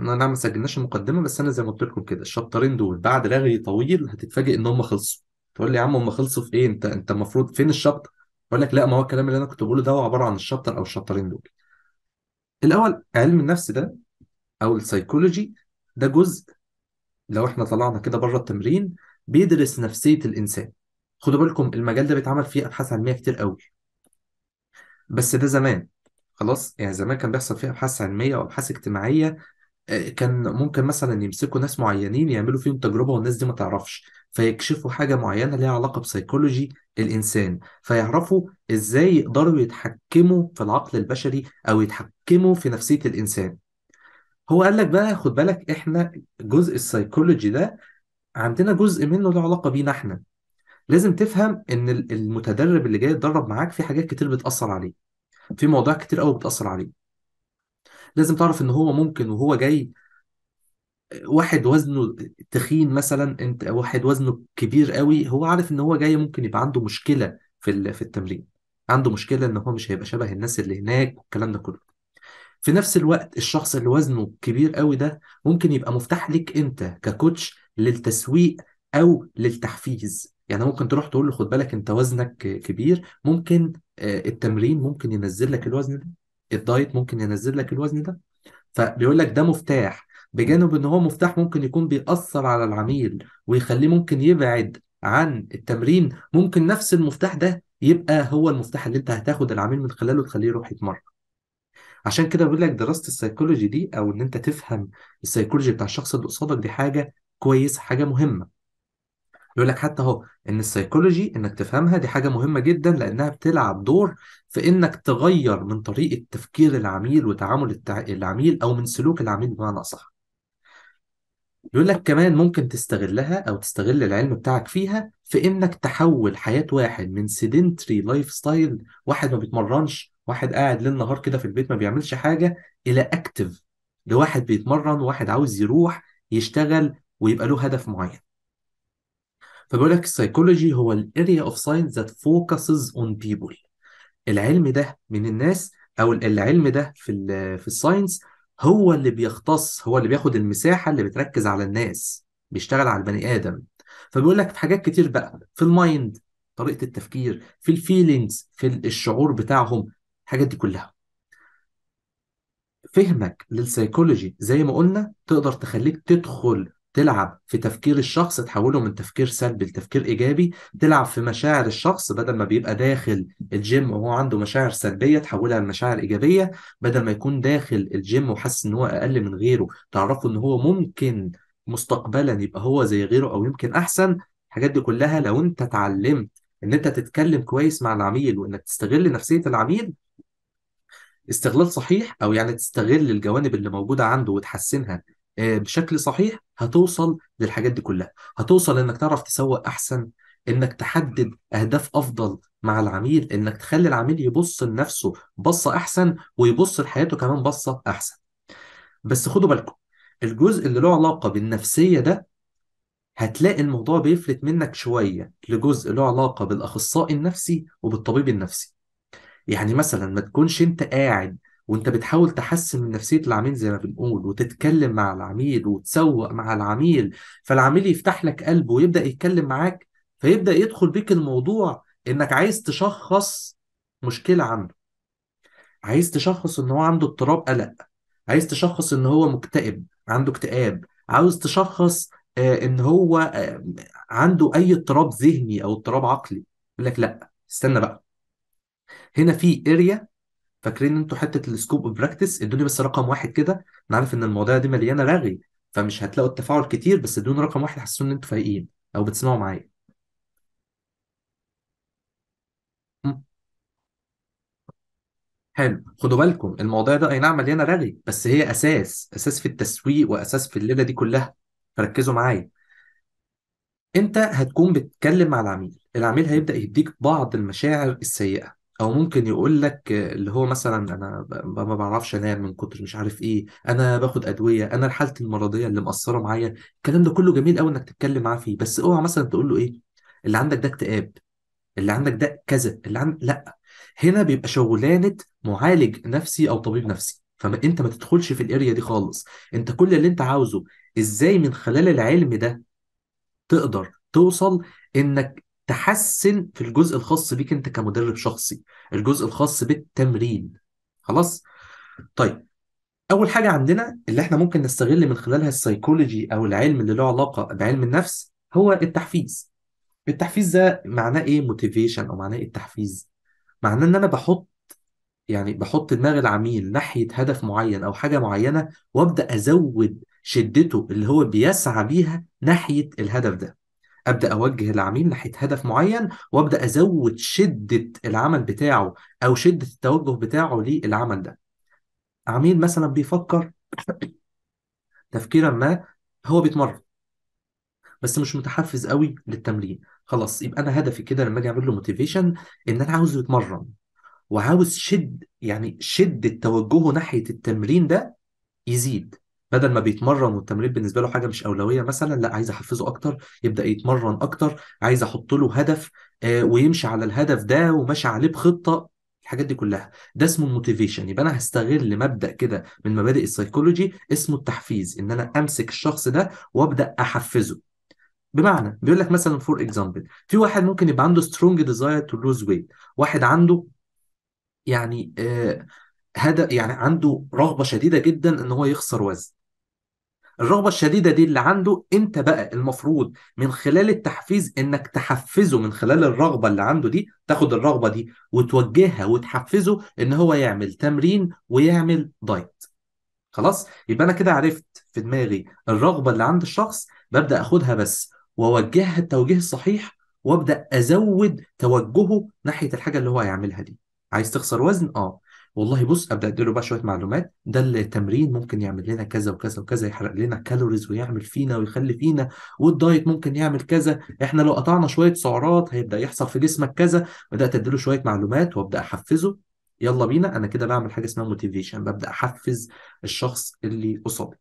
انا نعم ما سجلناش المقدمه بس انا زي ما قلت لكم كده الشابترين دول بعد رغي طويل هتتفاجئ ان هم خلصوا تقول لي يا عم هم خلصوا في ايه انت انت المفروض فين الشابتر اقول لك لا ما هو الكلام اللي انا كنت بقوله ده هو عباره عن الشابتر او الشابترين دول الاول علم النفس ده او السيكولوجي ده جزء لو احنا طلعنا كده بره التمرين بيدرس نفسيه الانسان خدوا بالكم المجال ده بيتعمل فيه ابحاث علميه كتير قوي بس ده زمان خلاص يعني زمان كان بيحصل فيه ابحاث علميه وابحاث اجتماعيه كان ممكن مثلا يمسكوا ناس معينين يعملوا فيهم تجربة والناس دي ما تعرفش فيكشفوا حاجة معينة ليها علاقة بسيكولوجي الإنسان فيعرفوا إزاي يقدروا يتحكموا في العقل البشري أو يتحكموا في نفسية الإنسان هو قال لك بقى خد بالك إحنا جزء السيكولوجي ده عندنا جزء منه له علاقة بينا إحنا لازم تفهم إن المتدرب اللي جاي يتدرب معاك في حاجات كتير بتأثر عليه في مواضيع كتير قوي بتأثر عليه لازم تعرف ان هو ممكن وهو جاي واحد وزنه تخين مثلا انت واحد وزنه كبير قوي هو عارف ان هو جاي ممكن يبقى عنده مشكله في في التمرين عنده مشكله ان هو مش هيبقى شبه الناس اللي هناك والكلام ده كله في نفس الوقت الشخص اللي وزنه كبير قوي ده ممكن يبقى مفتاح ليك انت ككوتش للتسويق او للتحفيز يعني ممكن تروح تقول له خد بالك انت وزنك كبير ممكن آه، التمرين ممكن ينزل لك الوزن ده الدايت ممكن ينزل لك الوزن ده فبيقول لك ده مفتاح بجانب ان هو مفتاح ممكن يكون بيأثر على العميل ويخليه ممكن يبعد عن التمرين ممكن نفس المفتاح ده يبقى هو المفتاح اللي انت هتاخد العميل من خلاله تخليه يروح يتمرن عشان كده بقول لك دراسة السيكولوجي دي او ان انت تفهم السيكولوجي بتاع الشخص اللي قصادك دي حاجة كويسة حاجة مهمة بيقول لك حتى اهو ان السيكولوجي انك تفهمها دي حاجه مهمه جدا لانها بتلعب دور في انك تغير من طريقه تفكير العميل وتعامل التع... العميل او من سلوك العميل بمعنى اصح. بيقول لك كمان ممكن تستغلها او تستغل العلم بتاعك فيها في انك تحول حياه واحد من سيدنتري لايف ستايل واحد ما بيتمرنش واحد قاعد ليل نهار كده في البيت ما بيعملش حاجه الى اكتف لواحد بيتمرن واحد عاوز يروح يشتغل ويبقى له هدف معين فبيقول لك السايكولوجي هو الاريا اوف ساينس ذات فوكسز اون بيبل العلم ده من الناس او العلم ده في الـ في الساينس هو اللي بيختص هو اللي بياخد المساحه اللي بتركز على الناس بيشتغل على البني ادم فبيقول لك في حاجات كتير بقى في المايند طريقه التفكير في الفيلينجز في الشعور بتاعهم الحاجات دي كلها فهمك للسيكولوجي زي ما قلنا تقدر تخليك تدخل تلعب في تفكير الشخص تحوله من تفكير سلبي لتفكير ايجابي تلعب في مشاعر الشخص بدل ما بيبقى داخل الجيم وهو عنده مشاعر سلبيه تحولها لمشاعر ايجابيه بدل ما يكون داخل الجيم وحاسس ان هو اقل من غيره تعرفه ان هو ممكن مستقبلا يبقى هو زي غيره او يمكن احسن الحاجات دي كلها لو انت اتعلمت ان انت تتكلم كويس مع العميل وانك تستغل نفسيه العميل استغلال صحيح او يعني تستغل الجوانب اللي موجوده عنده وتحسنها بشكل صحيح هتوصل للحاجات دي كلها هتوصل انك تعرف تسوق احسن انك تحدد اهداف افضل مع العميل انك تخلي العميل يبص لنفسه بصه احسن ويبص لحياته كمان بصه احسن بس خدوا بالكم الجزء اللي له علاقه بالنفسيه ده هتلاقي الموضوع بيفلت منك شويه لجزء له علاقه بالاخصائي النفسي وبالطبيب النفسي يعني مثلا ما تكونش انت قاعد وانت بتحاول تحسن من نفسيه العميل زي ما بنقول وتتكلم مع العميل وتسوق مع العميل فالعميل يفتح لك قلبه ويبدا يتكلم معاك فيبدا يدخل بيك الموضوع انك عايز تشخص مشكله عنده عايز تشخص ان هو عنده اضطراب قلق عايز تشخص ان هو مكتئب عنده اكتئاب عاوز تشخص آه، ان هو آه، عنده اي اضطراب ذهني او اضطراب عقلي يقول لك لا استنى بقى هنا في اريا فاكرين انتوا حته السكوب اوف براكتس ادوني بس رقم واحد كده انا عارف ان المواضيع دي مليانه رغي فمش هتلاقوا التفاعل كتير بس ادوني رقم واحد حسوا ان انتوا فايقين او بتسمعوا معايا حلو خدوا بالكم المواضيع ده اي نعم مليانه رغي بس هي اساس اساس في التسويق واساس في الليله دي كلها فركزوا معايا انت هتكون بتتكلم مع العميل العميل هيبدا يديك بعض المشاعر السيئه او ممكن يقول لك اللي هو مثلا انا ما بعرفش انام من كتر مش عارف ايه انا باخد ادويه انا حالتي المرضيه اللي مأثره معايا الكلام ده كله جميل قوي انك تتكلم معاه فيه بس اوعى مثلا تقول له ايه اللي عندك ده اكتئاب اللي عندك ده كذا اللي عندك لا هنا بيبقى شغلانه معالج نفسي او طبيب نفسي فانت ما تدخلش في الاريا دي خالص انت كل اللي انت عاوزه ازاي من خلال العلم ده تقدر توصل انك تحسن في الجزء الخاص بيك انت كمدرب شخصي الجزء الخاص بالتمرين خلاص طيب اول حاجه عندنا اللي احنا ممكن نستغل من خلالها السيكولوجي او العلم اللي له علاقه بعلم النفس هو التحفيز التحفيز ده معناه ايه موتيفيشن او معناه ايه التحفيز معناه ان انا بحط يعني بحط دماغ العميل ناحيه هدف معين او حاجه معينه وابدا ازود شدته اللي هو بيسعى بيها ناحيه الهدف ده ابدا اوجه العميل ناحيه هدف معين وابدا ازود شده العمل بتاعه او شده التوجه بتاعه للعمل ده عميل مثلا بيفكر تفكيرا ما هو بيتمرن بس مش متحفز قوي للتمرين خلاص يبقى انا هدفي كده لما اجي اعمل له موتيفيشن ان انا عاوزه يتمرن وعاوز شد يعني شد توجهه ناحيه التمرين ده يزيد بدل ما بيتمرن والتمرين بالنسبه له حاجه مش اولويه مثلا لا عايز احفزه اكتر يبدا يتمرن اكتر عايز احط له هدف آه، ويمشي على الهدف ده وماشي عليه بخطه الحاجات دي كلها ده اسمه الموتيفيشن يبقى انا هستغل مبدا كده من مبادئ السيكولوجي اسمه التحفيز ان انا امسك الشخص ده وابدا احفزه بمعنى بيقول لك مثلا فور اكزامبل في واحد ممكن يبقى عنده سترونج ديزاير تو لوز ويت واحد عنده يعني هذا آه، يعني عنده رغبه شديده جدا ان هو يخسر وزن الرغبه الشديده دي اللي عنده انت بقى المفروض من خلال التحفيز انك تحفزه من خلال الرغبه اللي عنده دي تاخد الرغبه دي وتوجهها وتحفزه ان هو يعمل تمرين ويعمل دايت خلاص يبقى انا كده عرفت في دماغي الرغبه اللي عند الشخص ببدا اخدها بس واوجهها التوجيه الصحيح وابدا ازود توجهه ناحيه الحاجه اللي هو هيعملها دي عايز تخسر وزن اه والله بص ابدا اديله بقى شويه معلومات ده التمرين ممكن يعمل لنا كذا وكذا وكذا يحرق لنا كالوريز ويعمل فينا ويخلي فينا والدايت ممكن يعمل كذا احنا لو قطعنا شويه سعرات هيبدا يحصل في جسمك كذا بدات اديله شويه معلومات وابدا احفزه يلا بينا انا كده بعمل حاجه اسمها موتيفيشن ببدا احفز الشخص اللي قصادي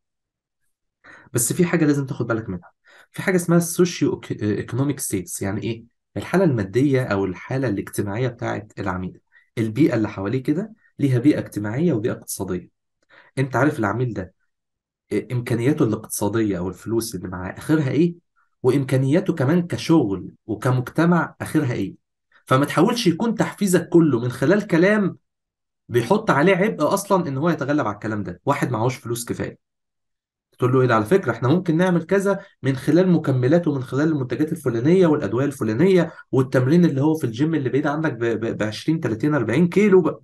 بس في حاجه لازم تاخد بالك منها في حاجه اسمها السوشيو ايكونوميك ستيتس يعني ايه الحاله الماديه او الحاله الاجتماعيه بتاعت العميل البيئه اللي حواليه كده ليها بيئة اجتماعية وبيئة اقتصادية انت عارف العميل ده امكانياته الاقتصادية او الفلوس اللي معاه اخرها ايه وامكانياته كمان كشغل وكمجتمع اخرها ايه فما تحاولش يكون تحفيزك كله من خلال كلام بيحط عليه عبء اصلا ان هو يتغلب على الكلام ده واحد معهوش فلوس كفايه تقول له ايه ده على فكره احنا ممكن نعمل كذا من خلال مكملات ومن خلال المنتجات الفلانيه والادويه الفلانيه والتمرين اللي هو في الجيم اللي بعيد عنك ب 20 30 40 كيلو بقى.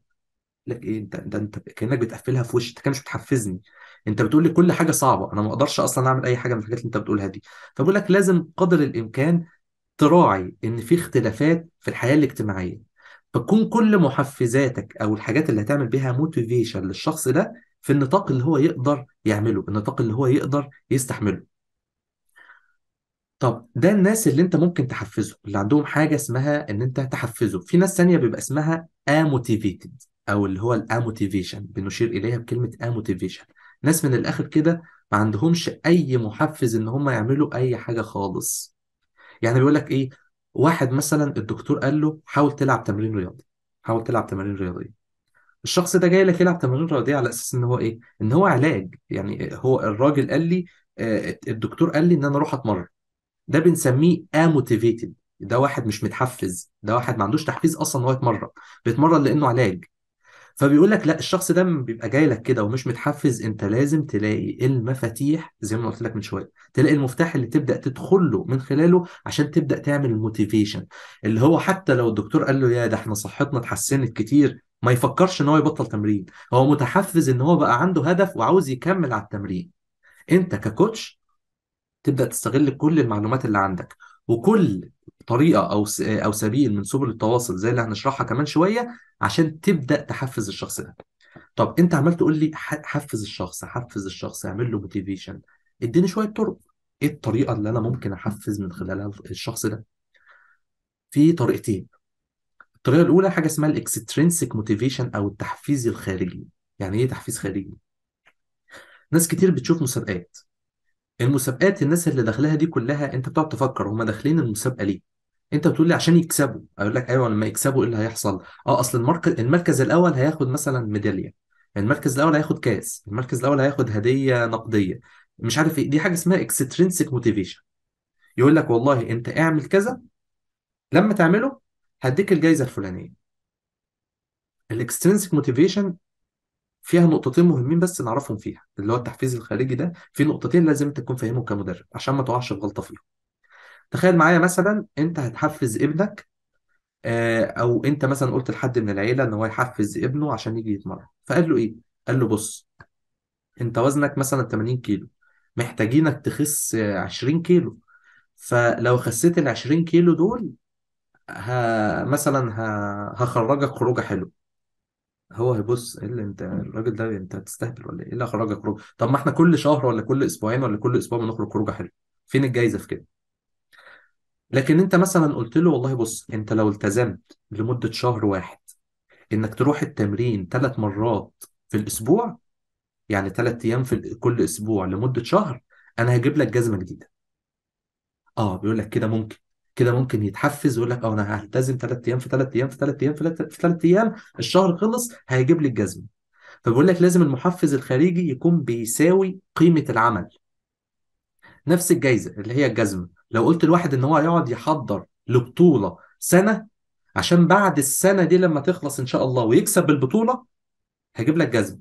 لك ايه انت ده انت كانك بتقفلها في وشي انت كان مش بتحفزني انت بتقول لي كل حاجه صعبه انا ما اقدرش اصلا اعمل اي حاجه من الحاجات اللي انت بتقولها دي فبقول لك لازم قدر الامكان تراعي ان في اختلافات في الحياه الاجتماعيه فكون كل محفزاتك او الحاجات اللي هتعمل بيها موتيفيشن للشخص ده في النطاق اللي هو يقدر يعمله النطاق اللي هو يقدر يستحمله طب ده الناس اللي انت ممكن تحفزه اللي عندهم حاجه اسمها ان انت تحفزه في ناس ثانيه بيبقى اسمها اموتيفيتد او اللي هو الاموتيفيشن بنشير اليها بكلمه اموتيفيشن ناس من الاخر كده ما عندهمش اي محفز ان هم يعملوا اي حاجه خالص يعني بيقول لك ايه واحد مثلا الدكتور قال له حاول تلعب تمرين رياضي حاول تلعب تمارين رياضيه الشخص ده جاي لك يلعب تمارين رياضيه على اساس ان هو ايه ان هو علاج يعني هو الراجل قال لي آه، الدكتور قال لي ان انا اروح اتمرن ده بنسميه اموتيفيتد ده واحد مش متحفز ده واحد ما عندوش تحفيز اصلا ان هو يتمرن بيتمرن لانه علاج فبيقول لك لا الشخص ده بيبقى جاي لك كده ومش متحفز انت لازم تلاقي المفاتيح زي ما قلت لك من شويه تلاقي المفتاح اللي تبدا تدخل له من خلاله عشان تبدا تعمل موتيفيشن اللي هو حتى لو الدكتور قال له يا ده احنا صحتنا اتحسنت كتير ما يفكرش ان هو يبطل تمرين هو متحفز ان هو بقى عنده هدف وعاوز يكمل على التمرين انت ككوتش تبدا تستغل كل المعلومات اللي عندك وكل طريقه او او سبيل من سبل التواصل زي اللي هنشرحها كمان شويه عشان تبدا تحفز الشخص ده طب انت عمال تقول لي حفز الشخص حفز الشخص اعمل له موتيفيشن اديني شويه طرق ايه الطريقه اللي انا ممكن احفز من خلالها الشخص ده في طريقتين الطريقه الاولى حاجه اسمها الاكسترنسك موتيفيشن او التحفيز الخارجي يعني ايه تحفيز خارجي ناس كتير بتشوف مسابقات المسابقات الناس اللي داخلها دي كلها انت بتقعد تفكر هما داخلين المسابقه ليه انت بتقول لي عشان يكسبوا اقول لك ايوه لما يكسبوا ايه اللي هيحصل اه اصل المركز المركز الاول هياخد مثلا ميداليه المركز الاول هياخد كاس المركز الاول هياخد هديه نقديه مش عارف ايه دي حاجه اسمها اكسترينسيك موتيفيشن يقول لك والله انت اعمل كذا لما تعمله هديك الجائزه الفلانيه الاكسترينسيك موتيفيشن فيها نقطتين مهمين بس نعرفهم فيها اللي هو التحفيز الخارجي ده في نقطتين لازم انت تكون فاهمهم كمدرب عشان ما تقعش الغلطه فيهم تخيل معايا مثلا انت هتحفز ابنك آه، او انت مثلا قلت لحد من العيله ان هو يحفز ابنه عشان يجي يتمرن فقال له ايه قال له بص انت وزنك مثلا 80 كيلو محتاجينك تخس 20 كيلو فلو خسيت ال 20 كيلو دول ها مثلا ه... هخرجك خروجه حلوه هو هيبص ايه اللي انت الراجل ده انت هتستهبل ولا إيه؟, ايه اللي هخرجك خروجه طب ما احنا كل شهر ولا كل اسبوعين ولا كل اسبوع بنخرج خروجه حلوه فين الجايزه في كده لكن انت مثلا قلت له والله بص انت لو التزمت لمدة شهر واحد انك تروح التمرين ثلاث مرات في الاسبوع يعني ثلاث ايام في كل اسبوع لمدة شهر انا هجيب لك جزمة جديدة اه بيقول لك كده ممكن كده ممكن يتحفز ويقول لك اه انا هلتزم ثلاث ايام في ثلاث ايام في ثلاث ايام في ثلاث ايام الشهر خلص هيجيب لي الجزمه فبيقول لك لازم المحفز الخارجي يكون بيساوي قيمه العمل نفس الجايزه اللي هي الجزمه لو قلت الواحد ان هو يقعد يحضر لبطوله سنه عشان بعد السنه دي لما تخلص ان شاء الله ويكسب بالبطوله هيجيب لك جزم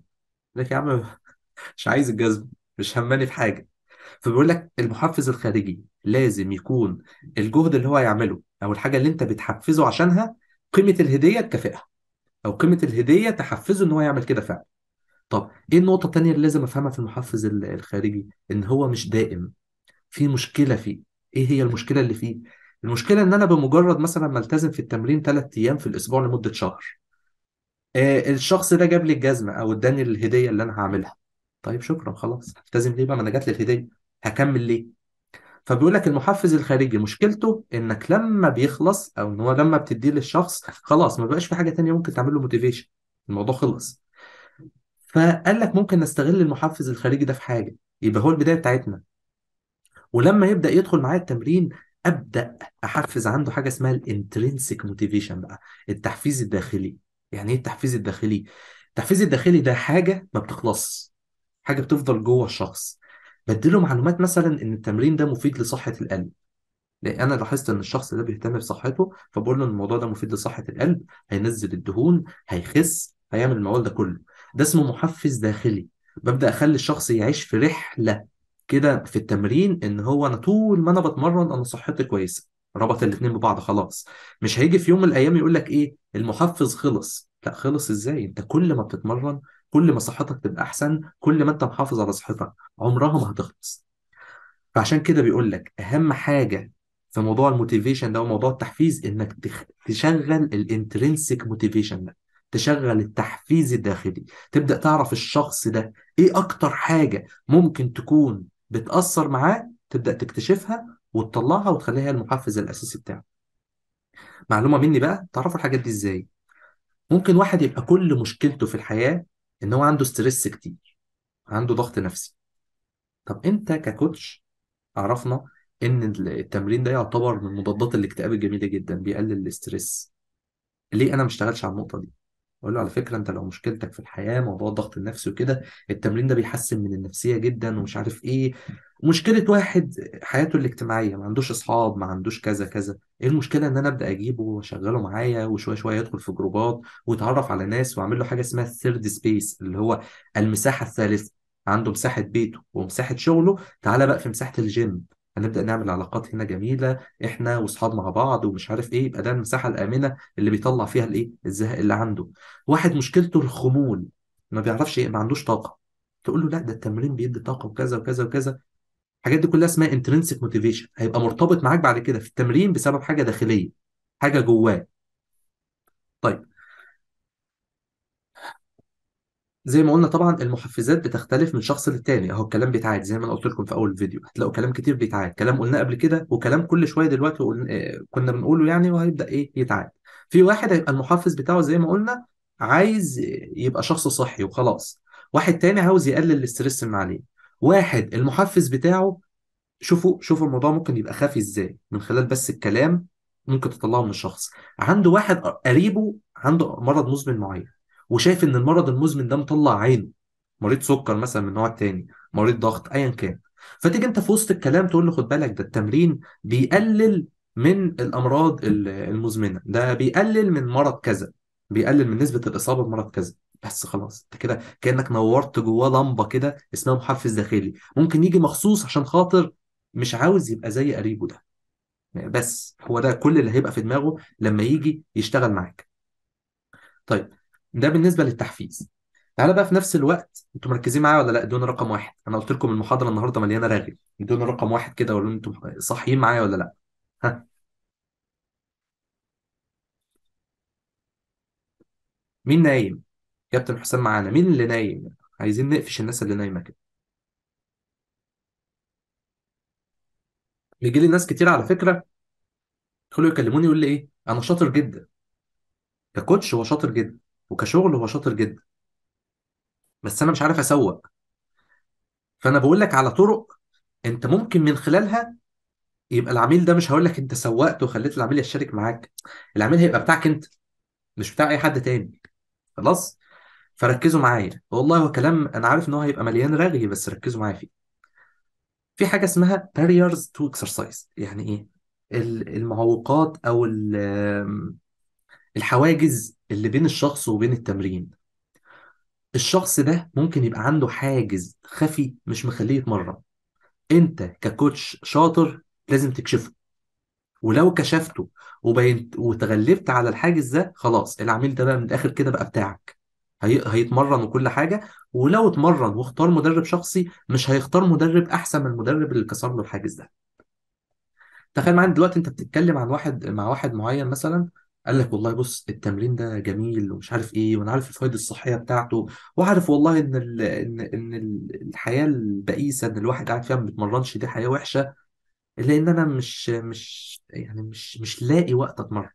لك يا عم مش عايز الجزم مش هماني في حاجه فبيقول لك المحفز الخارجي لازم يكون الجهد اللي هو يعمله او الحاجه اللي انت بتحفزه عشانها قيمه الهديه تكافئها او قيمه الهديه تحفزه ان هو يعمل كده فعلا طب ايه النقطه الثانيه اللي لازم افهمها في المحفز الخارجي ان هو مش دائم في مشكله فيه ايه هي المشكله اللي فيه المشكله ان انا بمجرد مثلا ما التزم في التمرين ثلاث ايام في الاسبوع لمده شهر آه الشخص ده جاب لي الجزمه او اداني الهديه اللي انا هعملها طيب شكرا خلاص هلتزم ليه بقى ما انا جات لي الهديه هكمل ليه فبيقول لك المحفز الخارجي مشكلته انك لما بيخلص او ان هو لما بتديه للشخص خلاص ما بقاش في حاجه تانية ممكن تعمل له موتيفيشن الموضوع خلص فقال لك ممكن نستغل المحفز الخارجي ده في حاجه يبقى هو البدايه بتاعتنا ولما يبدا يدخل معايا التمرين ابدا احفز عنده حاجه اسمها الانترنسيك موتيفيشن بقى التحفيز الداخلي يعني ايه التحفيز الداخلي التحفيز الداخلي ده حاجه ما بتخلصش حاجه بتفضل جوه الشخص بديله معلومات مثلا ان التمرين ده مفيد لصحه القلب لان انا لاحظت ان الشخص ده بيهتم بصحته فبقول له الموضوع ده مفيد لصحه القلب هينزل الدهون هيخس هيعمل الموال ده كله ده اسمه محفز داخلي ببدا اخلي الشخص يعيش في رحله كده في التمرين ان هو انا طول ما انا بتمرن انا صحتي كويسه ربط الاثنين ببعض خلاص مش هيجي في يوم من الايام يقول لك ايه المحفز خلص لا خلص ازاي انت كل ما بتتمرن كل ما صحتك تبقى احسن كل ما انت محافظ على صحتك عمرها ما هتخلص فعشان كده بيقول لك اهم حاجه في موضوع الموتيفيشن ده وموضوع التحفيز انك تشغل الانترنسيك موتيفيشن ده تشغل التحفيز الداخلي تبدا تعرف الشخص ده ايه اكتر حاجه ممكن تكون بتأثر معاه تبدأ تكتشفها وتطلعها وتخليها هي المحفز الأساسي بتاعه معلومة مني بقى تعرفوا الحاجات دي إزاي ممكن واحد يبقى كل مشكلته في الحياة إن هو عنده ستريس كتير عنده ضغط نفسي طب أنت ككوتش عرفنا إن التمرين ده يعتبر من مضادات الاكتئاب الجميلة جدا بيقلل الاسترس ليه أنا ما على النقطة دي اقول له على فكره انت لو مشكلتك في الحياه موضوع الضغط النفسي وكده التمرين ده بيحسن من النفسيه جدا ومش عارف ايه مشكله واحد حياته الاجتماعيه ما عندوش اصحاب ما عندوش كذا كذا ايه المشكله ان انا ابدا اجيبه واشغله معايا وشويه شويه يدخل في جروبات ويتعرف على ناس واعمل له حاجه اسمها الثيرد سبيس اللي هو المساحه الثالثه عنده مساحه بيته ومساحه شغله تعالى بقى في مساحه الجيم هنبدا نعمل علاقات هنا جميله احنا واصحاب مع بعض ومش عارف ايه يبقى ده المساحه الامنه اللي بيطلع فيها الايه الزهق اللي عنده واحد مشكلته الخمول ما بيعرفش ايه ما عندوش طاقه تقول له لا ده التمرين بيدي طاقه وكذا وكذا وكذا الحاجات دي كلها اسمها انترنسيك موتيفيشن هيبقى مرتبط معاك بعد كده في التمرين بسبب حاجه داخليه حاجه جواه طيب زي ما قلنا طبعا المحفزات بتختلف من شخص للتاني اهو الكلام بيتعاد زي ما انا قلت لكم في اول الفيديو هتلاقوا كلام كتير بيتعاد كلام قلناه قبل كده وكلام كل شويه دلوقتي قلنا... آه، كنا بنقوله يعني وهيبدا ايه يتعاد في واحد هيبقى المحفز بتاعه زي ما قلنا عايز يبقى شخص صحي وخلاص واحد تاني عاوز يقلل الاسترس من عليه واحد المحفز بتاعه شوفوا شوفوا الموضوع ممكن يبقى خافي ازاي من خلال بس الكلام ممكن تطلعه من الشخص عنده واحد قريبه عنده مرض مزمن معين وشايف ان المرض المزمن ده مطلع عينه مريض سكر مثلا من النوع التاني مريض ضغط ايا كان فتيجي انت في وسط الكلام تقول له خد بالك ده التمرين بيقلل من الامراض المزمنه ده بيقلل من مرض كذا بيقلل من نسبه الاصابه بمرض كذا بس خلاص انت كده كانك نورت جواه لمبه كده اسمها محفز داخلي ممكن يجي مخصوص عشان خاطر مش عاوز يبقى زي قريبه ده بس هو ده كل اللي هيبقى في دماغه لما يجي يشتغل معاك طيب ده بالنسبه للتحفيز تعالى بقى في نفس الوقت انتوا مركزين معايا ولا لا ادونا رقم واحد انا قلت لكم المحاضره النهارده مليانه رغي ادونا رقم واحد كده وقولوا لي انتوا صاحيين معايا ولا لا ها مين نايم كابتن حسام معانا مين اللي نايم عايزين نقفش الناس اللي نايمه كده بيجي لي ناس كتير على فكره يدخلوا يكلموني يقول لي ايه انا شاطر جدا ككوتش هو شاطر جدا وكشغل هو شاطر جدا بس انا مش عارف اسوق فانا بقول لك على طرق انت ممكن من خلالها يبقى العميل ده مش هقول لك انت سوقت وخليت العميل يشترك معاك العميل هيبقى بتاعك انت مش بتاع اي حد تاني خلاص فركزوا معايا والله هو كلام انا عارف ان هو هيبقى مليان رغي بس ركزوا معايا فيه في حاجه اسمها barriers to exercise يعني ايه المعوقات او الحواجز اللي بين الشخص وبين التمرين الشخص ده ممكن يبقى عنده حاجز خفي مش مخليه يتمرن انت ككوتش شاطر لازم تكشفه ولو كشفته وبينت وتغلبت على الحاجز ده خلاص العميل ده بقى من الاخر كده بقى بتاعك هي... هيتمرن وكل حاجه ولو اتمرن واختار مدرب شخصي مش هيختار مدرب احسن من المدرب اللي كسر له الحاجز ده تخيل معايا دلوقتي انت بتتكلم عن واحد مع واحد معين مثلا قال لك والله بص التمرين ده جميل ومش عارف ايه وانا عارف الفوائد الصحيه بتاعته وعارف والله ان الـ ان ان الحياه البئيسه ان الواحد قاعد فيها ما بيتمرنش دي حياه وحشه الا ان انا مش مش يعني مش مش لاقي وقت اتمرن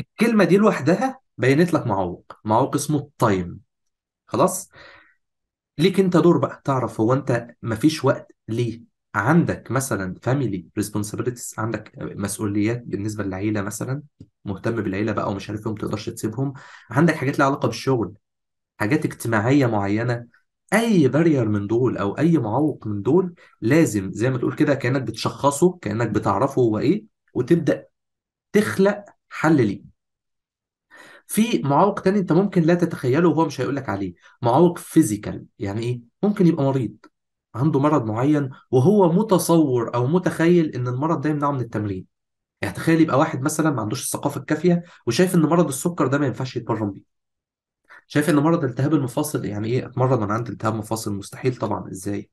الكلمه دي لوحدها بينت لك معوق معوق اسمه التايم خلاص ليك انت دور بقى تعرف هو انت مفيش وقت ليه عندك مثلا فاميلي ريسبونسابيلتيز عندك مسؤوليات بالنسبه للعيله مثلا مهتم بالعيله بقى ومش عارف ايه ما تقدرش تسيبهم عندك حاجات لها علاقه بالشغل حاجات اجتماعيه معينه اي بارير من دول او اي معوق من دول لازم زي ما تقول كده كانك بتشخصه كانك بتعرفه هو ايه وتبدا تخلق حل ليه في معوق تاني انت ممكن لا تتخيله وهو مش هيقول لك عليه معوق فيزيكال يعني ايه ممكن يبقى مريض عنده مرض معين وهو متصور او متخيل ان المرض ده يمنعه من التمرين يعني تخيل يبقى واحد مثلا ما عندوش الثقافه الكافيه وشايف ان مرض السكر ده ما ينفعش يتمرن بيه شايف ان مرض التهاب المفاصل يعني ايه اتمرن وانا عندي التهاب مفاصل مستحيل طبعا ازاي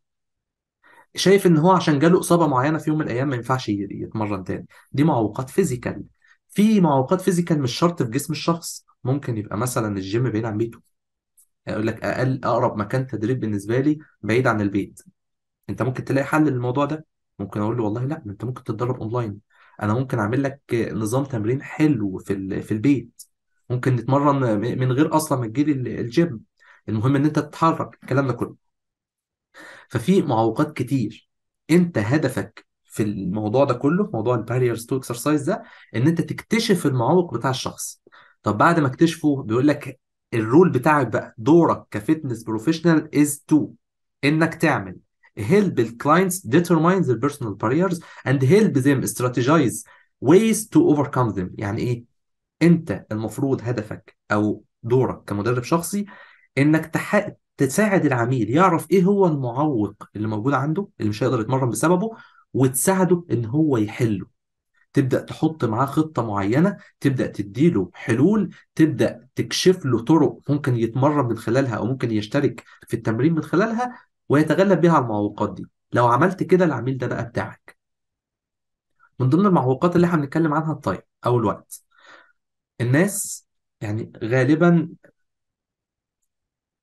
شايف ان هو عشان جاله اصابه معينه في يوم من الايام ما ينفعش يتمرن تاني دي معوقات فيزيكال في معوقات فيزيكال مش شرط في جسم الشخص ممكن يبقى مثلا الجيم بعيد عن بيته يعني يقول لك اقل اقرب مكان تدريب بالنسبه لي بعيد عن البيت انت ممكن تلاقي حل للموضوع ده ممكن اقول له والله لا انت ممكن تتدرب اونلاين انا ممكن اعمل لك نظام تمرين حلو في في البيت ممكن نتمرن من غير اصلا ما تجيلي الجيم المهم ان انت تتحرك الكلام ده كله ففي معوقات كتير انت هدفك في الموضوع ده كله موضوع الباريرز تو اكسرسايز ده ان انت تكتشف المعوق بتاع الشخص طب بعد ما اكتشفه بيقول لك الرول بتاعك بقى دورك كفتنس بروفيشنال از تو انك تعمل help clients determine their personal barriers and help them strategize ways to overcome them يعني ايه انت المفروض هدفك او دورك كمدرب شخصي انك تح... تساعد العميل يعرف ايه هو المعوق اللي موجود عنده اللي مش هيقدر يتمرن بسببه وتساعده ان هو يحله تبدا تحط معاه خطه معينه تبدا تديله حلول تبدا تكشف له طرق ممكن يتمرن من خلالها او ممكن يشترك في التمرين من خلالها ويتغلب بها على المعوقات دي لو عملت كده العميل ده بقى بتاعك من ضمن المعوقات اللي احنا بنتكلم عنها الطيب او الوقت الناس يعني غالبا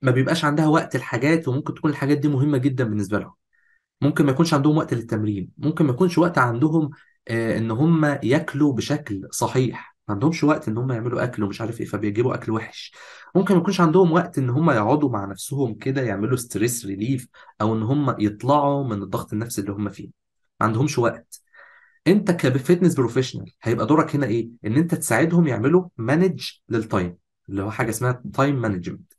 ما بيبقاش عندها وقت الحاجات وممكن تكون الحاجات دي مهمه جدا بالنسبه لهم ممكن ما يكونش عندهم وقت للتمرين ممكن ما يكونش وقت عندهم آه، ان هم ياكلوا بشكل صحيح ما عندهمش وقت ان هم يعملوا اكل ومش عارف ايه فبيجيبوا اكل وحش ممكن ما يكونش عندهم وقت ان هم يقعدوا مع نفسهم كده يعملوا ستريس ريليف او ان هم يطلعوا من الضغط النفسي اللي هم فيه ما عندهمش وقت انت كفتنس بروفيشنال هيبقى دورك هنا ايه ان انت تساعدهم يعملوا مانج للتايم اللي هو حاجه اسمها تايم مانجمنت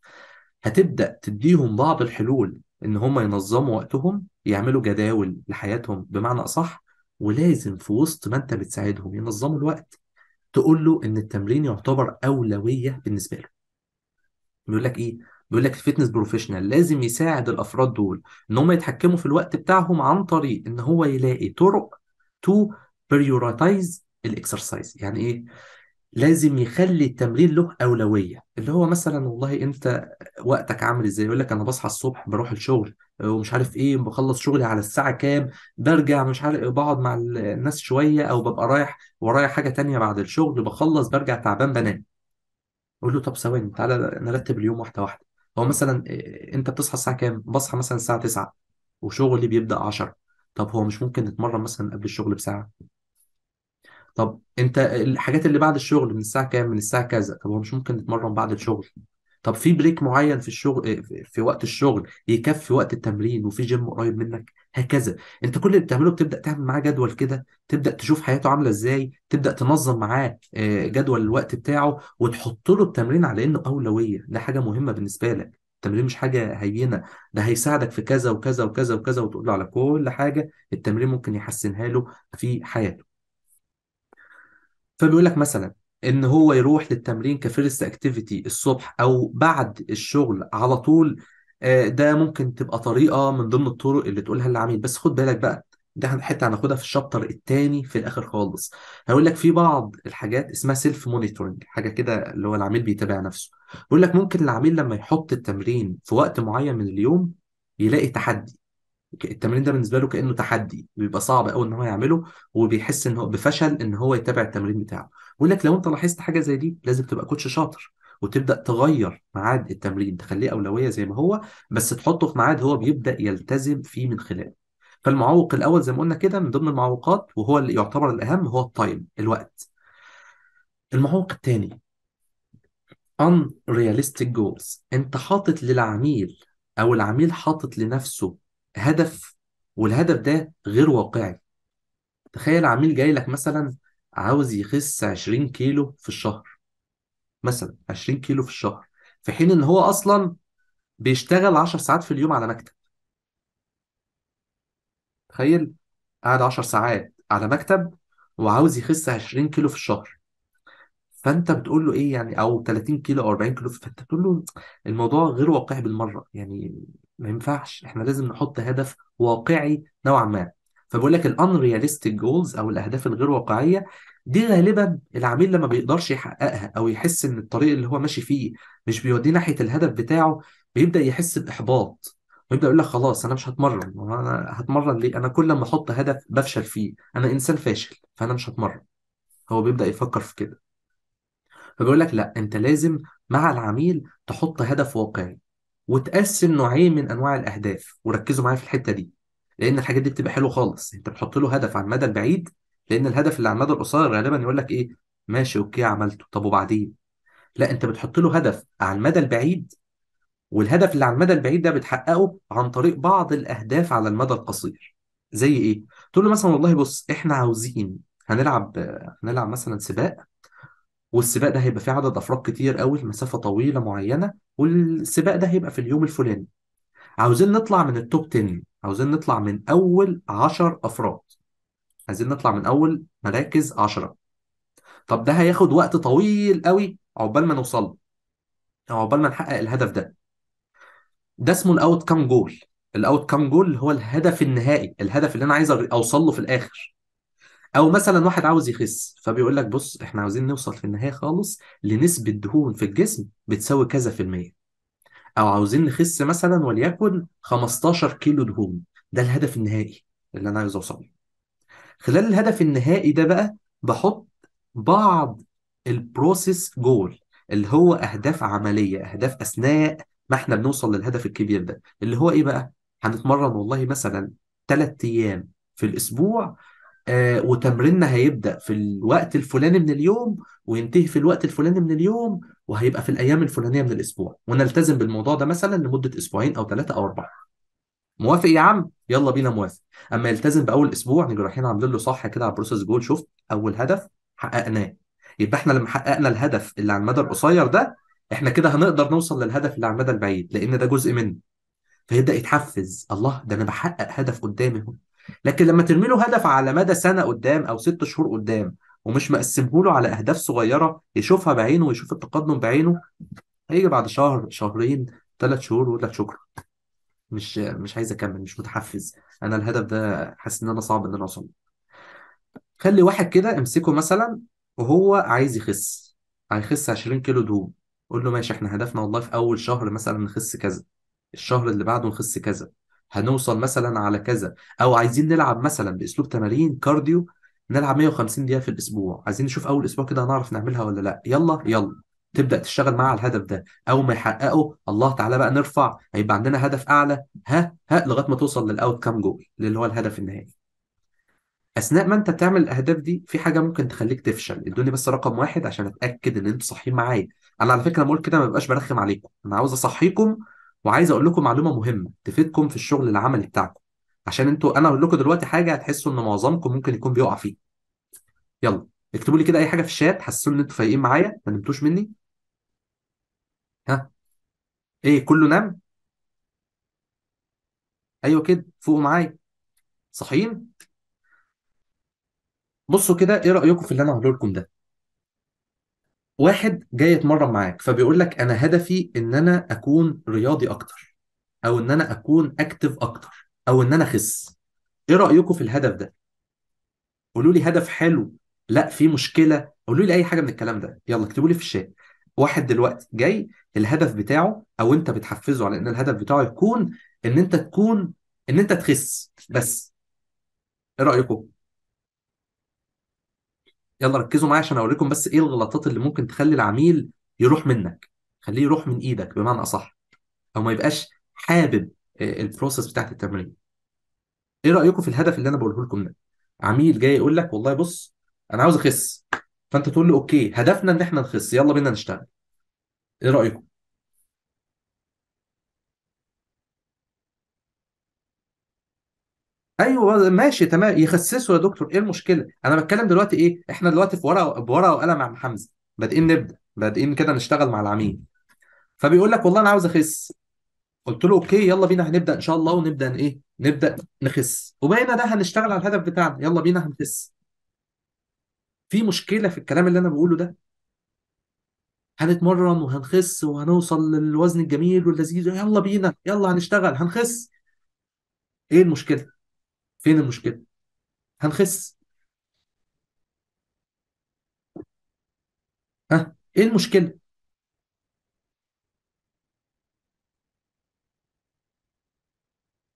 هتبدا تديهم بعض الحلول ان هم ينظموا وقتهم يعملوا جداول لحياتهم بمعنى اصح ولازم في وسط ما انت بتساعدهم ينظموا الوقت تقول له ان التمرين يعتبر اولويه بالنسبه له بيقول لك ايه بيقول لك الفيتنس بروفيشنال لازم يساعد الافراد دول ان هم يتحكموا في الوقت بتاعهم عن طريق ان هو يلاقي طرق تو بريورتايز الاكسرسايز يعني ايه لازم يخلي التمرين له اولويه اللي هو مثلا والله انت وقتك عامل ازاي يقول لك انا بصحى الصبح بروح الشغل ومش عارف ايه بخلص شغلي على الساعه كام برجع مش عارف بقعد مع الناس شويه او ببقى رايح ورايا حاجه تانية بعد الشغل بخلص برجع تعبان بنام اقول له طب ثواني تعالى نرتب اليوم واحده واحده هو مثلا آه، آه، انت بتصحى الساعه كام بصحى مثلا الساعه 9 وشغلي بيبدا 10 طب هو مش ممكن نتمرن مثلا قبل الشغل بساعه طب انت الحاجات اللي بعد الشغل من الساعه كام من الساعه كذا طب هو مش ممكن نتمرن بعد الشغل طب في بريك معين في الشغل آه، في وقت الشغل يكفي وقت التمرين وفي جيم قريب منك هكذا انت كل اللي بتعمله بتبدا تعمل معاه جدول كده تبدا تشوف حياته عامله ازاي تبدا تنظم معاه آه، جدول الوقت بتاعه وتحط له التمرين على انه اولويه ده حاجه مهمه بالنسبه لك التمرين مش حاجه هينه ده هيساعدك في كذا وكذا وكذا وكذا وتقول له على كل حاجه التمرين ممكن يحسنها له في حياته فبيقول لك مثلا ان هو يروح للتمرين كفيرست اكتيفيتي الصبح او بعد الشغل على طول آه، ده ممكن تبقى طريقه من ضمن الطرق اللي تقولها للعميل بس خد بالك بقى ده حته هناخدها في الشابتر الثاني في الاخر خالص هقول لك في بعض الحاجات اسمها سيلف مونيتورنج حاجه كده اللي هو العميل بيتابع نفسه بقول لك ممكن العميل لما يحط التمرين في وقت معين من اليوم يلاقي تحدي التمرين ده بالنسبه له كانه تحدي بيبقى صعب قوي ان هو يعمله وبيحس ان هو بفشل ان هو يتابع التمرين بتاعه بيقول لك لو انت لاحظت حاجه زي دي لازم تبقى كوتش شاطر وتبدا تغير ميعاد التمرين تخليه اولويه زي ما هو بس تحطه في ميعاد هو بيبدا يلتزم فيه من خلاله فالمعوق الاول زي ما قلنا كده من ضمن المعوقات وهو اللي يعتبر الاهم هو التايم الوقت المعوق الثاني unrealistic goals انت حاطط للعميل او العميل حاطط لنفسه هدف والهدف ده غير واقعي تخيل عميل جاي لك مثلا عاوز يخس 20 كيلو في الشهر مثلا 20 كيلو في الشهر في حين ان هو اصلا بيشتغل 10 ساعات في اليوم على مكتب تخيل قاعد 10 ساعات على مكتب وعاوز يخس 20 كيلو في الشهر فانت بتقول له ايه يعني او 30 كيلو او 40 كيلو فانت بتقول له الموضوع غير واقعي بالمره يعني ما ينفعش احنا لازم نحط هدف واقعي نوعا ما فبقول لك الانرياليستيك جولز او الاهداف الغير واقعيه دي غالبا العميل لما بيقدرش يحققها او يحس ان الطريق اللي هو ماشي فيه مش بيوديه ناحيه الهدف بتاعه بيبدا يحس باحباط ويبدا يقول لك خلاص انا مش هتمرن انا هتمرن ليه انا كل ما احط هدف بفشل فيه انا انسان فاشل فانا مش هتمرن هو بيبدا يفكر في كده فبيقول لك لا انت لازم مع العميل تحط هدف واقعي وتقسم نوعين من انواع الاهداف وركزوا معايا في الحته دي لان الحاجات دي بتبقى حلوه خالص انت بتحط له هدف على المدى البعيد لان الهدف اللي على المدى القصير غالبا يقول لك ايه ماشي اوكي عملته طب وبعدين لا انت بتحط له هدف على المدى البعيد والهدف اللي على المدى البعيد ده بتحققه عن طريق بعض الاهداف على المدى القصير زي ايه تقول له مثلا والله بص احنا عاوزين هنلعب هنلعب مثلا سباق والسباق ده هيبقى فيه عدد افراد كتير قوي لمسافه طويله معينه والسباق ده هيبقى في اليوم الفلاني عاوزين نطلع من التوب 10 عاوزين نطلع من اول 10 افراد عايزين نطلع من اول مراكز 10 طب ده هياخد وقت طويل قوي عقبال ما نوصل له او عقبال ما نحقق الهدف ده ده اسمه الاوت كام جول الاوت كام جول هو الهدف النهائي الهدف اللي انا عايز اوصل له في الاخر او مثلا واحد عاوز يخس فبيقول لك بص احنا عاوزين نوصل في النهايه خالص لنسبه دهون في الجسم بتساوي كذا في المية او عاوزين نخس مثلا وليكن 15 كيلو دهون ده الهدف النهائي اللي انا عايز اوصل له خلال الهدف النهائي ده بقى بحط بعض البروسيس جول اللي هو اهداف عمليه اهداف اثناء ما احنا بنوصل للهدف الكبير ده اللي هو ايه بقى هنتمرن والله مثلا 3 ايام في الاسبوع آه، وتمريننا هيبدأ في الوقت الفلاني من اليوم وينتهي في الوقت الفلاني من اليوم وهيبقى في الأيام الفلانية من الأسبوع ونلتزم بالموضوع ده مثلا لمدة أسبوعين أو ثلاثة أو أربعة موافق يا عم يلا بينا موافق اما يلتزم باول اسبوع نيجي رايحين عاملين له صح كده على البروسيس جول شفت اول هدف حققناه يبقى احنا لما حققنا الهدف اللي على المدى القصير ده احنا كده هنقدر نوصل للهدف اللي على المدى البعيد لان ده جزء منه فيبدا يتحفز الله ده انا بحقق هدف قدامي هو لكن لما ترمي له هدف على مدى سنه قدام او ست شهور قدام ومش مقسمه له على اهداف صغيره يشوفها بعينه ويشوف التقدم بعينه هيجي بعد شهر شهرين ثلاث شهور ويقول لك شكرا مش مش عايز اكمل مش متحفز انا الهدف ده حاسس ان انا صعب ان انا اوصل خلي واحد كده امسكه مثلا وهو عايز يخس هيخس 20 كيلو دهون قول له ماشي احنا هدفنا والله في اول شهر مثلا نخس كذا الشهر اللي بعده نخس كذا هنوصل مثلا على كذا او عايزين نلعب مثلا باسلوب تمارين كارديو نلعب 150 دقيقه في الاسبوع عايزين نشوف اول اسبوع كده هنعرف نعملها ولا لا يلا يلا تبدا تشتغل معاه على الهدف ده اول ما يحققه الله تعالى بقى نرفع هيبقى عندنا هدف اعلى ها ها لغايه ما توصل للاوت كام جول اللي هو الهدف النهائي اثناء ما انت بتعمل الاهداف دي في حاجه ممكن تخليك تفشل ادوني بس رقم واحد عشان اتاكد ان انتوا صحيين معايا انا على فكره بقول كده ما ببقاش برخم عليكم انا عاوز اصحيكم وعايز اقول لكم معلومه مهمه تفيدكم في الشغل العملي بتاعكم عشان انتوا انا اقول لكم دلوقتي حاجه هتحسوا ان معظمكم ممكن يكون بيقع فيه يلا اكتبوا لي كده اي حاجه في الشات حسوا ان انتوا فايقين معايا ما نمتوش مني ها ايه كله نام ايوه كده فوقوا معايا صاحيين بصوا كده ايه رايكم في اللي انا هقوله لكم ده واحد جاي يتمرن معاك فبيقول لك انا هدفي ان انا اكون رياضي اكتر او ان انا اكون اكتف اكتر او ان انا اخس ايه رايكم في الهدف ده قولوا لي هدف حلو لا في مشكله قولوا لي اي حاجه من الكلام ده يلا اكتبوا لي في الشات واحد دلوقتي جاي الهدف بتاعه او انت بتحفزه على ان الهدف بتاعه يكون ان انت تكون ان انت تخس بس ايه رايكم يلا ركزوا معايا عشان اقول لكم بس ايه الغلطات اللي ممكن تخلي العميل يروح منك خليه يروح من ايدك بمعنى اصح او ما يبقاش حابب البروسيس بتاعت التمرين ايه رايكم في الهدف اللي انا بقوله لكم ده عميل جاي يقول لك والله بص انا عاوز اخس فانت تقول له اوكي هدفنا ان احنا نخس يلا بينا نشتغل ايه رايكم ايوه ماشي تمام يخسسوا يا دكتور ايه المشكله انا بتكلم دلوقتي ايه احنا دلوقتي في ورقه بورقه وقلم يا عم حمزه بادئين نبدا بادئين كده نشتغل مع العميل فبيقول لك والله انا عاوز اخس قلت له اوكي يلا بينا هنبدا ان شاء الله ونبدا ايه نبدا نخس وبقينا ده هنشتغل على الهدف بتاعنا يلا بينا هنخس في مشكله في الكلام اللي انا بقوله ده هنتمرن وهنخس وهنوصل للوزن الجميل واللذيذ يلا بينا يلا هنشتغل هنخس ايه المشكله فين المشكلة هنخس ها ايه المشكلة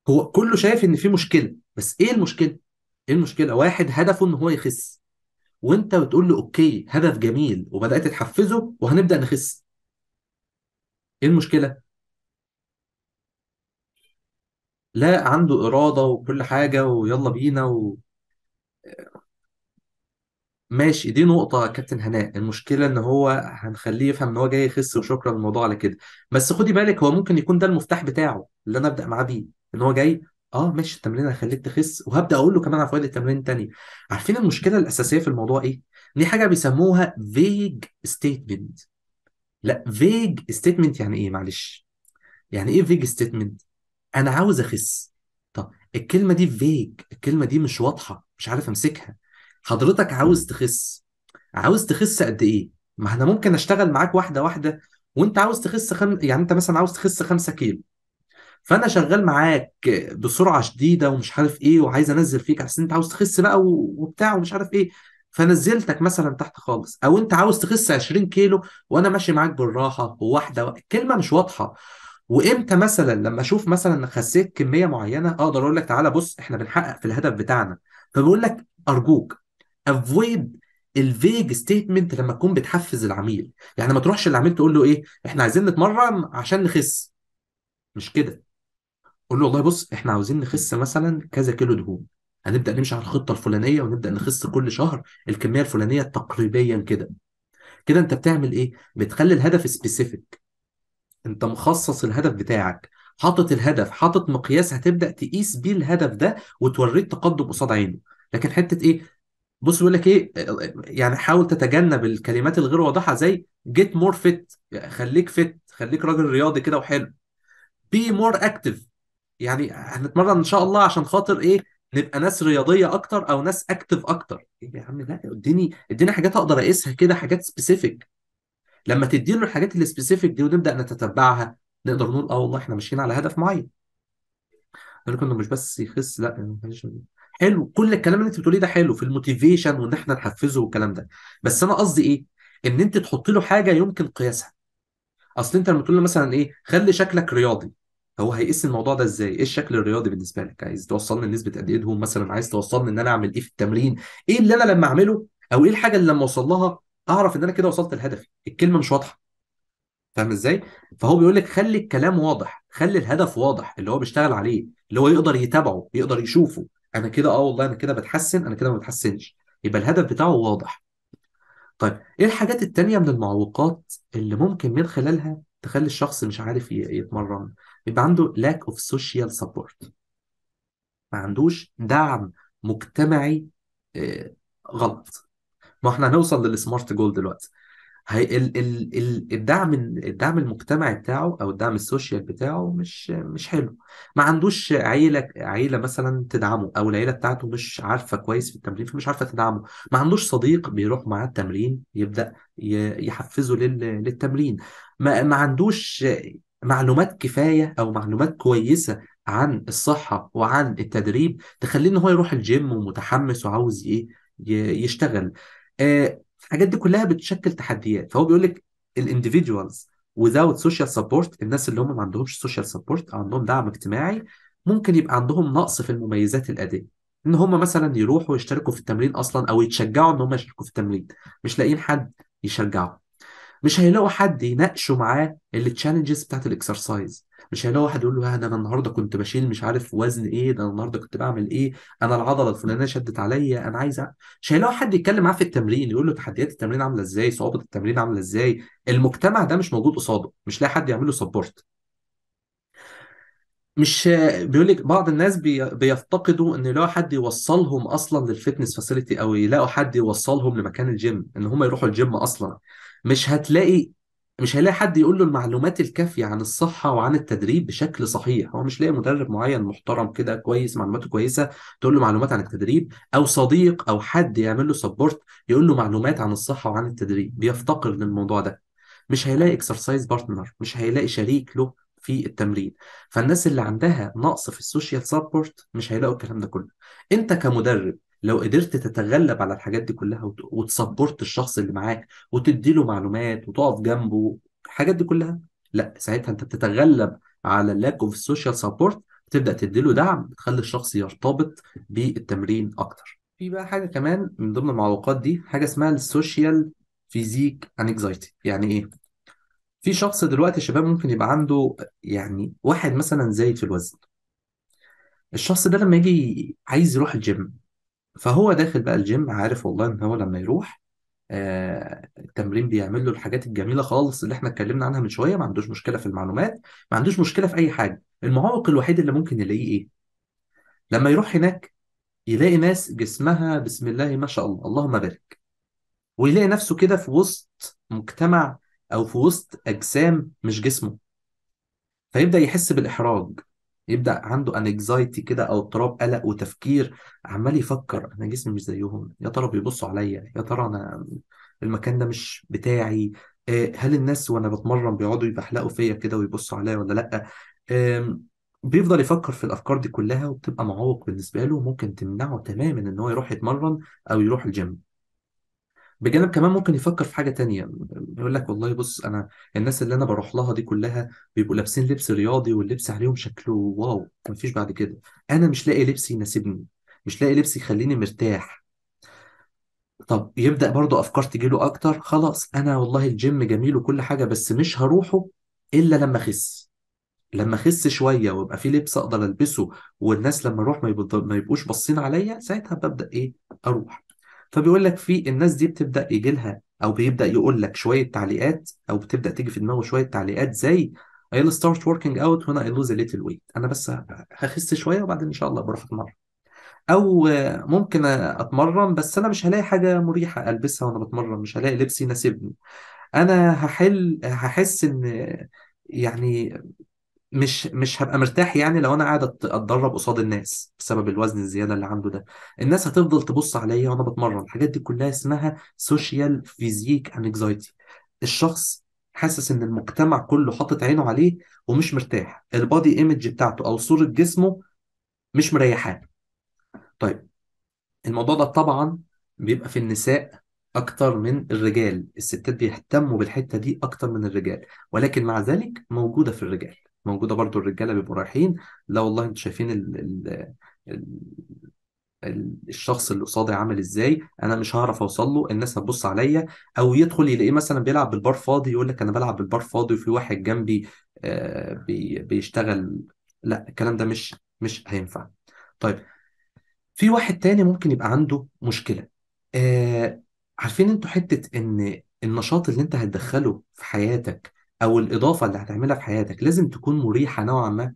هو كله شايف ان في مشكلة بس ايه المشكلة ايه المشكلة واحد هدفه ان هو يخس وانت بتقول له اوكي هدف جميل وبدأت تحفزه وهنبدأ نخس ايه المشكلة لا عنده إرادة وكل حاجة ويلا بينا و... ماشي دي نقطة يا كابتن هناء المشكلة ان هو هنخليه يفهم ان هو جاي يخس وشكرا الموضوع على كده بس خدي بالك هو ممكن يكون ده المفتاح بتاعه اللي انا ابدأ معاه بيه ان هو جاي اه ماشي التمرين هيخليك تخس وهبدأ اقول له كمان على فوائد التمرين التانية عارفين المشكلة الأساسية في الموضوع ايه؟ دي حاجة بيسموها فيج ستيتمنت لا فيج ستيتمنت يعني ايه معلش؟ يعني ايه فيج ستيتمنت؟ انا عاوز اخس طب الكلمه دي فيج الكلمه دي مش واضحه مش عارف امسكها حضرتك عاوز تخس عاوز تخس قد ايه ما انا ممكن اشتغل معاك واحده واحده وانت عاوز تخس خم... يعني انت مثلا عاوز تخس 5 كيلو فانا شغال معاك بسرعه شديده ومش عارف ايه وعايز انزل فيك على انت عاوز تخس بقى وبتاع ومش عارف ايه فنزلتك مثلا تحت خالص او انت عاوز تخس 20 كيلو وانا ماشي معاك بالراحه وواحده الكلمه مش واضحه وامتى مثلا لما اشوف مثلا خسيت كميه معينه اقدر اقول لك تعالى بص احنا بنحقق في الهدف بتاعنا فبقول لك ارجوك افويد الفيج ستيتمنت لما تكون بتحفز العميل يعني ما تروحش للعميل تقول له ايه احنا عايزين نتمرن عشان نخس مش كده قول له والله بص احنا عاوزين نخس مثلا كذا كيلو دهون هنبدا نمشي على الخطه الفلانيه ونبدا نخس كل شهر الكميه الفلانيه تقريبيا كده كده انت بتعمل ايه بتخلي الهدف سبيسيفيك انت مخصص الهدف بتاعك حاطط الهدف حاطط مقياس هتبدا تقيس بيه الهدف ده وتوريه التقدم قصاد عينه لكن حته ايه بص بيقول لك ايه يعني حاول تتجنب الكلمات الغير واضحه زي جيت مور فيت خليك فيت خليك راجل رياضي كده وحلو بي مور اكتف يعني هنتمرن ان شاء الله عشان خاطر ايه نبقى ناس رياضيه اكتر او ناس اكتف اكتر يا عم لا اديني اديني حاجات اقدر اقيسها كده حاجات سبيسيفيك لما تدي له الحاجات السبيسيفيك دي ونبدا نتتبعها نقدر نقول اه والله احنا ماشيين على هدف معين لكن انه مش بس يخس لا يعني حلو كل الكلام اللي انت بتقوليه ده حلو في الموتيفيشن وان احنا نحفزه والكلام ده بس انا قصدي ايه ان انت تحط له حاجه يمكن قياسها اصل انت لما تقول له مثلا ايه خلي شكلك رياضي هو هيقيس الموضوع ده ازاي؟ ايه الشكل الرياضي بالنسبه لك؟ عايز توصلني لنسبه قد ايه مثلا؟ عايز توصلني ان انا اعمل ايه في التمرين؟ ايه اللي انا لما اعمله او ايه الحاجه اللي لما اوصل لها اعرف ان انا كده وصلت لهدفي الكلمه مش واضحه فاهم ازاي فهو بيقول لك خلي الكلام واضح خلي الهدف واضح اللي هو بيشتغل عليه اللي هو يقدر يتابعه يقدر يشوفه انا كده اه والله انا كده بتحسن انا كده ما بتحسنش يبقى الهدف بتاعه واضح طيب ايه الحاجات التانية من المعوقات اللي ممكن من خلالها تخلي الشخص مش عارف يتمرن يبقى عنده lack of social support ما عندوش دعم مجتمعي آه، غلط ما احنا هنوصل للسمارت جول دلوقتي هي ال ال ال الدعم الدعم المجتمعي بتاعه او الدعم السوشيال بتاعه مش مش حلو ما عندوش عيله عيله مثلا تدعمه او العيله بتاعته مش عارفه كويس في التمرين فمش عارفه تدعمه ما عندوش صديق بيروح معاه التمرين يبدا يحفزه للتمرين ما, ما عندوش معلومات كفايه او معلومات كويسه عن الصحه وعن التدريب تخليه ان هو يروح الجيم ومتحمس وعاوز ايه يشتغل آه الحاجات دي كلها بتشكل تحديات فهو بيقول لك الانديفيدوالز without social support الناس اللي هم ما عندهمش social support او عندهم دعم اجتماعي ممكن يبقى عندهم نقص في المميزات الاداه ان هم مثلا يروحوا يشتركوا في التمرين اصلا او يتشجعوا ان هم يشتركوا في التمرين مش لاقيين حد يشجعهم مش هيلاقوا حد يناقشوا معاه التشالنجز بتاعت الاكسرسايز مش هيلاقي واحد يقول له ده انا النهارده كنت بشيل مش عارف وزن ايه ده انا النهارده كنت بعمل ايه انا العضله الفلانيه شدت عليا انا عايز أ... مش هيلاقي حد يتكلم معاه في التمرين يقول له تحديات التمرين عامله ازاي صعوبه التمرين عامله ازاي المجتمع ده مش موجود قصاده مش لاقي حد يعمل له سبورت مش بيقول لك بعض الناس بي... بيفتقدوا ان يلاقوا حد يوصلهم اصلا للفتنس فاسيلتي او يلاقوا حد يوصلهم لمكان الجيم ان هم يروحوا الجيم اصلا مش هتلاقي مش هيلاقي حد يقول له المعلومات الكافية عن الصحة وعن التدريب بشكل صحيح هو مش لاقي مدرب معين محترم كده كويس معلوماته كويسة تقول له معلومات عن التدريب أو صديق أو حد يعمل له سبورت يقول له معلومات عن الصحة وعن التدريب بيفتقر للموضوع ده مش هيلاقي اكسرسايز بارتنر مش هيلاقي شريك له في التمرين فالناس اللي عندها نقص في السوشيال سبورت مش هيلاقوا الكلام ده كله انت كمدرب لو قدرت تتغلب على الحاجات دي كلها وتسبورت الشخص اللي معاك وتديله معلومات وتقف جنبه الحاجات دي كلها لا ساعتها انت بتتغلب على اللاك اوف سوشيال سبورت بتبدا تديله دعم تخلي الشخص يرتبط بالتمرين اكتر في بقى حاجه كمان من ضمن المعوقات دي حاجه اسمها السوشيال فيزيك انكزايتي يعني ايه في شخص دلوقتي شباب ممكن يبقى عنده يعني واحد مثلا زايد في الوزن الشخص ده لما يجي عايز يروح الجيم فهو داخل بقى الجيم عارف والله ان هو لما يروح آه، التمرين بيعمل له الحاجات الجميله خالص اللي احنا اتكلمنا عنها من شويه ما عندوش مشكله في المعلومات ما عندوش مشكله في اي حاجه المعوق الوحيد اللي ممكن يلاقيه ايه لما يروح هناك يلاقي ناس جسمها بسم الله ما شاء الله اللهم بارك ويلاقي نفسه كده في وسط مجتمع او في وسط اجسام مش جسمه فيبدا يحس بالاحراج يبدا عنده انكزايتي كده او اضطراب قلق وتفكير عمال يفكر انا جسمي مش زيهم يا ترى بيبصوا عليا يا ترى انا المكان ده مش بتاعي آه، هل الناس وانا بتمرن بيقعدوا يبحلقوا فيا كده ويبصوا عليا ولا لا بيفضل يفكر في الافكار دي كلها وبتبقى معوق بالنسبه له وممكن تمنعه تماما ان هو يروح يتمرن او يروح الجيم بجانب كمان ممكن يفكر في حاجة تانية يقول لك والله بص أنا الناس اللي أنا بروح لها دي كلها بيبقوا لابسين لبس رياضي واللبس عليهم شكله واو ما فيش بعد كده أنا مش لاقي لبس يناسبني مش لاقي لبس يخليني مرتاح طب يبدأ برضه أفكار تجي له أكتر خلاص أنا والله الجيم جميل وكل حاجة بس مش هروحه إلا لما أخس لما أخس شوية ويبقى في لبس أقدر ألبسه والناس لما أروح ما, يبقوش باصين عليا ساعتها ببدأ إيه أروح فبيقول لك في الناس دي بتبدا يجي لها او بيبدا يقول لك شويه تعليقات او بتبدا تيجي في دماغه شويه تعليقات زي I'll start working out when I lose a little weight انا بس هخس شويه وبعدين ان شاء الله بروح اتمرن او ممكن اتمرن بس انا مش هلاقي حاجه مريحه البسها وانا بتمرن مش هلاقي لبس يناسبني انا هحل هحس ان يعني مش مش هبقى مرتاح يعني لو انا قاعد اتدرب قصاد الناس بسبب الوزن الزياده اللي عنده ده الناس هتفضل تبص عليا وانا بتمرن الحاجات دي كلها اسمها سوشيال فيزيك انكزايتي الشخص حاسس ان المجتمع كله حاطط عينه عليه ومش مرتاح البادي ايمج بتاعته او صوره جسمه مش مريحاه طيب الموضوع ده طبعا بيبقى في النساء اكتر من الرجال الستات بيهتموا بالحته دي اكتر من الرجال ولكن مع ذلك موجوده في الرجال موجوده برضو الرجاله بيبقوا رايحين لا والله انتوا شايفين الـ الـ الـ الشخص اللي قصادي عامل ازاي انا مش هعرف اوصل له الناس هتبص عليا او يدخل يلاقيه مثلا بيلعب بالبار فاضي يقول لك انا بلعب بالبار فاضي وفي واحد جنبي آه، بيشتغل لا الكلام ده مش مش هينفع طيب في واحد تاني ممكن يبقى عنده مشكلة آه عارفين انتوا حتة ان النشاط اللي انت هتدخله في حياتك او الاضافه اللي هتعملها في حياتك لازم تكون مريحه نوعا ما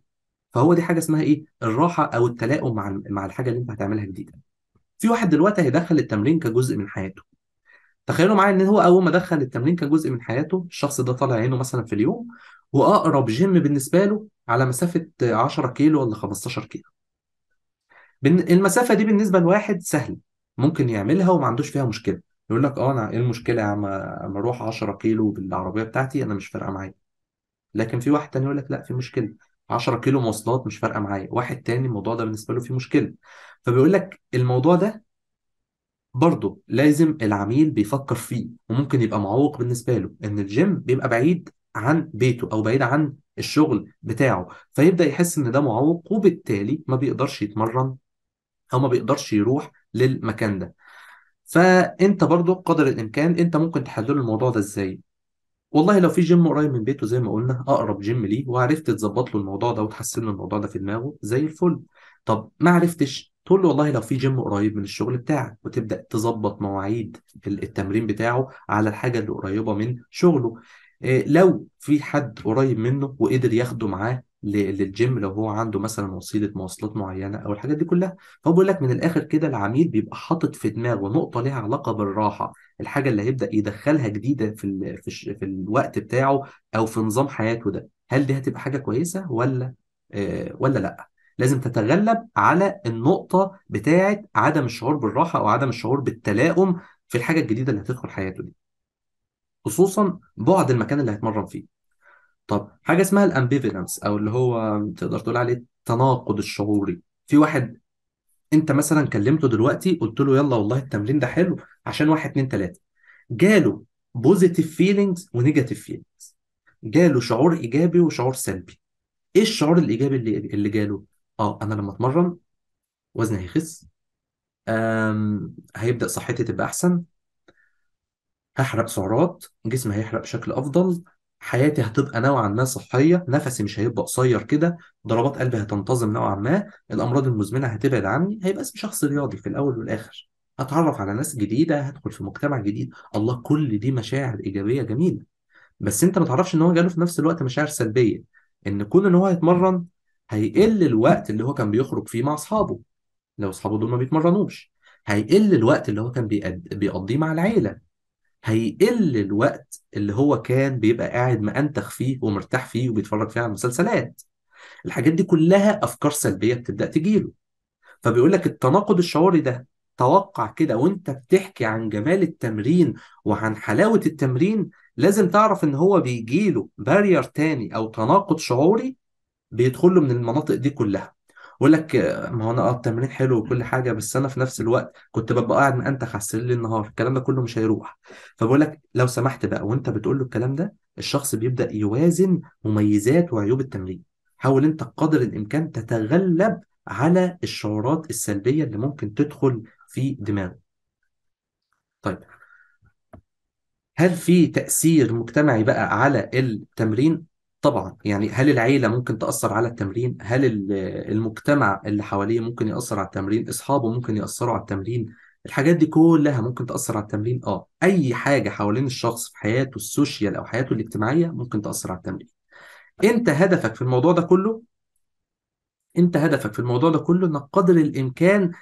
فهو دي حاجه اسمها ايه الراحه او التلاؤم مع مع الحاجه اللي انت هتعملها جديده في واحد دلوقتي هيدخل التمرين كجزء من حياته تخيلوا معايا ان هو اول ما دخل التمرين كجزء من حياته الشخص ده طالع عينه مثلا في اليوم واقرب جيم بالنسبه له على مسافه 10 كيلو ولا 15 كيلو المسافه دي بالنسبه لواحد سهله ممكن يعملها وما عندوش فيها مشكله يقول لك اه انا ايه المشكله يا عم اما اروح 10 كيلو بالعربيه بتاعتي انا مش فارقه معايا لكن في واحد تاني يقول لك لا في مشكله 10 كيلو مواصلات مش فارقه معايا واحد تاني الموضوع ده بالنسبه له في مشكله فبيقول لك الموضوع ده برضه لازم العميل بيفكر فيه وممكن يبقى معوق بالنسبه له ان الجيم بيبقى بعيد عن بيته او بعيد عن الشغل بتاعه فيبدا يحس ان ده معوق وبالتالي ما بيقدرش يتمرن او ما بيقدرش يروح للمكان ده فانت برضو قدر الامكان انت ممكن تحلله الموضوع ده ازاي والله لو في جيم قريب من بيته زي ما قلنا اقرب جيم ليه وعرفت تظبط له الموضوع ده وتحسن له الموضوع ده في دماغه زي الفل طب ما عرفتش تقول له والله لو في جيم قريب من الشغل بتاعك وتبدا تظبط مواعيد التمرين بتاعه على الحاجه اللي قريبه من شغله إيه لو في حد قريب منه وقدر ياخده معاه للجيم لو هو عنده مثلا وسيله مواصلات معينه او الحاجات دي كلها فهو بيقول لك من الاخر كده العميل بيبقى حاطط في دماغه نقطه ليها علاقه بالراحه الحاجه اللي هيبدا يدخلها جديده في ال... في, ش... في الوقت بتاعه او في نظام حياته ده هل دي هتبقى حاجه كويسه ولا آه ولا لا لازم تتغلب على النقطه بتاعه عدم الشعور بالراحه او عدم الشعور بالتلاؤم في الحاجه الجديده اللي هتدخل حياته دي خصوصا بعد المكان اللي هيتمرن فيه طب حاجه اسمها الامبيفالنس او اللي هو تقدر تقول عليه التناقض الشعوري في واحد انت مثلا كلمته دلوقتي قلت له يلا والله التمرين ده حلو عشان واحد اتنين تلاته جاله بوزيتيف فيلينجز ونيجاتيف فيلينجز جاله شعور ايجابي وشعور سلبي ايه الشعور الايجابي اللي اللي جاله اه انا لما اتمرن وزني هيخس هيبدا صحتي تبقى احسن هحرق سعرات جسمي هيحرق بشكل افضل حياتي هتبقى نوعا ما صحيه نفسي مش هيبقى قصير كده ضربات قلبي هتنتظم نوعا ما الامراض المزمنه هتبعد عني هيبقى اسمي شخص رياضي في الاول والاخر هتعرف على ناس جديده هدخل في مجتمع جديد الله كل دي مشاعر ايجابيه جميله بس انت ما تعرفش ان هو جاله في نفس الوقت مشاعر سلبيه ان كون ان هو هيتمرن هيقل الوقت اللي هو كان بيخرج فيه مع اصحابه لو اصحابه دول ما بيتمرنوش هيقل الوقت اللي هو كان بيقضيه مع العيله هيقل الوقت اللي هو كان بيبقى قاعد مأنتخ فيه ومرتاح فيه وبيتفرج فيه على المسلسلات الحاجات دي كلها أفكار سلبية بتبدأ تجيله فبيقول لك التناقض الشعوري ده توقع كده وانت بتحكي عن جمال التمرين وعن حلاوة التمرين لازم تعرف ان هو بيجيله بارير تاني او تناقض شعوري بيدخله من المناطق دي كلها بقول لك ما هو انا اه التمرين حلو وكل حاجه بس انا في نفس الوقت كنت ببقى قاعد منتخ على السرير النهار الكلام ده كله مش هيروح فبقول لك لو سمحت بقى وانت بتقول له الكلام ده الشخص بيبدا يوازن مميزات وعيوب التمرين حاول انت قدر الامكان تتغلب على الشعورات السلبيه اللي ممكن تدخل في دماغه طيب هل في تاثير مجتمعي بقى على التمرين طبعا يعني هل العيلة ممكن تأثر على التمرين؟ هل المجتمع اللي حواليه ممكن يأثر على التمرين؟ أصحابه ممكن يأثروا على التمرين؟ الحاجات دي كلها ممكن تأثر على التمرين اه أي حاجة حوالين الشخص في حياته السوشيال أو حياته الاجتماعية ممكن تأثر على التمرين أنت هدفك في الموضوع ده كله أنت هدفك في الموضوع ده كله إنك قدر الإمكان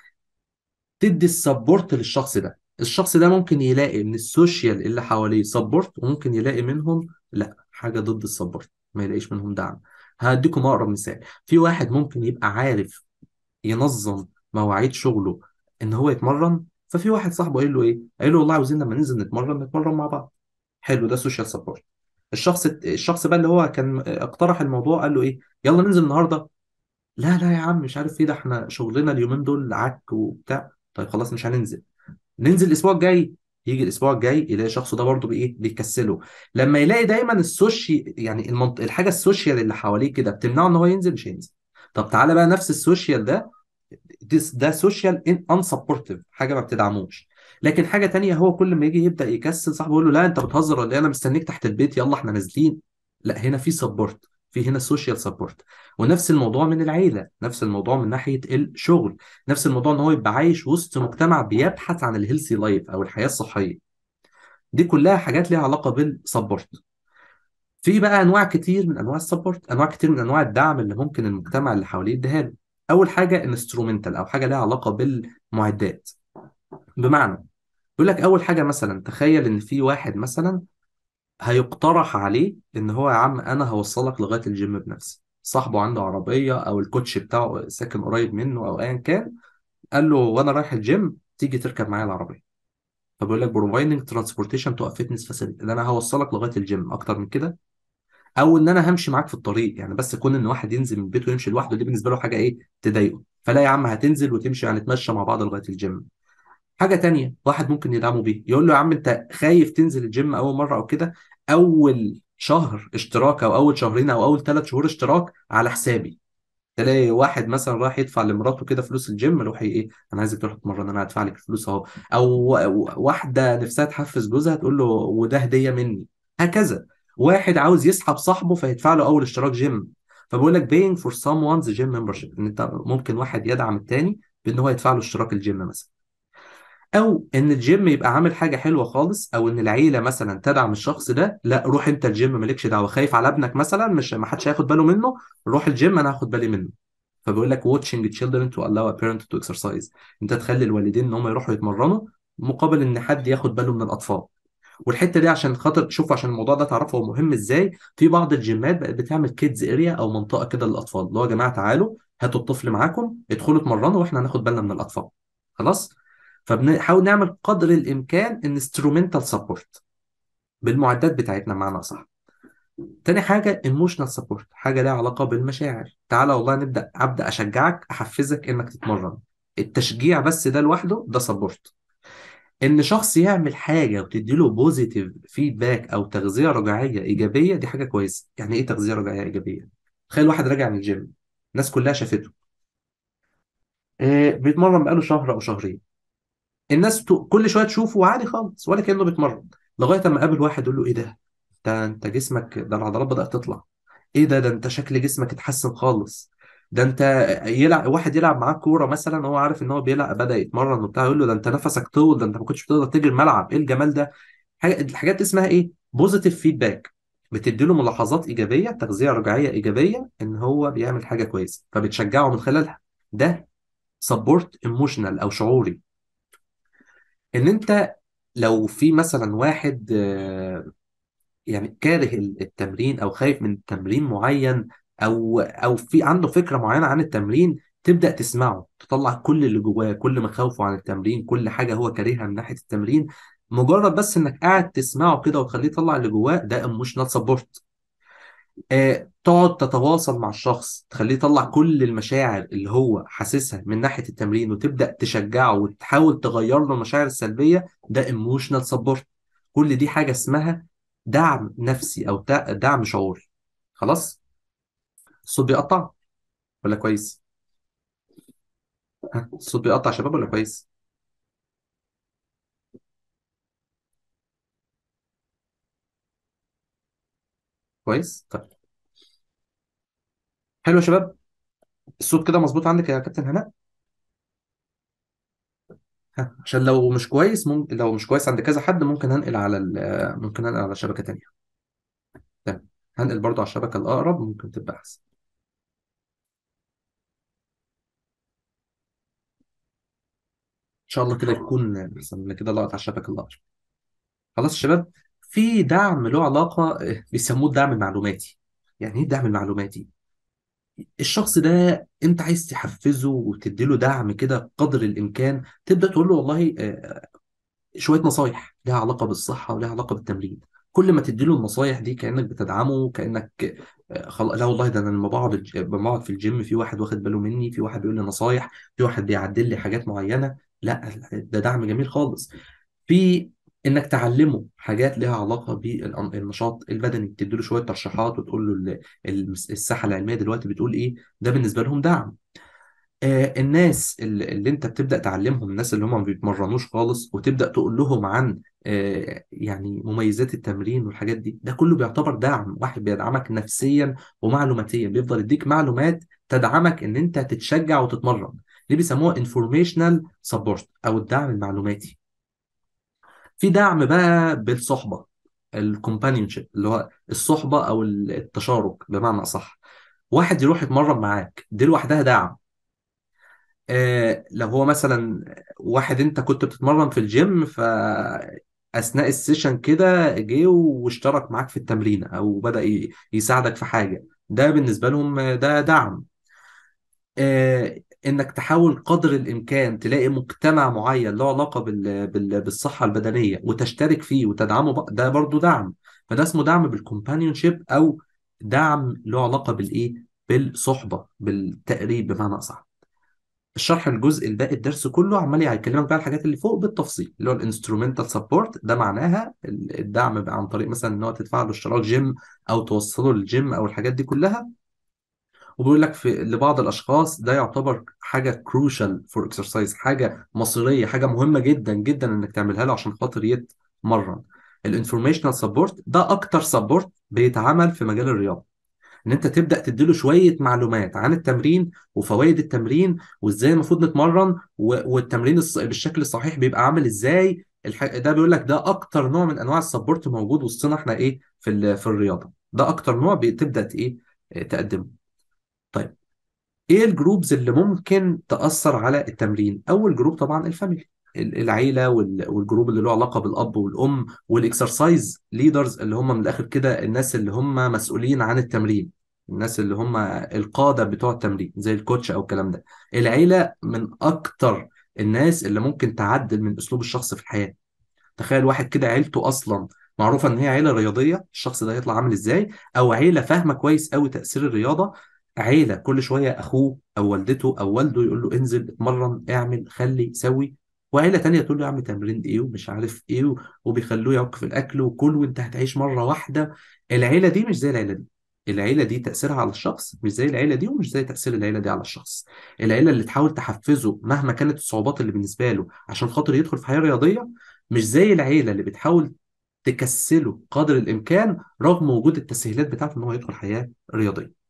تدي السبورت للشخص ده الشخص ده ممكن يلاقي من السوشيال اللي حواليه سبورت وممكن يلاقي منهم لا حاجة ضد السبورت ما يلاقيش منهم دعم هديكم اقرب مثال في واحد ممكن يبقى عارف ينظم مواعيد شغله ان هو يتمرن ففي واحد صاحبه قال له ايه قال له والله عاوزين لما ننزل نتمرن نتمرن مع بعض حلو ده سوشيال سبورت الشخص الشخص بقى اللي هو كان اقترح الموضوع قال له ايه يلا ننزل النهارده لا لا يا عم مش عارف ايه ده احنا شغلنا اليومين دول عك وبتاع طيب خلاص مش هننزل ننزل الاسبوع الجاي يجي الاسبوع الجاي يلاقي الشخص ده برضه بايه بيكسله لما يلاقي دايما السوشي يعني المنط... الحاجه السوشيال اللي حواليه كده بتمنعه ان هو ينزل مش هينزل طب تعالى بقى نفس السوشيال ده ده سوشيال ان سبورتيف حاجه ما بتدعموش لكن حاجه تانية هو كل ما يجي يبدا يكسل صاحبه يقول له لا انت بتهزر ولا إيه؟ انا مستنيك تحت البيت يلا احنا نازلين لا هنا في سبورت في هنا السوشيال سبورت ونفس الموضوع من العيله نفس الموضوع من ناحيه الشغل نفس الموضوع ان هو يبقى عايش وسط مجتمع بيبحث عن الهيلثي لايف او الحياه الصحيه دي كلها حاجات ليها علاقه بالسبورت في بقى انواع كتير من انواع السبورت انواع كتير من انواع الدعم اللي ممكن المجتمع اللي حواليه يديها له اول حاجه انسترومنتال او حاجه ليها علاقه بالمعدات بمعنى يقول لك اول حاجه مثلا تخيل ان في واحد مثلا هيقترح عليه ان هو يا عم انا هوصلك لغايه الجيم بنفسي صاحبه عنده عربيه او الكوتش بتاعه ساكن قريب منه او ايا كان قال له وانا رايح الجيم تيجي تركب معايا العربيه فبيقول لك بروفايدنج ترانسبورتيشن تو فيتنس فاسيلتي ان انا هوصلك لغايه الجيم اكتر من كده او ان انا همشي معاك في الطريق يعني بس كون ان واحد ينزل من بيته ويمشي لوحده دي بالنسبه له حاجه ايه تضايقه فلا يا عم هتنزل وتمشي يعني تمشى مع بعض لغايه الجيم حاجه تانية واحد ممكن يدعمه بيه يقول له يا عم انت خايف تنزل الجيم اول مره او كده اول شهر اشتراك او اول شهرين او اول ثلاث شهور اشتراك على حسابي تلاقي واحد مثلا راح يدفع لمراته كده فلوس الجيم روح ايه انا عايزك تروح تتمرن انا هدفع لك فلوس اهو او واحده نفسها تحفز جوزها تقول له وده هديه مني هكذا واحد عاوز يسحب صاحبه فيدفع له اول اشتراك جيم فبقول لك فور for someone's gym membership ان انت ممكن واحد يدعم الثاني بان هو يدفع له اشتراك الجيم مثلا او ان الجيم يبقى عامل حاجه حلوه خالص او ان العيله مثلا تدعم الشخص ده لا روح انت الجيم مالكش دعوه خايف على ابنك مثلا مش ما حدش هياخد باله منه روح الجيم انا هاخد بالي منه فبيقول لك watching children to allow a parent to exercise انت تخلي الوالدين ان هم يروحوا يتمرنوا مقابل ان حد ياخد باله من الاطفال والحته دي عشان خاطر تشوف عشان الموضوع ده تعرفه هو مهم ازاي في بعض الجيمات بقت بتعمل كيدز اريا او منطقه كده للاطفال اللي هو يا جماعه تعالوا هاتوا الطفل معاكم ادخلوا اتمرنوا واحنا هناخد بالنا من الاطفال خلاص فبنحاول نعمل قدر الامكان انسترومنتال سبورت بالمعدات بتاعتنا بمعنى صح تاني حاجه ايموشنال سبورت حاجه لها علاقه بالمشاعر تعالى والله نبدا ابدا اشجعك احفزك انك تتمرن التشجيع بس ده لوحده ده سبورت ان شخص يعمل حاجه وتدي له بوزيتيف فيدباك او تغذيه رجعيه ايجابيه دي حاجه كويسه يعني ايه تغذيه رجعيه ايجابيه تخيل واحد راجع من الجيم الناس كلها شافته آه، بيتمرن بقاله شهر او شهرين الناس كل شويه تشوفه عادي خالص ولا كانه بيتمرن لغايه اما قابل واحد يقول له ايه ده ده انت جسمك ده العضلات بدات تطلع ايه ده ده انت شكل جسمك اتحسن خالص ده انت يلعب واحد يلعب معاك كوره مثلا هو عارف ان هو بيلعب بدا يتمرن وبتاع يقول له ده انت نفسك طول ده انت ما كنتش بتقدر تجري الملعب ايه الجمال ده حاجة... الحاجات اسمها ايه بوزيتيف فيدباك بتدي له ملاحظات ايجابيه تغذيه رجعيه ايجابيه ان هو بيعمل حاجه كويسه فبتشجعه من خلالها ده سبورت ايموشنال او شعوري ان انت لو في مثلا واحد آه، يعني كاره التمرين او خايف من تمرين معين او او في عنده فكره معينه عن التمرين تبدا تسمعه تطلع كل اللي جواه كل مخاوفه عن التمرين كل حاجه هو كارهها من ناحيه التمرين مجرد بس انك قاعد تسمعه كده وتخليه يطلع اللي جواه ده ايموشنال سبورت آه، تقعد تتواصل مع الشخص تخليه يطلع كل المشاعر اللي هو حاسسها من ناحية التمرين وتبدأ تشجعه وتحاول تغير له المشاعر السلبية ده ايموشنال سبورت كل دي حاجة اسمها دعم نفسي أو دعم شعوري خلاص الصوت بيقطع ولا كويس الصوت بيقطع يا شباب ولا كويس كويس طيب حلو يا شباب الصوت كده مظبوط عندك يا كابتن هناء ها، عشان لو مش كويس ممكن لو مش كويس عند كذا حد ممكن هنقل على ممكن هنقل على شبكة ثانيه تمام هنقل برضو على الشبكة الأقرب ممكن تبقى أحسن إن شاء الله كده يكون أحسن من كده لقط على الشبكة الأقرب خلاص يا شباب في دعم له علاقه آه، بيسموه الدعم المعلوماتي يعني ايه الدعم المعلوماتي الشخص ده انت عايز تحفزه وتديله دعم كده قدر الامكان تبدا تقول له والله آه، شويه نصايح لها علاقه بالصحه ولها علاقه بالتمرين كل ما تديله النصايح دي كانك بتدعمه كانك آه، خل... لا والله ده انا لما بقعد لما بقعد في الجيم في واحد واخد باله مني في واحد بيقول لي نصايح في واحد بيعدل لي حاجات معينه لا ده دعم جميل خالص في انك تعلمه حاجات ليها علاقه بالنشاط البدني تديله شويه ترشيحات وتقول له الساحه العلميه دلوقتي بتقول ايه ده بالنسبه لهم دعم آه، الناس اللي, انت بتبدا تعلمهم الناس اللي هم ما بيتمرنوش خالص وتبدا تقول لهم عن آه، يعني مميزات التمرين والحاجات دي ده كله بيعتبر دعم واحد بيدعمك نفسيا ومعلوماتيا بيفضل يديك معلومات تدعمك ان انت تتشجع وتتمرن دي بيسموها انفورميشنال سبورت او الدعم المعلوماتي في دعم بقى بالصحبه شيب اللي هو الصحبه او التشارك بمعنى اصح واحد يروح يتمرن معاك دي لوحدها دعم آه لو هو مثلا واحد انت كنت بتتمرن في الجيم ف اثناء السيشن كده جه واشترك معاك في التمرين او بدا يساعدك في حاجه ده بالنسبه لهم ده دعم آه، انك تحاول قدر الامكان تلاقي مجتمع معين له علاقه بال... بال... بالصحه البدنيه وتشترك فيه وتدعمه ب... ده برضو دعم فده اسمه دعم بالكومبانيون شيب او دعم له علاقه بالايه بالصحبه بالتقريب بمعنى اصح الشرح الجزء الباقي الدرس كله عمال هيكلمك بقى الحاجات اللي فوق بالتفصيل اللي هو الانسترومنتال سبورت ده معناها الدعم بقى عن طريق مثلا ان هو تدفع له اشتراك جيم او توصله للجيم او الحاجات دي كلها وبيقول لك في لبعض الاشخاص ده يعتبر حاجه كروشال فور اكسرسايز حاجه مصيريه حاجه مهمه جدا جدا انك تعملها له عشان خاطر يتمرن الانفورميشنال سبورت ده اكتر سبورت بيتعمل في مجال الرياضه ان انت تبدا تديله شويه معلومات عن التمرين وفوائد التمرين وازاي المفروض نتمرن والتمرين بالشكل الصحيح بيبقى عامل ازاي ده بيقول لك ده اكتر نوع من انواع السبورت موجود وسطنا احنا ايه في في الرياضه ده اكتر نوع بتبدا ايه تقدمه ايه الجروبز اللي ممكن تأثر على التمرين؟ اول جروب طبعا الفاميلي العيله والجروب اللي له علاقه بالاب والام والاكسرسايز ليدرز اللي هم من الاخر كده الناس اللي هم مسؤولين عن التمرين الناس اللي هم القاده بتوع التمرين زي الكوتش او الكلام ده العيله من اكتر الناس اللي ممكن تعدل من اسلوب الشخص في الحياه تخيل واحد كده عيلته اصلا معروفه ان هي عيله رياضيه الشخص ده هيطلع عامل ازاي او عيله فاهمه كويس قوي تاثير الرياضه عيله كل شويه اخوه او والدته او والده يقول له انزل اتمرن اعمل خلي سوي وعيله تانية تقول له يا عم تمرين ايه ومش عارف ايه وبيخلوه يعك في الاكل وكل وانت هتعيش مره واحده العيله دي مش زي العيله دي العيله دي تاثيرها على الشخص مش زي العيله دي ومش زي تاثير العيله دي على الشخص العيله اللي تحاول تحفزه مهما كانت الصعوبات اللي بالنسبه له عشان خاطر يدخل في حياه رياضيه مش زي العيله اللي بتحاول تكسله قدر الامكان رغم وجود التسهيلات بتاعته ان هو يدخل حياه رياضيه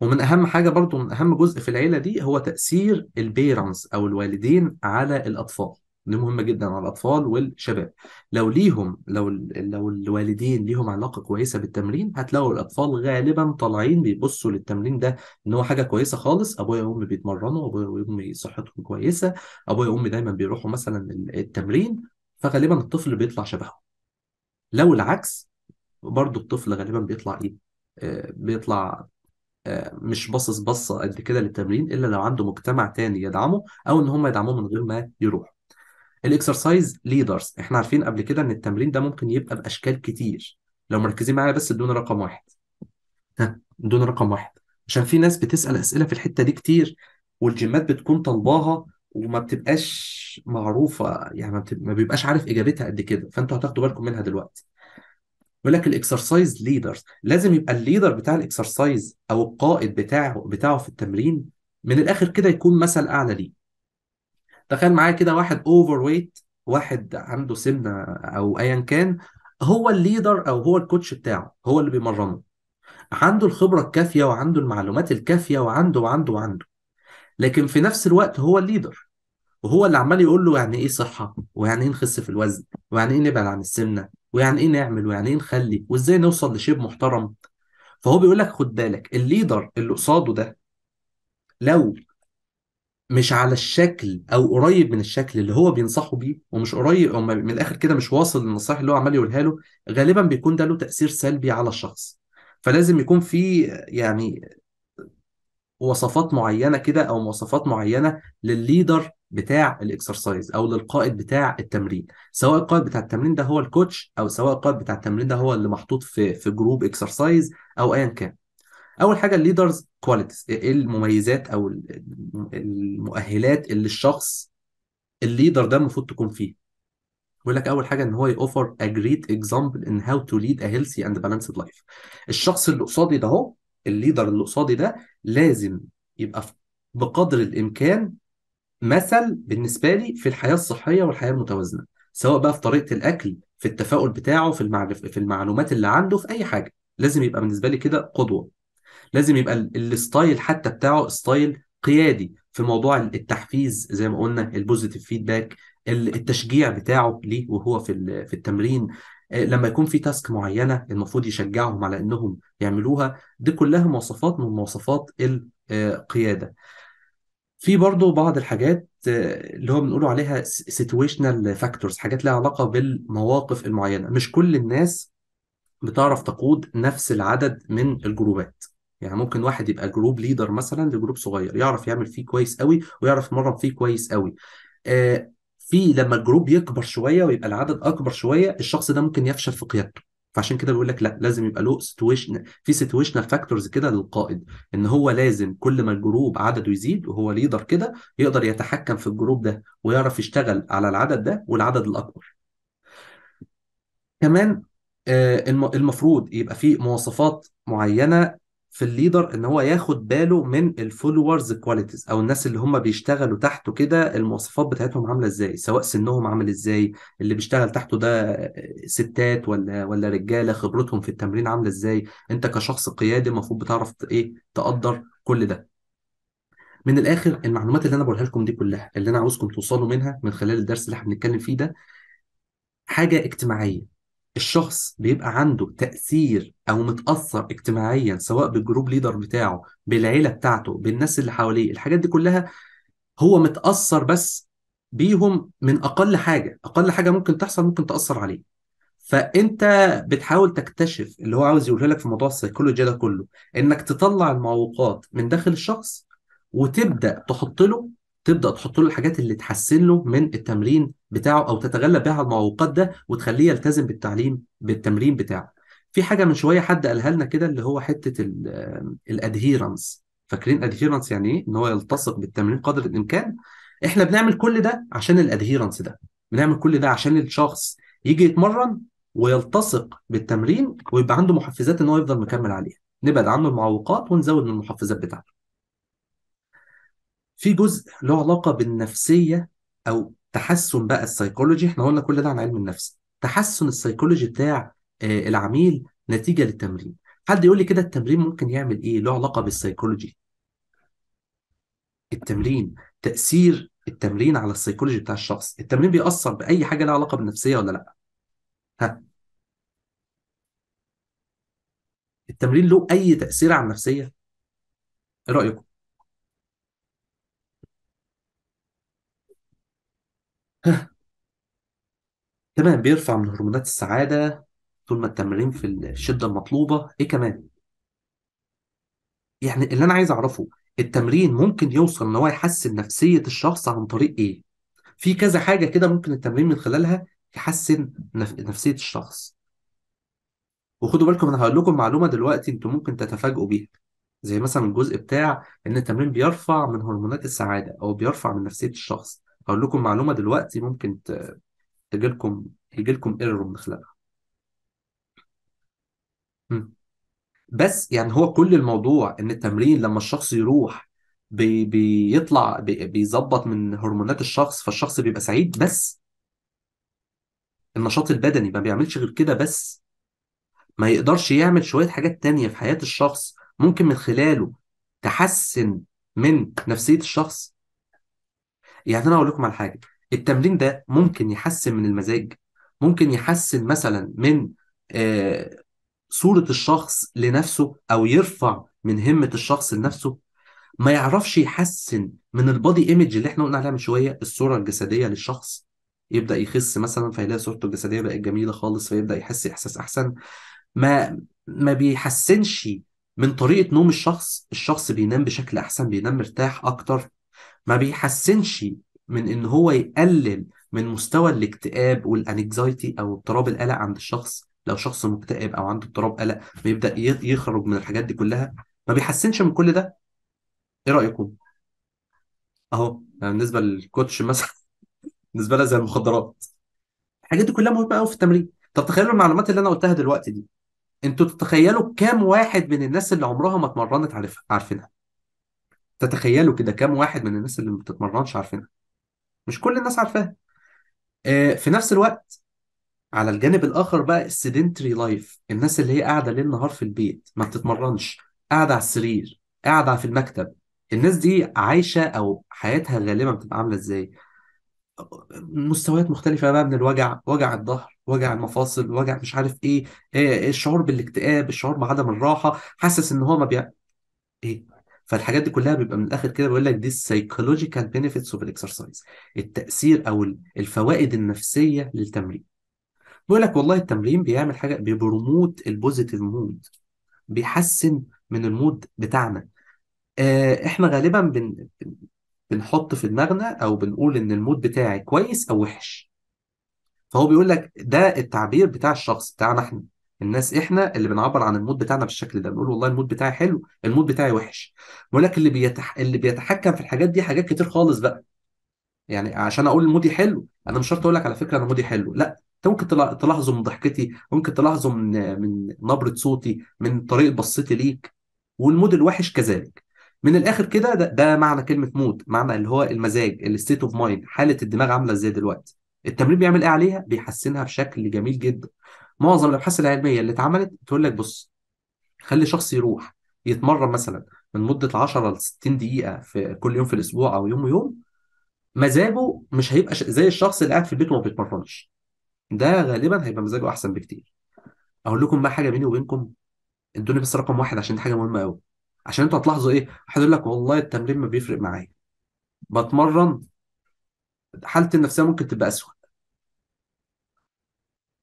ومن اهم حاجه برضو من اهم جزء في العيله دي هو تاثير البيرنس او الوالدين على الاطفال دي مهمه جدا على الاطفال والشباب لو ليهم لو لو الوالدين ليهم علاقه كويسه بالتمرين هتلاقوا الاطفال غالبا طالعين بيبصوا للتمرين ده ان هو حاجه كويسه خالص ابويا وامي بيتمرنوا ابويا وامي صحتهم كويسه ابويا وامي دايما بيروحوا مثلا التمرين فغالبا الطفل بيطلع شبههم لو العكس برضه الطفل غالبا بيطلع ايه آه، بيطلع مش باصص بصه قد كده للتمرين الا لو عنده مجتمع تاني يدعمه او ان هم يدعموه من غير ما يروح الاكسرسايز ليدرز احنا عارفين قبل كده ان التمرين ده ممكن يبقى باشكال كتير لو مركزين معايا بس ادونا رقم واحد ها ادونا رقم واحد عشان في ناس بتسال اسئله في الحته دي كتير والجيمات بتكون طالباها وما بتبقاش معروفه يعني ما بيبقاش عارف اجابتها قد كده فانتوا هتاخدوا بالكم منها دلوقتي يقول لك الاكسرسايز ليدرز لازم يبقى الليدر بتاع الاكسرسايز او القائد بتاعه بتاعه في التمرين من الاخر كده يكون مثل اعلى ليه تخيل معايا كده واحد اوفر ويت واحد عنده سمنه او ايا كان هو الليدر او هو الكوتش بتاعه هو اللي بيمرنه عنده الخبره الكافيه وعنده المعلومات الكافيه وعنده وعنده وعنده لكن في نفس الوقت هو الليدر وهو اللي عمال يقول له يعني ايه صحه ويعني ايه نخس في الوزن ويعني ايه نبعد عن السمنه ويعني ايه نعمل ويعني ايه نخلي وازاي نوصل لشيب محترم فهو بيقول لك خد بالك الليدر اللي قصاده ده لو مش على الشكل او قريب من الشكل اللي هو بينصحه بيه ومش قريب او من الاخر كده مش واصل للنصائح اللي هو عمال يقولها له غالبا بيكون ده له تاثير سلبي على الشخص فلازم يكون في يعني وصفات معينه كده او مواصفات معينه للليدر بتاع الاكسرسايز او للقائد بتاع التمرين سواء القائد بتاع التمرين ده هو الكوتش او سواء القائد بتاع التمرين ده هو اللي محطوط في في جروب اكسرسايز او ايا كان اول حاجه الليدرز كواليتيز ايه المميزات او المؤهلات اللي الشخص الليدر ده المفروض تكون فيه بيقول لك اول حاجه ان هو يوفر ا جريت اكزامبل ان هاو تو ليد ا هيلثي اند بالانسد لايف الشخص اللي قصادي ده اهو الليدر اللي قصادي ده لازم يبقى بقدر الامكان مثل بالنسبه لي في الحياه الصحيه والحياه المتوازنه سواء بقى في طريقه الاكل في التفاؤل بتاعه في المعرف في المعلومات اللي عنده في اي حاجه لازم يبقى بالنسبه لي كده قدوه لازم يبقى الستايل حتى بتاعه ستايل قيادي في موضوع التحفيز زي ما قلنا البوزيتيف فيدباك التشجيع بتاعه ليه وهو في في التمرين آه، لما يكون في تاسك معينه المفروض يشجعهم على انهم يعملوها دي كلها مواصفات من مواصفات القياده آه، في برضه بعض الحاجات آه، اللي هو بنقول عليها situational factors حاجات لها علاقة بالمواقف المعينة مش كل الناس بتعرف تقود نفس العدد من الجروبات يعني ممكن واحد يبقى جروب ليدر مثلا لجروب صغير يعرف يعمل فيه كويس قوي ويعرف يمرن فيه كويس قوي آه، في لما الجروب يكبر شويه ويبقى العدد اكبر شويه الشخص ده ممكن يفشل في قيادته فعشان كده بيقول لك لا لازم يبقى له سيتويشن في سيتويشنال فاكتورز كده للقائد ان هو لازم كل ما الجروب عدده يزيد وهو ليدر كده يقدر يتحكم في الجروب ده ويعرف يشتغل على العدد ده والعدد الاكبر. كمان آه، المفروض يبقى في مواصفات معينه في الليدر ان هو ياخد باله من الفولورز كواليتيز او الناس اللي هم بيشتغلوا تحته كده المواصفات بتاعتهم عامله ازاي سواء سنهم عامل ازاي اللي بيشتغل تحته ده ستات ولا ولا رجاله خبرتهم في التمرين عامله ازاي انت كشخص قيادي المفروض بتعرف ايه تقدر كل ده من الاخر المعلومات اللي انا بقولها لكم دي كلها اللي انا عاوزكم توصلوا منها من خلال الدرس اللي احنا بنتكلم فيه ده حاجه اجتماعيه الشخص بيبقى عنده تأثير أو متأثر اجتماعيا سواء بالجروب ليدر بتاعه بالعيلة بتاعته بالناس اللي حواليه الحاجات دي كلها هو متأثر بس بيهم من أقل حاجة أقل حاجة ممكن تحصل ممكن تأثر عليه فأنت بتحاول تكتشف اللي هو عاوز يقوله لك في موضوع السيكولوجيا ده كله إنك تطلع المعوقات من داخل الشخص وتبدأ تحط له تبدا تحط له الحاجات اللي تحسن له من التمرين بتاعه او تتغلب بها المعوقات ده وتخليه يلتزم بالتعليم بالتمرين بتاعه في حاجه من شويه حد قالها لنا كده اللي هو حته الادهيرنس فاكرين ادهيرنس يعني ايه ان هو يلتصق بالتمرين قدر الامكان احنا بنعمل كل ده عشان الادهيرنس ده بنعمل كل ده عشان الشخص يجي يتمرن ويلتصق بالتمرين ويبقى عنده محفزات ان هو يفضل مكمل عليها نبعد عنه المعوقات ونزود من المحفزات بتاعته في جزء له علاقه بالنفسيه او تحسن بقى السيكولوجي احنا قلنا كل ده عن علم النفس تحسن السيكولوجي بتاع آه، العميل نتيجه للتمرين حد يقول لي كده التمرين ممكن يعمل ايه له علاقه بالسيكولوجي التمرين تاثير التمرين على السيكولوجي بتاع الشخص التمرين بيأثر بأي حاجة لها علاقة بالنفسية ولا لأ ها التمرين له أي تأثير على النفسية إيه رأيكم كمان بيرفع من هرمونات السعادة طول ما التمرين في الشدة المطلوبة إيه كمان؟ يعني اللي أنا عايز أعرفه التمرين ممكن يوصل إن هو يحسن نفسية الشخص عن طريق إيه؟ في كذا حاجة كده ممكن التمرين من خلالها يحسن نف... نفسية الشخص وخدوا بالكم أنا هقول لكم معلومة دلوقتي أنتم ممكن تتفاجئوا بيها زي مثلا الجزء بتاع إن التمرين بيرفع من هرمونات السعادة أو بيرفع من نفسية الشخص هقول لكم معلومه دلوقتي ممكن تجي لكم يجي لكم ايرور خلالها بس يعني هو كل الموضوع ان التمرين لما الشخص يروح بي بيطلع بي بيظبط من هرمونات الشخص فالشخص بيبقى سعيد بس النشاط البدني ما بيعملش غير كده بس ما يقدرش يعمل شوية حاجات تانية في حياة الشخص ممكن من خلاله تحسن من نفسية الشخص يعني انا اقول لكم على حاجه التمرين ده ممكن يحسن من المزاج ممكن يحسن مثلا من آه صورة الشخص لنفسه أو يرفع من همة الشخص لنفسه ما يعرفش يحسن من البادي ايمج اللي احنا قلنا عليها من شوية الصورة الجسدية للشخص يبدا يخس مثلا فيلاقي صورته الجسديه بقت جميله خالص فيبدا يحس احساس احسن ما ما بيحسنش من طريقه نوم الشخص الشخص بينام بشكل احسن بينام مرتاح اكتر ما بيحسنش من ان هو يقلل من مستوى الاكتئاب والانكزايتي او اضطراب القلق عند الشخص لو شخص مكتئب او عنده اضطراب قلق بيبدا يخرج من الحاجات دي كلها ما بيحسنش من كل ده ايه رايكم اهو يعني بالنسبه للكوتش مثلا بالنسبه لها زي المخدرات الحاجات دي كلها مهمه قوي في التمرين طب تخيلوا المعلومات اللي انا قلتها دلوقتي دي انتوا تتخيلوا كام واحد من الناس اللي عمرها ما اتمرنت عارفها عارفينها تتخيلوا كده كام واحد من الناس اللي ما بتتمرنش عارفينها مش كل الناس عارفاها آه، في نفس الوقت على الجانب الاخر بقى السيدنتري لايف الناس اللي هي قاعده ليل نهار في البيت ما بتتمرنش قاعده على السرير قاعده في المكتب الناس دي عايشه او حياتها غالبا بتبقى عامله ازاي مستويات مختلفة بقى من الوجع وجع الظهر وجع المفاصل وجع مش عارف ايه, إيه الشعور بالاكتئاب الشعور بعدم الراحة حاسس ان هو ما بيع ايه فالحاجات دي كلها بيبقى من الاخر كده بيقول لك دي السايكولوجيكال بينفيتس اوف الاكسرسايز التاثير او الفوائد النفسيه للتمرين بيقول لك والله التمرين بيعمل حاجه بيبرموت البوزيتيف مود بيحسن من المود بتاعنا آه، احنا غالبا بن بنحط في دماغنا او بنقول ان المود بتاعي كويس او وحش فهو بيقول لك ده التعبير بتاع الشخص بتاعنا احنا الناس احنا اللي بنعبر عن المود بتاعنا بالشكل ده بنقول والله المود بتاعي حلو المود بتاعي وحش ولكن اللي بيتح... اللي بيتحكم في الحاجات دي حاجات كتير خالص بقى يعني عشان اقول مودي حلو انا مش شرط اقول لك على فكره انا مودي حلو لا انت ممكن تلاحظه من ضحكتي ممكن تلاحظه من من نبره صوتي من طريقه بصتي ليك والمود الوحش كذلك من الاخر كده ده, ده معنى كلمه مود معنى اللي هو المزاج الستيت اوف مايند حاله الدماغ عامله ازاي دلوقتي التمرين بيعمل ايه عليها بيحسنها بشكل جميل جدا معظم الابحاث العلميه اللي اتعملت بتقول لك بص خلي شخص يروح يتمرن مثلا من مده 10 ل 60 دقيقه في كل يوم في الاسبوع او يوم ويوم مزاجه مش هيبقى زي الشخص اللي قاعد في البيت وما بيتمرنش ده غالبا هيبقى مزاجه احسن بكتير اقول لكم بقى حاجه بيني وبينكم ادوني بس رقم واحد عشان دي حاجه مهمه قوي عشان انتوا هتلاحظوا ايه واحد يقول لك والله التمرين ما بيفرق معايا بتمرن حالتي النفسيه ممكن تبقى اسوء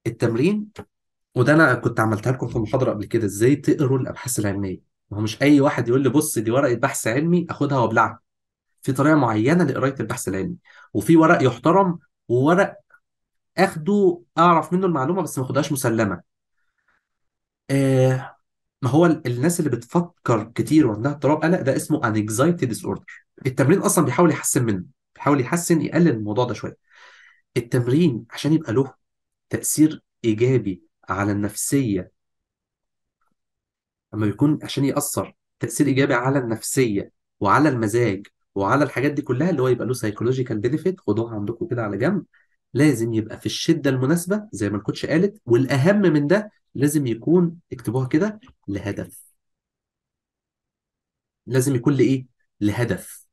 التمرين وده انا كنت عملتها لكم في محاضره قبل كده ازاي تقروا الابحاث العلميه ما هو مش اي واحد يقول لي بص دي ورقه بحث علمي اخدها وابلعها في طريقه معينه لقرايه البحث العلمي وفي ورق يحترم وورق اخده اعرف منه المعلومه بس ما اخدهاش مسلمه آه ما هو الناس اللي بتفكر كتير وعندها اضطراب قلق ده اسمه انكزايتي ديس اوردر التمرين اصلا بيحاول يحسن منه بيحاول يحسن يقلل الموضوع ده شويه التمرين عشان يبقى له تأثير إيجابي على النفسية أما بيكون عشان يأثر تأثير إيجابي على النفسية وعلى المزاج وعلى الحاجات دي كلها اللي هو يبقى له سايكولوجيكال بينيفيت خدوها عندكم كده على جنب لازم يبقى في الشدة المناسبة زي ما الكوتش قالت والأهم من ده لازم يكون اكتبوها كده لهدف لازم يكون لإيه؟ لهدف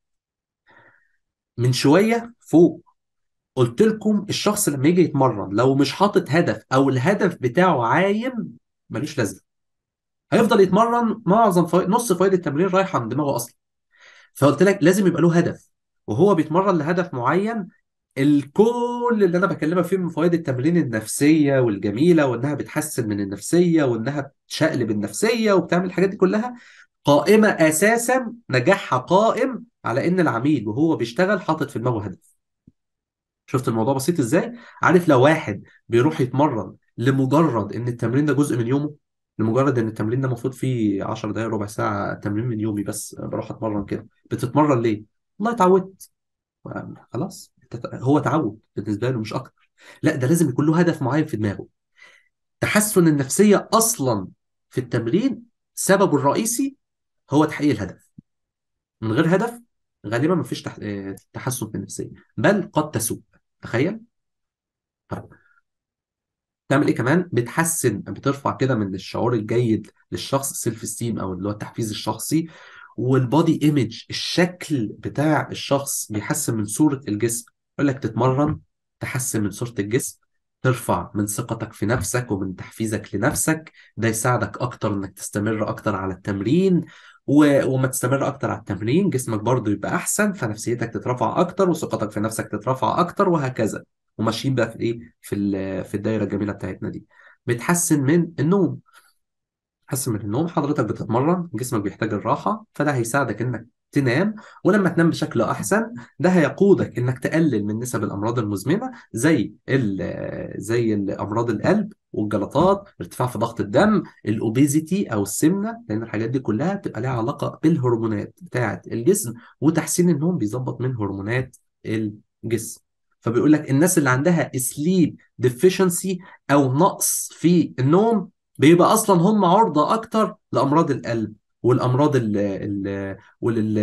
من شوية فوق قلت لكم الشخص لما يجي يتمرن لو مش حاطط هدف او الهدف بتاعه عايم ملوش لازمه هيفضل يتمرن معظم فايد نص فوائد التمرين رايحه من دماغه اصلا فقلت لك لازم يبقى له هدف وهو بيتمرن لهدف معين الكل اللي انا بكلمك فيه من فوائد التمرين النفسيه والجميله وانها بتحسن من النفسيه وانها بتشقلب النفسيه وبتعمل الحاجات دي كلها قائمه اساسا نجاحها قائم على ان العميل وهو بيشتغل حاطط في دماغه هدف شفت الموضوع بسيط ازاي؟ عارف لو واحد بيروح يتمرن لمجرد ان التمرين ده جزء من يومه لمجرد ان التمرين ده المفروض فيه 10 دقايق ربع ساعه تمرين من يومي بس بروح اتمرن كده بتتمرن ليه؟ والله اتعودت خلاص هو تعود بالنسبه له مش اكتر لا ده لازم يكون له هدف معين في دماغه تحسن النفسيه اصلا في التمرين سببه الرئيسي هو تحقيق الهدف من غير هدف غالبا مفيش آه، تحسن في النفسيه بل قد تسوء تخيل طيب. تعمل ايه كمان بتحسن بترفع كده من الشعور الجيد للشخص سيلف ستيم او اللي هو التحفيز الشخصي والبادي ايمج الشكل بتاع الشخص بيحسن من صورة الجسم يقول لك تتمرن تحسن من صورة الجسم ترفع من ثقتك في نفسك ومن تحفيزك لنفسك ده يساعدك اكتر انك تستمر اكتر على التمرين وما تستمر اكتر على التمرين جسمك برضه يبقى احسن فنفسيتك تترفع اكتر وثقتك في نفسك تترفع اكتر وهكذا وماشيين بقى في ايه في في الدايره الجميله بتاعتنا دي بتحسن من النوم تحسن من النوم حضرتك بتتمرن جسمك بيحتاج الراحه فده هيساعدك انك تنام ولما تنام بشكل احسن ده هيقودك انك تقلل من نسب الامراض المزمنه زي زي الامراض القلب والجلطات ارتفاع في ضغط الدم الاوبيزيتي او السمنه لان الحاجات دي كلها بتبقى لها علاقه بالهرمونات بتاعه الجسم وتحسين النوم بيظبط من هرمونات الجسم فبيقول لك الناس اللي عندها سليب ديفيشنسي او نقص في النوم بيبقى اصلا هم عرضه اكتر لامراض القلب والامراض ال ال وال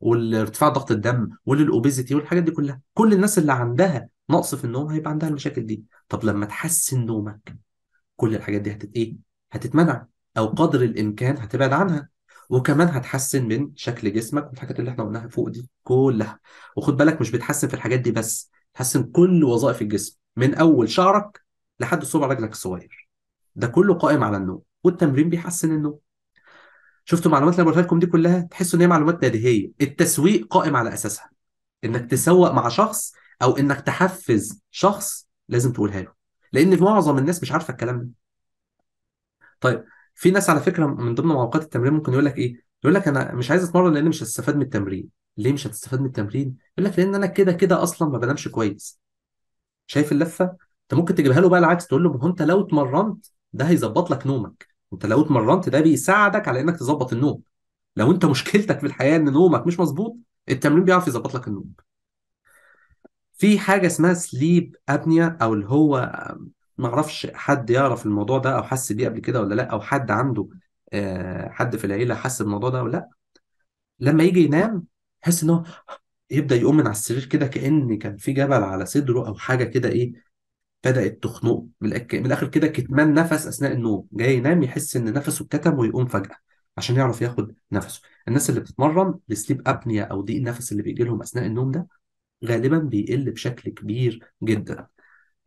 والارتفاع ضغط الدم وللاوبيزيتي والحاجات دي كلها كل الناس اللي عندها نقص في النوم هيبقى عندها المشاكل دي طب لما تحسن نومك كل الحاجات دي هتت ايه هتتمنع او قدر الامكان هتبعد عنها وكمان هتحسن من شكل جسمك والحاجات اللي احنا قلناها فوق دي كلها وخد بالك مش بتحسن في الحاجات دي بس تحسن كل وظائف الجسم من اول شعرك لحد صبع رجلك الصغير ده كله قائم على النوم والتمرين بيحسن النوم شفتوا المعلومات اللي بقولها لكم دي كلها تحسوا ان هي معلومات بديهيه التسويق قائم على اساسها انك تسوق مع شخص او انك تحفز شخص لازم تقولها له لان معظم الناس مش عارفه الكلام ده طيب في ناس على فكره من ضمن مواقيت التمرين ممكن يقول لك ايه يقول لك انا مش عايز اتمرن لان مش هستفاد من التمرين ليه مش هتستفاد من التمرين يقول لك لان انا كده كده اصلا ما بنامش كويس شايف اللفه انت ممكن تجيبها له بقى العكس تقول له ما هو انت لو اتمرنت ده هيظبط لك نومك انت لو اتمرنت ده بيساعدك على انك تظبط النوم لو انت مشكلتك في الحياه ان نومك مش مظبوط التمرين بيعرف يظبط لك النوم في حاجه اسمها سليب ابنيا او اللي هو ما اعرفش حد يعرف الموضوع ده او حس بيه قبل كده ولا لا او حد عنده آه، حد في العيله حس بالموضوع ده ولا لا لما يجي ينام يحس ان هو يبدا يقوم من على السرير كده كان كان في جبل على صدره او حاجه كده ايه بدات تخنقه من الاخر كده كتمان نفس اثناء النوم جاي ينام يحس ان نفسه اتكتم ويقوم فجاه عشان يعرف ياخد نفسه الناس اللي بتتمرن لسليب ابنيا او ضيق النفس اللي بيجي لهم اثناء النوم ده غالبا بيقل بشكل كبير جدا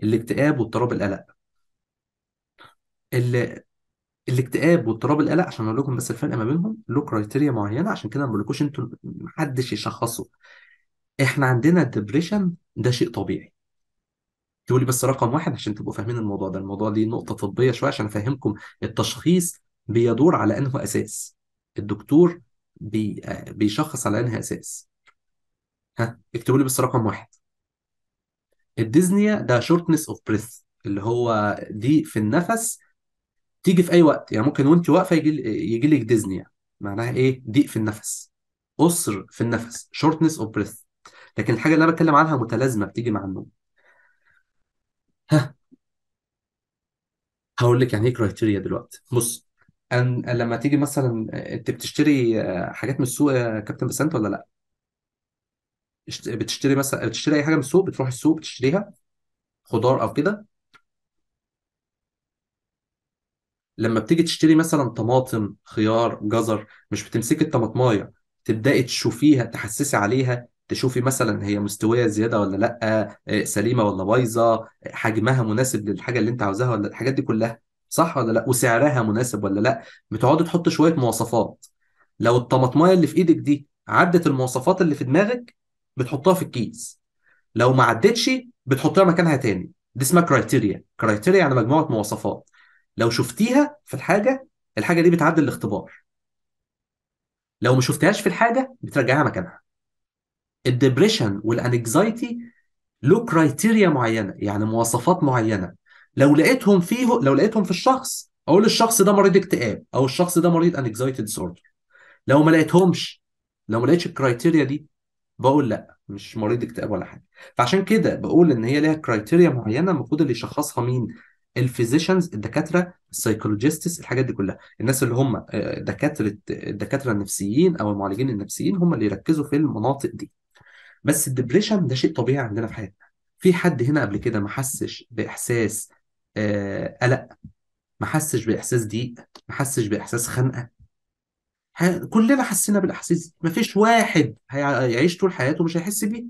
الاكتئاب واضطراب القلق ال... الاكتئاب واضطراب القلق عشان اقول لكم بس الفرق ما بينهم له كرايتيريا معينه عشان كده ما بقولكوش انتوا محدش يشخصه احنا عندنا الدبريشن ده شيء طبيعي تقول لي بس رقم واحد عشان تبقوا فاهمين الموضوع ده الموضوع دي نقطه طبيه شويه عشان افهمكم التشخيص بيدور على انه اساس الدكتور بي... بيشخص على انه اساس ها اكتبوا لي بس رقم واحد الديزنيا ده شورتنس اوف بريث اللي هو دي في النفس تيجي في اي وقت يعني ممكن وانت واقفه يجي يجي لك ديزنيا معناها ايه ضيق في النفس قصر في النفس شورتنس اوف بريث لكن الحاجه اللي انا بتكلم عنها متلازمه بتيجي مع النوم ها هقول لك يعني ايه كرايتيريا دلوقتي بص أن لما تيجي مثلا انت بتشتري حاجات من السوق يا كابتن بسنت ولا لا بتشتري مثلا بتشتري اي حاجه من السوق بتروح السوق بتشتريها خضار او كده لما بتيجي تشتري مثلا طماطم خيار جزر مش بتمسكي الطماطمايه تبداي تشوفيها تحسسي عليها تشوفي مثلا هي مستويه زياده ولا لا آه، سليمه ولا بايظه حجمها مناسب للحاجه اللي انت عاوزاها ولا الحاجات دي كلها صح ولا لا وسعرها مناسب ولا لا بتقعدي تحط شويه مواصفات لو الطماطمايه اللي في ايدك دي عدت المواصفات اللي في دماغك بتحطها في الكيس لو ما عدتش بتحطها مكانها تاني دي اسمها كرايتيريا كرايتيريا يعني مجموعه مواصفات لو شفتيها في الحاجه الحاجه دي بتعدي الاختبار لو ما شفتهاش في الحاجه بترجعها مكانها الدبريشن والانكزايتي له كرايتيريا معينه يعني مواصفات معينه لو لقيتهم فيه لو لقيتهم في الشخص اقول الشخص ده مريض اكتئاب او الشخص ده مريض انكزايتي ديسوردر لو ما لقيتهمش لو ما لقيتش الكرايتيريا دي بقول لا مش مريض اكتئاب ولا حاجه فعشان كده بقول ان هي ليها كرايتيريا معينه المفروض اللي يشخصها مين الفيزيشنز الدكاتره السايكولوجيستس الحاجات دي كلها الناس اللي هم آه، دكاتره الدكاتره النفسيين او المعالجين النفسيين هم اللي يركزوا في المناطق دي بس الدبريشن ده شيء طبيعي عندنا في حياتنا في حد هنا قبل كده ما حسش باحساس آه قلق ما حسش باحساس ضيق ما حسش باحساس خنقه ح... كلنا حسينا بالاحاسيس دي مفيش واحد هيعيش طول حياته مش هيحس بيه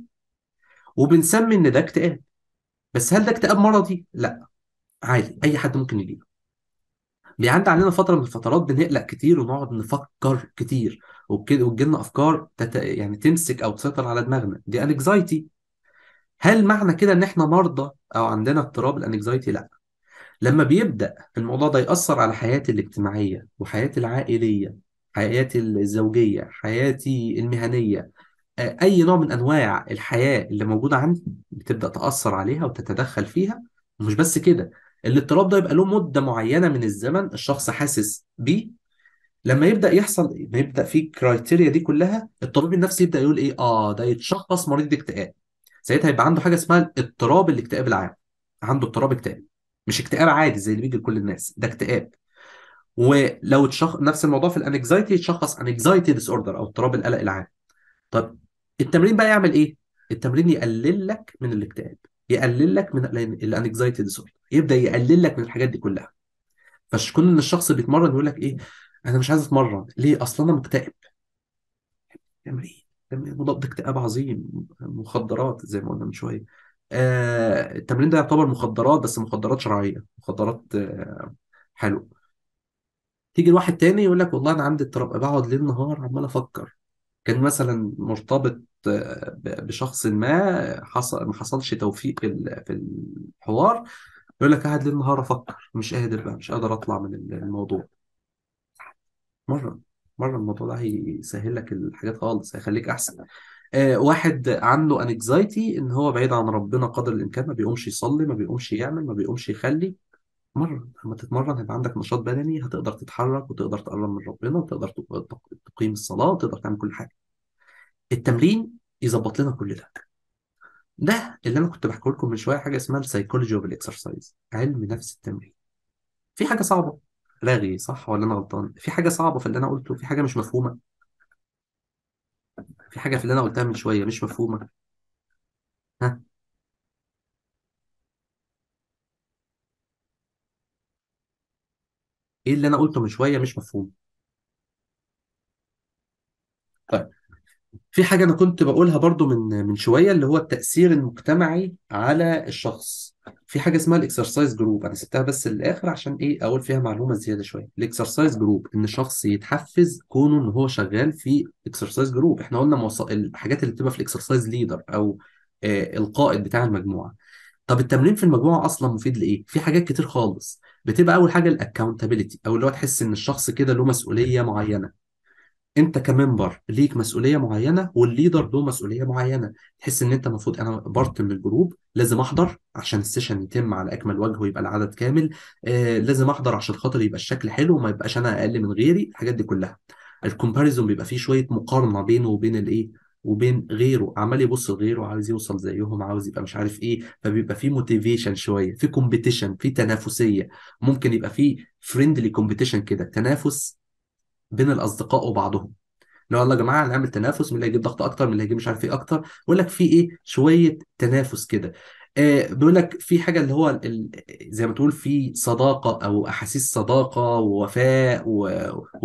وبنسمي ان ده اكتئاب بس هل ده اكتئاب مرضي لا عادي اي حد ممكن يجيبه بيعدي علينا فتره من الفترات بنقلق كتير ونقعد نفكر كتير وتجي لنا افكار تت... يعني تمسك او تسيطر على دماغنا دي انكزايتي هل معنى كده ان احنا مرضى او عندنا اضطراب الانكزايتي لا لما بيبدا الموضوع ده ياثر على حياتي الاجتماعيه وحياتي العائليه حياتي الزوجية حياتي المهنية آه، أي نوع من أنواع الحياة اللي موجودة عندي بتبدأ تأثر عليها وتتدخل فيها ومش بس كده الاضطراب ده يبقى له مدة معينة من الزمن الشخص حاسس بيه لما يبدأ يحصل ما يبدأ في الكرايتيريا دي كلها الطبيب النفسي يبدأ يقول إيه آه ده يتشخص مريض اكتئاب ساعتها يبقى عنده حاجة اسمها اضطراب الاكتئاب العام عنده اضطراب اكتئاب مش اكتئاب عادي زي اللي بيجي لكل الناس ده اكتئاب ولو تشخ... نفس الموضوع في الانكزايتي يتشخص انكزايتي ديس اوردر او اضطراب القلق العام طب التمرين بقى يعمل ايه التمرين يقلل لك من الاكتئاب يقلل لك من الانكزايتي ديس اوردر يبدا يقلل لك من الحاجات دي كلها فش كون ان الشخص بيتمرن يقول لك ايه انا مش عايز اتمرن ليه اصلا انا مكتئب تمرين تمرين مضاد اكتئاب عظيم مخدرات زي ما قلنا من شويه آه التمرين ده يعتبر مخدرات بس مخدرات شرعيه مخدرات آه حلو تيجي لواحد تاني يقول لك والله انا عندي اضطراب بقعد ليل نهار عمال افكر كان مثلا مرتبط بشخص ما حصل ما حصلش توفيق في الحوار يقول لك قاعد ليل نهار افكر مش قادر بقى مش قادر اطلع من الموضوع مره مره الموضوع ده هيسهل لك الحاجات خالص هيخليك احسن آه، واحد عنده انكزايتي ان هو بعيد عن ربنا قدر الامكان ما بيقومش يصلي ما بيقومش يعمل ما بيقومش يخلي تتمرن لما تتمرن هيبقى عندك نشاط بدني هتقدر تتحرك وتقدر تقرب من ربنا وتقدر تقيم الصلاة وتقدر تعمل كل حاجة التمرين يظبط لنا كل ده ده اللي انا كنت بحكي لكم من شويه حاجه اسمها السايكولوجي اوف الاكسرسايز علم نفس التمرين في حاجه صعبه لاغي صح ولا انا غلطان في حاجه صعبه في اللي انا قلته في حاجه مش مفهومه في حاجه في اللي انا قلتها من شويه مش مفهومه ها ايه اللي انا قلته من شويه مش مفهوم طيب في حاجه انا كنت بقولها برضو من من شويه اللي هو التاثير المجتمعي على الشخص في حاجه اسمها الاكسرسايز جروب انا سبتها بس للاخر عشان ايه اقول فيها معلومه زياده شويه الاكسرسايز جروب ان الشخص يتحفز كونه ان هو شغال في اكسرسايز جروب احنا قلنا الحاجات اللي بتبقى في الاكسرسايز ليدر او آه، القائد بتاع المجموعه طب التمرين في المجموعه اصلا مفيد لايه في حاجات كتير خالص بتبقى اول حاجه الاكونتابيلتي او اللي هو تحس ان الشخص كده له مسؤوليه معينه انت كممبر ليك مسؤوليه معينه والليدر له مسؤوليه معينه تحس ان انت المفروض انا بارت من الجروب لازم احضر عشان السيشن يتم على اكمل وجه ويبقى العدد كامل آه لازم احضر عشان خاطر يبقى الشكل حلو وما يبقاش انا اقل من غيري الحاجات دي كلها الكومباريزون بيبقى فيه شويه مقارنه بينه وبين الايه وبين غيره عمال يبص لغيره عاوز يوصل زيهم عاوز يبقى مش عارف ايه فبيبقى في موتيفيشن شويه في كومبيتيشن في تنافسيه ممكن يبقى في فريندلي كومبيتيشن كده تنافس بين الاصدقاء وبعضهم لو يلا يا جماعه هنعمل تنافس مين اللي هيجيب ضغط اكتر مين اللي هيجيب مش عارف ايه اكتر يقول لك في ايه شويه تنافس كده آه، بيقول لك في حاجه اللي هو زي ما تقول في صداقه او احاسيس صداقه ووفاء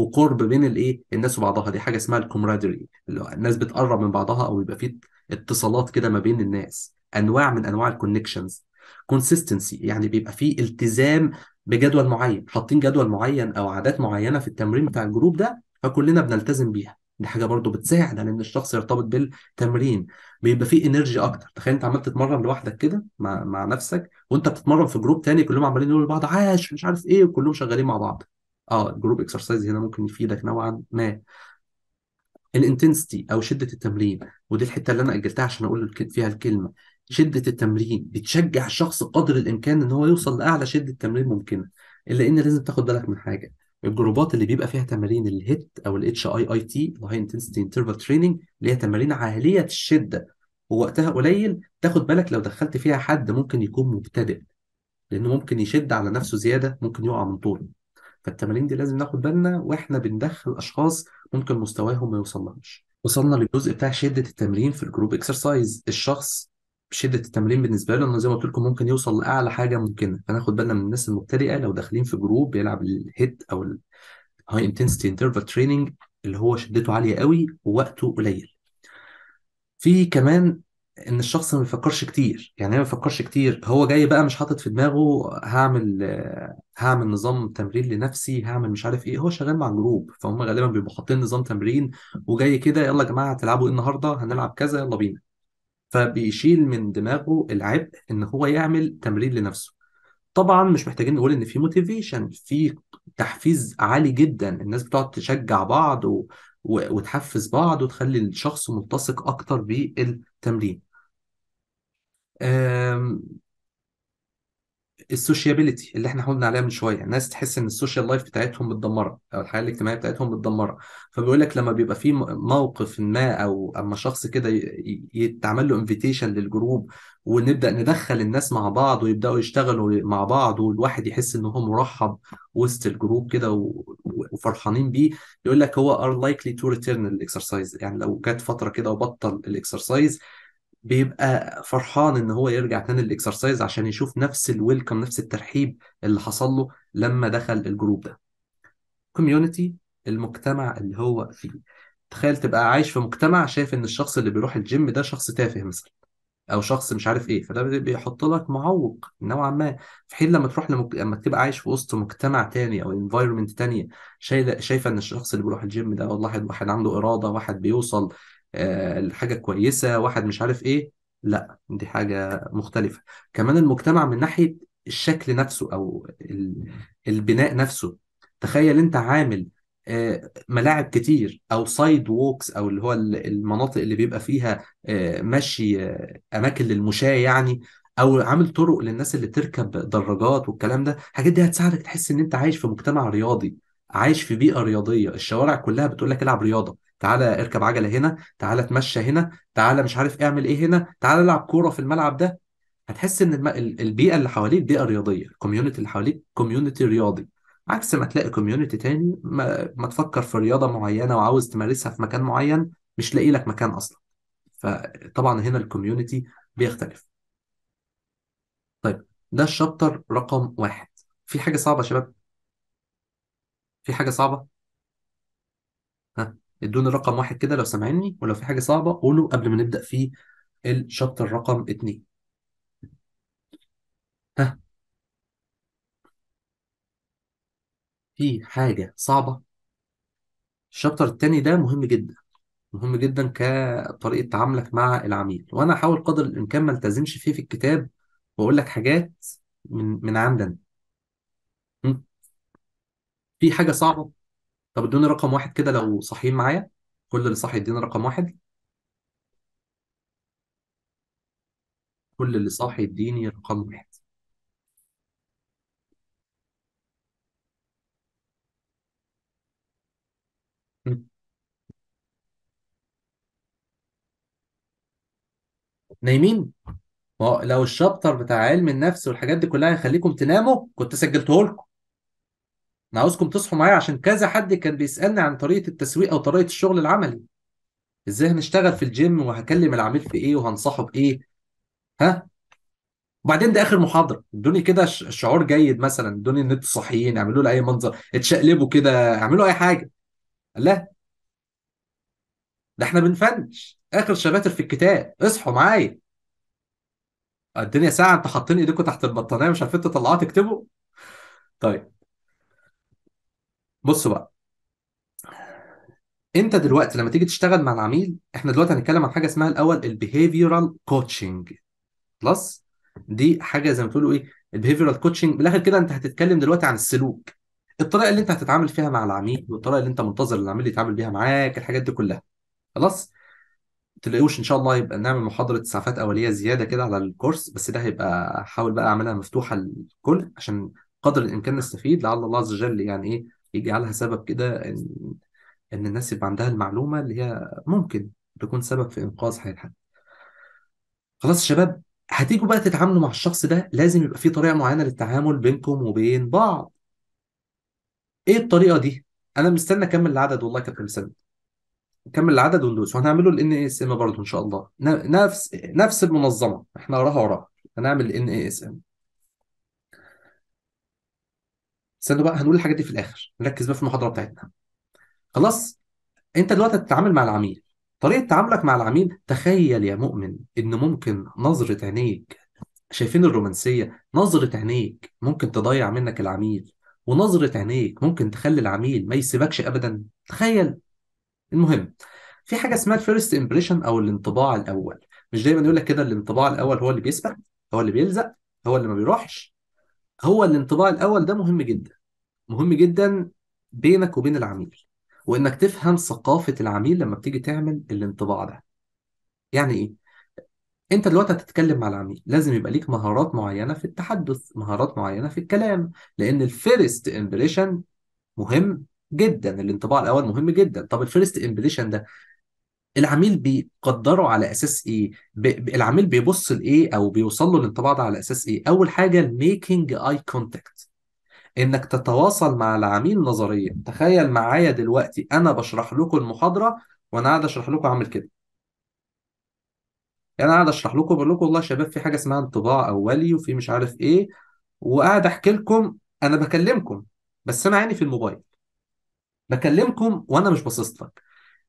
وقرب بين الايه الناس وبعضها دي حاجه اسمها الكومرادري اللي هو الناس بتقرب من بعضها او بيبقى في اتصالات كده ما بين الناس انواع من انواع الكونكشنز كونسيستنسي يعني بيبقى في التزام بجدول معين حاطين جدول معين او عادات معينه في التمرين بتاع الجروب ده فكلنا بنلتزم بيها دي حاجه برضو بتساعد على ان الشخص يرتبط بالتمرين بيبقى فيه انرجي اكتر تخيل انت عمال تتمرن لوحدك كده مع مع نفسك وانت بتتمرن في جروب تاني كلهم عمالين يقولوا لبعض عاش مش عارف ايه وكلهم شغالين مع بعض اه الجروب اكسرسايز هنا ممكن يفيدك نوعا ما الانتنسيتي او شده التمرين ودي الحته اللي انا اجلتها عشان اقول فيها الكلمه شده التمرين بتشجع الشخص قدر الامكان ان هو يوصل لاعلى شده تمرين ممكنه الا ان لازم تاخد بالك من حاجه الجروبات اللي بيبقى فيها تمارين الهيت او الاتش اي اي تي الهاي انتنسيتي انترفال تريننج اللي هي تمارين عاليه الشده ووقتها قليل تاخد بالك لو دخلت فيها حد ممكن يكون مبتدئ لانه ممكن يشد على نفسه زياده ممكن يقع من طوله فالتمارين دي لازم ناخد بالنا واحنا بندخل اشخاص ممكن مستواهم ما يوصلهمش وصلنا للجزء بتاع شده التمرين في الجروب اكسرسايز الشخص شده التمرين بالنسبه له انه زي ما قلت لكم ممكن يوصل لاعلى حاجه ممكنه فناخد بالنا من الناس المبتدئه لو داخلين في جروب بيلعب الهيت او الهاي انتنسيتي انترفال تريننج اللي هو شدته عاليه قوي ووقته قليل في كمان ان الشخص ما بيفكرش كتير يعني ما بيفكرش كتير هو جاي بقى مش حاطط في دماغه هعمل هعمل نظام تمرين لنفسي هعمل مش عارف ايه هو شغال مع جروب فهم غالبا بيبقوا حاطين نظام تمرين وجاي كده يلا يا جماعه هتلعبوا ايه النهارده هنلعب كذا يلا بينا فبيشيل من دماغه العبء ان هو يعمل تمرين لنفسه طبعا مش محتاجين نقول ان في موتيفيشن في تحفيز عالي جدا الناس بتقعد تشجع بعض و... و... وتحفز بعض وتخلي الشخص ملتصق اكتر بالتمرين أم... السوشيابيلتي اللي احنا قلنا عليها من شويه الناس تحس ان السوشيال لايف بتاعتهم متدمره او الحياه الاجتماعيه بتاعتهم متدمره فبيقول لك لما بيبقى في موقف ما او اما شخص كده يتعمل له انفيتيشن للجروب ونبدا ندخل الناس مع بعض ويبداوا يشتغلوا مع بعض والواحد يحس ان هو مرحب وسط الجروب كده وفرحانين بيه يقول لك هو ار لايكلي تو ريتيرن الاكسرسايز يعني لو جت فتره كده وبطل الاكسرسايز بيبقى فرحان ان هو يرجع تاني الاكسرسايز عشان يشوف نفس الويلكم نفس الترحيب اللي حصل له لما دخل الجروب ده كوميونتي المجتمع اللي هو فيه تخيل تبقى عايش في مجتمع شايف ان الشخص اللي بيروح الجيم ده شخص تافه مثلا او شخص مش عارف ايه فده بيحط لك معوق نوعا ما في حين لما تروح لما لما تبقى عايش في وسط مجتمع تاني او انفايرمنت تانية شايفه ان الشخص اللي بيروح الجيم ده والله واحد واحد عنده اراده واحد بيوصل آه، الحاجه كويسه واحد مش عارف ايه لا دي حاجه مختلفه كمان المجتمع من ناحيه الشكل نفسه او البناء نفسه تخيل انت عامل آه، ملاعب كتير او سايد ووكس او اللي هو المناطق اللي بيبقى فيها آه، مشي اماكن للمشاة يعني او عامل طرق للناس اللي بتركب دراجات والكلام ده الحاجات دي هتساعدك تحس ان انت عايش في مجتمع رياضي عايش في بيئه رياضيه الشوارع كلها بتقول لك العب رياضه تعالى اركب عجله هنا تعالى اتمشى هنا تعالى مش عارف اعمل ايه هنا تعالى العب كوره في الملعب ده هتحس ان البيئه اللي حواليك بيئه رياضيه الكوميونتي اللي حواليك كوميونتي رياضي عكس ما تلاقي كوميونتي تاني ما... ما تفكر في رياضه معينه وعاوز تمارسها في مكان معين مش لاقي لك مكان اصلا فطبعا هنا الكوميونتي بيختلف طيب ده الشابتر رقم واحد في حاجه صعبه يا شباب في حاجه صعبه ادوني رقم واحد كده لو سامعيني ولو في حاجه صعبه قولوا قبل ما نبدا في الشابتر رقم اتنين ها في حاجه صعبه الشابتر التاني ده مهم جدا مهم جدا كطريقه تعاملك مع العميل وانا هحاول قدر الامكان ما التزمش فيه في الكتاب واقول لك حاجات من من عندنا في حاجه صعبه طب ادوني رقم واحد كده لو صاحيين معايا كل اللي صاحي يدينا رقم واحد كل اللي صاحي يديني رقم واحد نايمين ما هو لو الشابتر بتاع علم النفس والحاجات دي كلها هيخليكم تناموا كنت سجلته لكم انا عاوزكم تصحوا معايا عشان كذا حد كان بيسالني عن طريقه التسويق او طريقه الشغل العملي ازاي هنشتغل في الجيم وهكلم العميل في ايه وهنصحه بايه ها وبعدين ده اخر محاضره ادوني كده شعور جيد مثلا ادوني ان انتوا صحيين اعملوا له اي منظر اتشقلبوا كده اعملوا اي حاجه لا ده احنا بنفنش اخر شباتر في الكتاب اصحوا معايا الدنيا ساعه انتوا حاطين ايديكم تحت البطانيه مش عارفين تطلعوها تكتبوا طيب بص بقى انت دلوقتي لما تيجي تشتغل مع العميل احنا دلوقتي هنتكلم عن حاجه اسمها الاول البيهيفيورال كوتشنج خلاص دي حاجه زي ما تقولوا ايه البيهيفيورال كوتشنج من الاخر كده انت هتتكلم دلوقتي عن السلوك الطريقه اللي انت هتتعامل فيها مع العميل والطريقه اللي انت منتظر العميل يتعامل بيها معاك الحاجات دي كلها خلاص تلاقوش ان شاء الله يبقى نعمل محاضره اسعافات اوليه زياده كده على الكورس بس ده هيبقى حاول بقى اعملها مفتوحه للكل عشان قدر الامكان نستفيد لعل الله عز وجل يعني ايه يجعلها سبب كده ان ان الناس يبقى عندها المعلومه اللي هي ممكن تكون سبب في انقاذ حياه حد خلاص شباب هتيجوا بقى تتعاملوا مع الشخص ده لازم يبقى في طريقه معينه للتعامل بينكم وبين بعض ايه الطريقه دي انا مستني اكمل العدد والله كابتن سند نكمل العدد وندوس وهنعمله الان اي اس ام برضه ان شاء الله نفس نفس المنظمه احنا وراها وراها هنعمل الان اي اس ام استنوا بقى هنقول الحاجات دي في الاخر نركز بقى في المحاضره بتاعتنا خلاص انت دلوقتي هتتعامل مع العميل طريقه تعاملك مع العميل تخيل يا مؤمن ان ممكن نظره عينيك شايفين الرومانسيه نظره عينيك ممكن تضيع منك العميل ونظره عينيك ممكن تخلي العميل ما يسيبكش ابدا تخيل المهم في حاجه اسمها الفيرست امبريشن او الانطباع الاول مش دايما يقول لك كده الانطباع الاول هو اللي بيسبق هو اللي بيلزق هو اللي ما بيروحش هو الانطباع الاول ده مهم جدا مهم جدا بينك وبين العميل وانك تفهم ثقافه العميل لما بتيجي تعمل الانطباع ده يعني ايه انت دلوقتي هتتكلم مع العميل لازم يبقى ليك مهارات معينه في التحدث مهارات معينه في الكلام لان الفيرست امبريشن مهم جدا الانطباع الاول مهم جدا طب الفيرست امبريشن ده العميل بيقدره على اساس ايه؟ بي العميل بيبص لايه او بيوصل له الانطباع ده على اساس ايه؟ اول حاجه الميكنج اي كونتاكت انك تتواصل مع العميل نظريا، تخيل معايا دلوقتي انا بشرح لكم المحاضره وانا قاعد اشرح لكم اعمل كده. انا قاعد اشرح لكم بقول لكم والله يا شباب في حاجه اسمها انطباع اولي وفي مش عارف ايه وقاعد احكي لكم انا بكلمكم بس انا عيني في الموبايل. بكلمكم وانا مش باصص لك.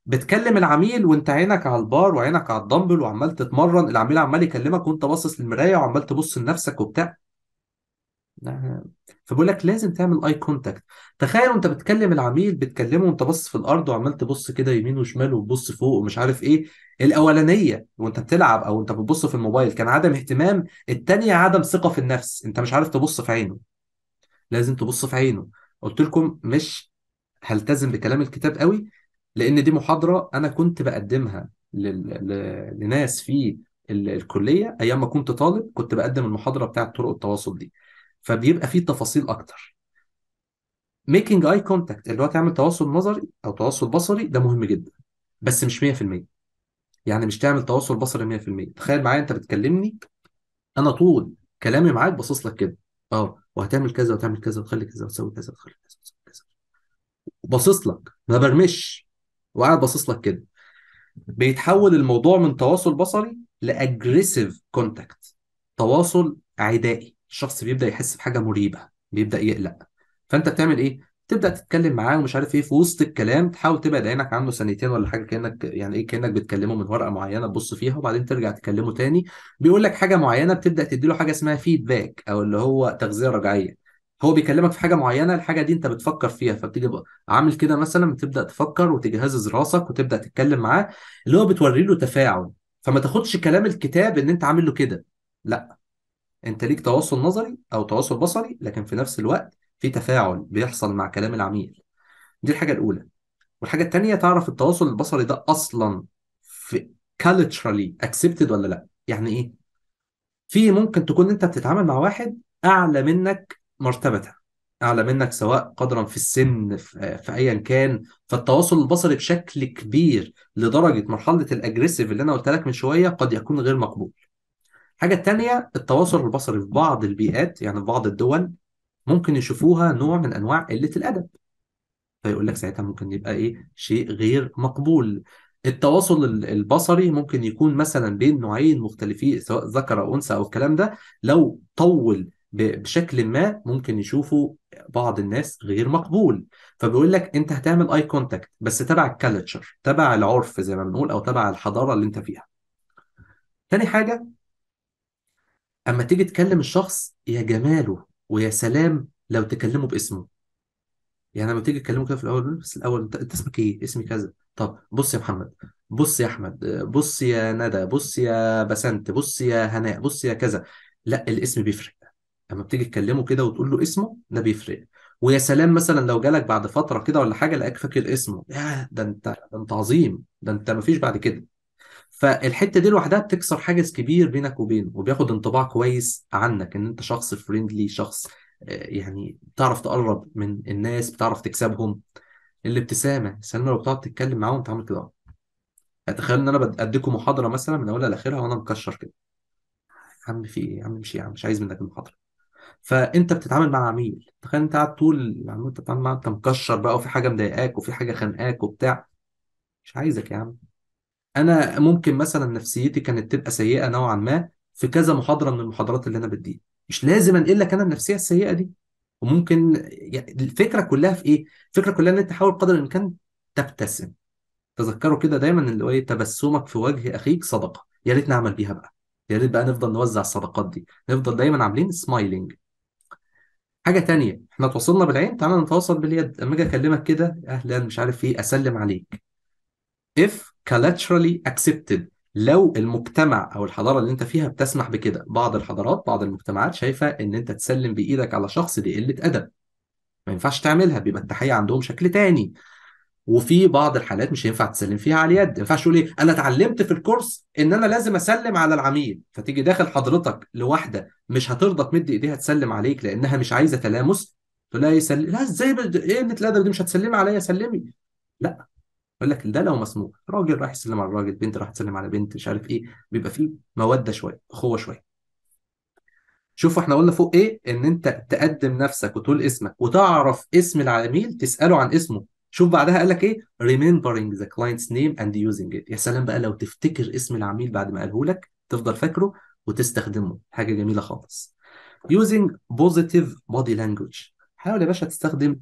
بتكلم العميل وانت عينك على البار وعينك على الدمبل وعمال تتمرن العميل عمال يكلمك وانت باصص للمرايه وعمال تبص لنفسك وبتاع فبقول لك لازم تعمل اي كونتاكت تخيل وانت بتكلم العميل بتكلمه وانت باصص في الارض وعمال تبص كده يمين وشمال وتبص فوق ومش عارف ايه الاولانيه وانت بتلعب او انت بتبص في الموبايل كان عدم اهتمام الثانيه عدم ثقه في النفس انت مش عارف تبص في عينه لازم تبص في عينه قلت لكم مش هلتزم بكلام الكتاب قوي لان دي محاضره انا كنت بقدمها لل... ل... لناس في ال... الكليه ايام ما كنت طالب كنت بقدم المحاضره بتاعه طرق التواصل دي فبيبقى فيه تفاصيل اكتر ميكينج اي كونتاكت اللي هو تعمل تواصل نظري او تواصل بصري ده مهم جدا بس مش 100% يعني مش تعمل تواصل بصري 100% تخيل معايا انت بتكلمني انا طول كلامي معاك باصص لك كده اه وهتعمل كذا وتعمل كذا وتخلي كذا وتسوي كذا وتخلي كذا وتسوي كذا باصص لك ما برمش وقاعد باصص لك كده بيتحول الموضوع من تواصل بصري لاجريسيف كونتاكت تواصل عدائي الشخص بيبدا يحس بحاجه مريبه بيبدا يقلق فانت بتعمل ايه تبدا تتكلم معاه ومش عارف ايه في وسط الكلام تحاول تبعد عينك عنه ثانيتين ولا حاجه كانك يعني ايه كانك بتكلمه من ورقه معينه تبص فيها وبعدين ترجع تكلمه تاني بيقول لك حاجه معينه بتبدا تدي له حاجه اسمها فيدباك او اللي هو تغذيه رجعيه هو بيكلمك في حاجه معينه الحاجه دي انت بتفكر فيها فبتيجي عامل كده مثلا بتبدا تفكر وتجهز راسك وتبدا تتكلم معاه اللي هو بتوري له تفاعل فما تاخدش كلام الكتاب ان انت عامل له كده لا انت ليك تواصل نظري او تواصل بصري لكن في نفس الوقت في تفاعل بيحصل مع كلام العميل دي الحاجه الاولى والحاجه الثانيه تعرف التواصل البصري ده اصلا في culturally accepted ولا لا يعني ايه في ممكن تكون انت بتتعامل مع واحد اعلى منك مرتبة أعلى منك سواء قدرا في السن في أيا كان فالتواصل البصري بشكل كبير لدرجة مرحلة الأجريسيف اللي أنا قلت لك من شوية قد يكون غير مقبول حاجة تانية التواصل البصري في بعض البيئات يعني في بعض الدول ممكن يشوفوها نوع من أنواع قلة الأدب فيقول لك ساعتها ممكن يبقى إيه شيء غير مقبول التواصل البصري ممكن يكون مثلا بين نوعين مختلفين سواء ذكر او انثى او الكلام ده لو طول بشكل ما ممكن يشوفه بعض الناس غير مقبول فبيقول لك انت هتعمل اي كونتاكت بس تبع الكالتشر تبع العرف زي ما بنقول او تبع الحضاره اللي انت فيها تاني حاجه اما تيجي تكلم الشخص يا جماله ويا سلام لو تكلمه باسمه يعني لما تيجي تكلمه كده في الاول بس الاول انت اسمك ايه اسمي كذا طب بص يا محمد بص يا احمد بص يا ندى بص يا بسنت بص يا هناء بص يا كذا لا الاسم بيفرق لما بتيجي تكلمه كده وتقول له اسمه ده بيفرق ويا سلام مثلا لو جالك بعد فتره كده ولا حاجه لقاك فاكر اسمه يا ده انت ده انت عظيم ده انت مفيش بعد كده فالحته دي لوحدها بتكسر حاجز كبير بينك وبينه وبياخد انطباع كويس عنك ان انت شخص فريندلي شخص آه، يعني بتعرف تقرب من الناس بتعرف تكسبهم الابتسامه سلام لو بتقعد تتكلم معاهم انت عامل كده اتخيل ان انا اديكم محاضره مثلا من اولها لاخرها وانا مكشر كده يا عم في ايه يا عم امشي يا عم مش عايز منك المحاضره فانت بتتعامل مع عميل تخيل انت قاعد طول العميل يعني انت بتتعامل معاه انت مكشر بقى وفي حاجه مضايقاك وفي حاجه خانقاك وبتاع مش عايزك يا عم انا ممكن مثلا نفسيتي كانت تبقى سيئه نوعا ما في كذا محاضره من المحاضرات اللي انا بديها مش لازم انقل لك انا النفسيه السيئه دي وممكن الفكره كلها في ايه الفكره كلها ان انت تحاول قدر الامكان تبتسم تذكروا كده دايما اللي هو ايه تبسمك في وجه اخيك صدقه يا ريت نعمل بيها بقى يا ريت بقى نفضل نوزع الصدقات دي نفضل دايما عاملين سمايلينج حاجه تانية احنا تواصلنا بالعين تعالى نتواصل باليد اما اجي اكلمك كده اهلا مش عارف ايه اسلم عليك if culturally accepted لو المجتمع او الحضاره اللي انت فيها بتسمح بكده بعض الحضارات بعض المجتمعات شايفه ان انت تسلم بايدك على شخص دي قله ادب ما ينفعش تعملها بيبقى التحيه عندهم شكل تاني وفي بعض الحالات مش هينفع تسلم فيها على اليد ما ينفعش تقول ايه انا اتعلمت في الكورس ان انا لازم اسلم على العميل فتيجي داخل حضرتك لواحده مش هترضى تمد ايديها تسلم عليك لانها مش عايزه تلامس تقول لها يسلم إيه، لا ازاي بد... ايه بنت الادب دي مش هتسلمي عليا سلمي لا يقول لك ده لو مسموح راجل راح يسلم على راجل بنت راح تسلم على بنت مش عارف ايه بيبقى فيه موده شويه اخوه شويه شوفوا احنا قلنا فوق ايه ان انت تقدم نفسك وتقول اسمك وتعرف اسم العميل تساله عن اسمه شوف بعدها قال لك ايه ريمبرينج ذا كلاينتس نيم اند يوزنج ات يا سلام بقى لو تفتكر اسم العميل بعد ما قاله لك تفضل فاكره وتستخدمه حاجه جميله خالص يوزنج بوزيتيف بودي لانجوج حاول يا باشا تستخدم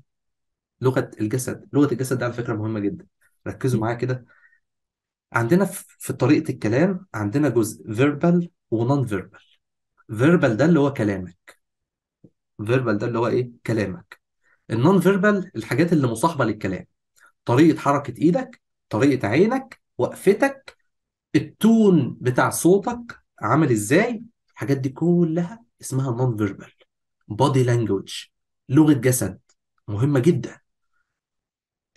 لغه الجسد لغه الجسد دي على فكره مهمه جدا ركزوا معايا كده عندنا في طريقه الكلام عندنا جزء فيربال ونون فيربال فيربال ده اللي هو كلامك فيربال ده اللي هو ايه كلامك النون فيربال الحاجات اللي مصاحبه للكلام طريقه حركه ايدك طريقه عينك وقفتك التون بتاع صوتك عامل ازاي الحاجات دي كلها اسمها نون فيربال بودي لانجوج لغه جسد مهمه جدا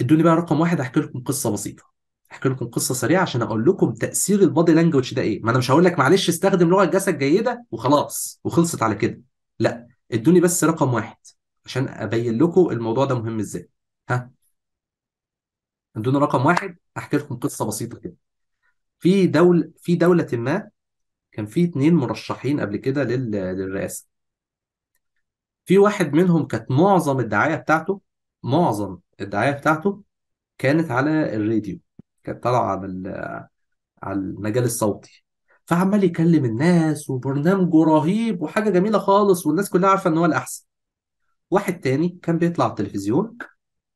ادوني بقى رقم واحد احكي لكم قصه بسيطه احكي لكم قصه سريعه عشان اقول لكم تاثير البادي لانجوج ده ايه ما انا مش هقول لك معلش استخدم لغه جسد جيده وخلاص وخلصت على كده لا ادوني بس رقم واحد عشان ابين لكم الموضوع ده مهم ازاي ها عندنا رقم واحد احكي لكم قصه بسيطه كده في دول في دوله ما كان في اتنين مرشحين قبل كده لل... للرئاسه في واحد منهم كانت معظم الدعايه بتاعته معظم الدعايه بتاعته كانت على الراديو كانت طالعه على ال... على المجال الصوتي فعمال يكلم الناس وبرنامجه رهيب وحاجه جميله خالص والناس كلها عارفه ان هو الاحسن واحد تاني كان بيطلع على التلفزيون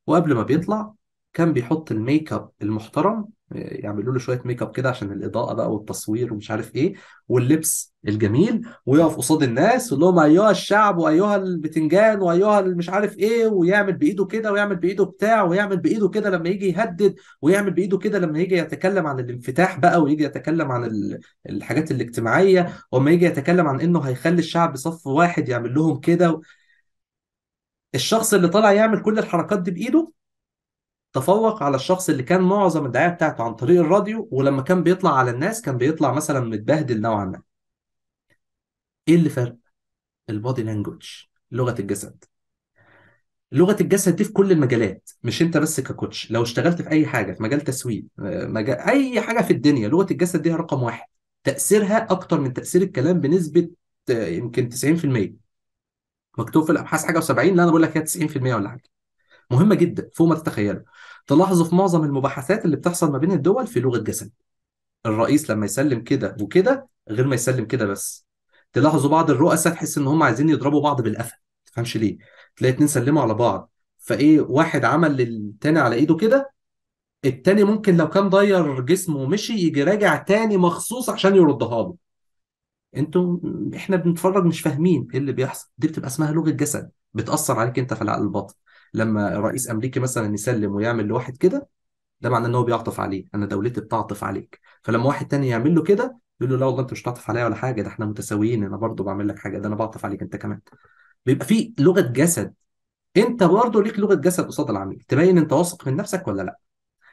وقبل ما بيطلع كان بيحط الميك اب المحترم يعملوا له شويه ميك اب كده عشان الاضاءه بقى والتصوير ومش عارف ايه واللبس الجميل ويقف قصاد الناس ويقول لهم ايها الشعب وايها البتنجان وايها مش عارف ايه ويعمل بايده كده ويعمل بايده بتاع ويعمل بايده كده لما يجي يهدد ويعمل بايده كده لما يجي يتكلم عن الانفتاح بقى ويجي يتكلم عن الحاجات الاجتماعيه وما يجي يتكلم عن انه هيخلي الشعب صف واحد يعمل لهم كده الشخص اللي طالع يعمل كل الحركات دي بايده تفوق على الشخص اللي كان معظم الدعايه بتاعته عن طريق الراديو ولما كان بيطلع على الناس كان بيطلع مثلا متبهدل نوعا ما ايه اللي فرق البادي لانجوج لغه الجسد لغه الجسد دي في كل المجالات مش انت بس ككوتش لو اشتغلت في اي حاجه في مجال تسويق مجال اي حاجه في الدنيا لغه الجسد دي رقم واحد تاثيرها اكتر من تاثير الكلام بنسبه آه، يمكن 90% مكتوب في الابحاث حاجه و70 لا انا بقول لك هي 90% ولا حاجه مهمه جدا فوق ما تتخيلوا تلاحظوا في معظم المباحثات اللي بتحصل ما بين الدول في لغه جسد الرئيس لما يسلم كده وكده غير ما يسلم كده بس تلاحظوا بعض الرؤساء تحس ان هم عايزين يضربوا بعض بالقفا ما تفهمش ليه تلاقي اتنين سلموا على بعض فايه واحد عمل للتاني على ايده كده التاني ممكن لو كان ضير جسمه ومشي يجي راجع تاني مخصوص عشان يردها له انتوا احنا بنتفرج مش فاهمين ايه اللي بيحصل دي بتبقى اسمها لغه جسد بتاثر عليك انت في العقل الباطن لما رئيس امريكي مثلا يسلم ويعمل لواحد كده ده معناه ان هو بيعطف عليه انا دولتي بتعطف عليك فلما واحد تاني يعمل له كده يقول له لا والله انت مش بتعطف عليا ولا حاجه ده احنا متساويين انا برضه بعمل لك حاجه ده انا بعطف عليك انت كمان بيبقى في لغه جسد انت برضه ليك لغه جسد قصاد العميل تبين انت واثق من نفسك ولا لا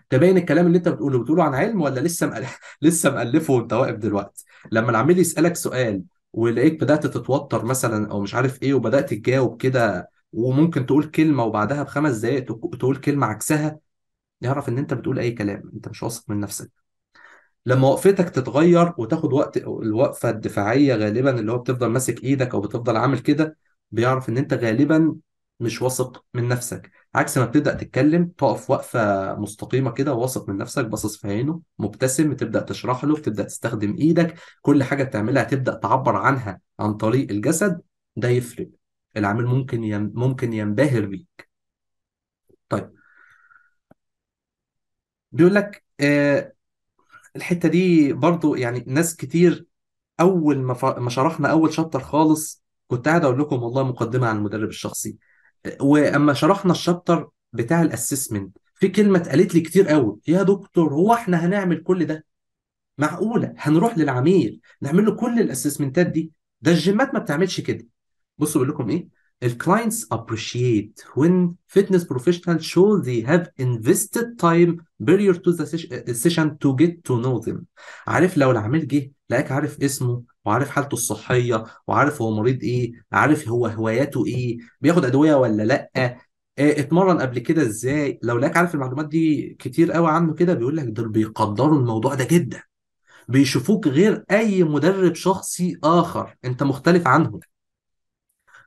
تبين الكلام اللي انت بتقوله بتقوله عن علم ولا لسه مقل... لسه مالفه وانت واقف دلوقتي لما العميل يسالك سؤال ولقيك بدات تتوتر مثلا او مش عارف ايه وبدات تجاوب كده وممكن تقول كلمه وبعدها بخمس دقائق تقول كلمه عكسها يعرف ان انت بتقول اي كلام انت مش واثق من نفسك لما وقفتك تتغير وتاخد وقت الوقفه الدفاعيه غالبا اللي هو بتفضل ماسك ايدك او بتفضل عامل كده بيعرف ان انت غالبا مش واثق من نفسك عكس ما بتبدأ تتكلم تقف وقفة مستقيمة كده واثق من نفسك باصص في عينه مبتسم بتبدأ تشرح له بتبدأ تستخدم إيدك كل حاجة بتعملها تبدأ تعبر عنها عن طريق الجسد ده يفرق العميل ممكن يم... ممكن ينبهر بيك طيب بيقول لك آه الحتة دي برضو يعني ناس كتير أول ما, ف... ما شرحنا أول شابتر خالص كنت قاعد أقول لكم والله مقدمة عن المدرب الشخصي واما شرحنا الشابتر بتاع الاسسمنت في كلمه اتقالت لي كتير قوي يا دكتور هو احنا هنعمل كل ده معقوله هنروح للعميل نعمل له كل الاسسمنتات دي ده الجيمات ما بتعملش كده بصوا بقول لكم ايه الكلاينتس ابريشيت وين فيتنس بروفيشنال شو ذي هاف انفستد تايم prior تو ذا سيشن تو جيت تو نو them عارف لو العميل جه لقاك عارف اسمه وعارف حالته الصحيه وعارف هو مريض ايه عارف هو هواياته ايه بياخد ادويه ولا لا آه، اتمرن قبل كده ازاي لو لاك عارف المعلومات دي كتير قوي عنه كده بيقول لك دول بيقدروا الموضوع ده جدا بيشوفوك غير اي مدرب شخصي اخر انت مختلف عنهم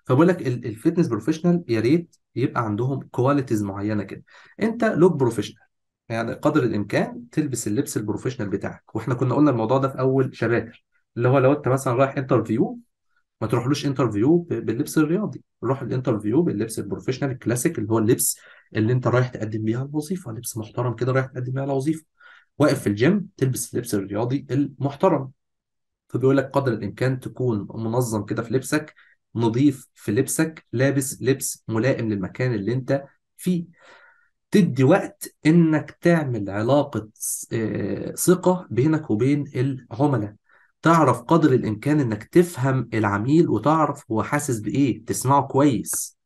فبقول لك الفيتنس بروفيشنال يا ريت يبقى عندهم كواليتيز معينه كده انت لوك بروفيشنال يعني قدر الامكان تلبس اللبس البروفيشنال بتاعك واحنا كنا قلنا الموضوع ده في اول شباتر اللي هو لو انت مثلا رايح انترفيو ما تروحلوش انترفيو باللبس الرياضي روح الانترفيو باللبس البروفيشنال الكلاسيك اللي هو اللبس اللي انت رايح تقدم بيها الوظيفه لبس محترم كده رايح تقدم بيها الوظيفه واقف في الجيم تلبس اللبس الرياضي المحترم فبيقول لك قدر الامكان تكون منظم كده في لبسك نظيف في لبسك لابس لبس ملائم للمكان اللي انت فيه تدي وقت انك تعمل علاقه آه، ثقه بينك وبين العملاء تعرف قدر الامكان انك تفهم العميل وتعرف هو حاسس بايه تسمعه كويس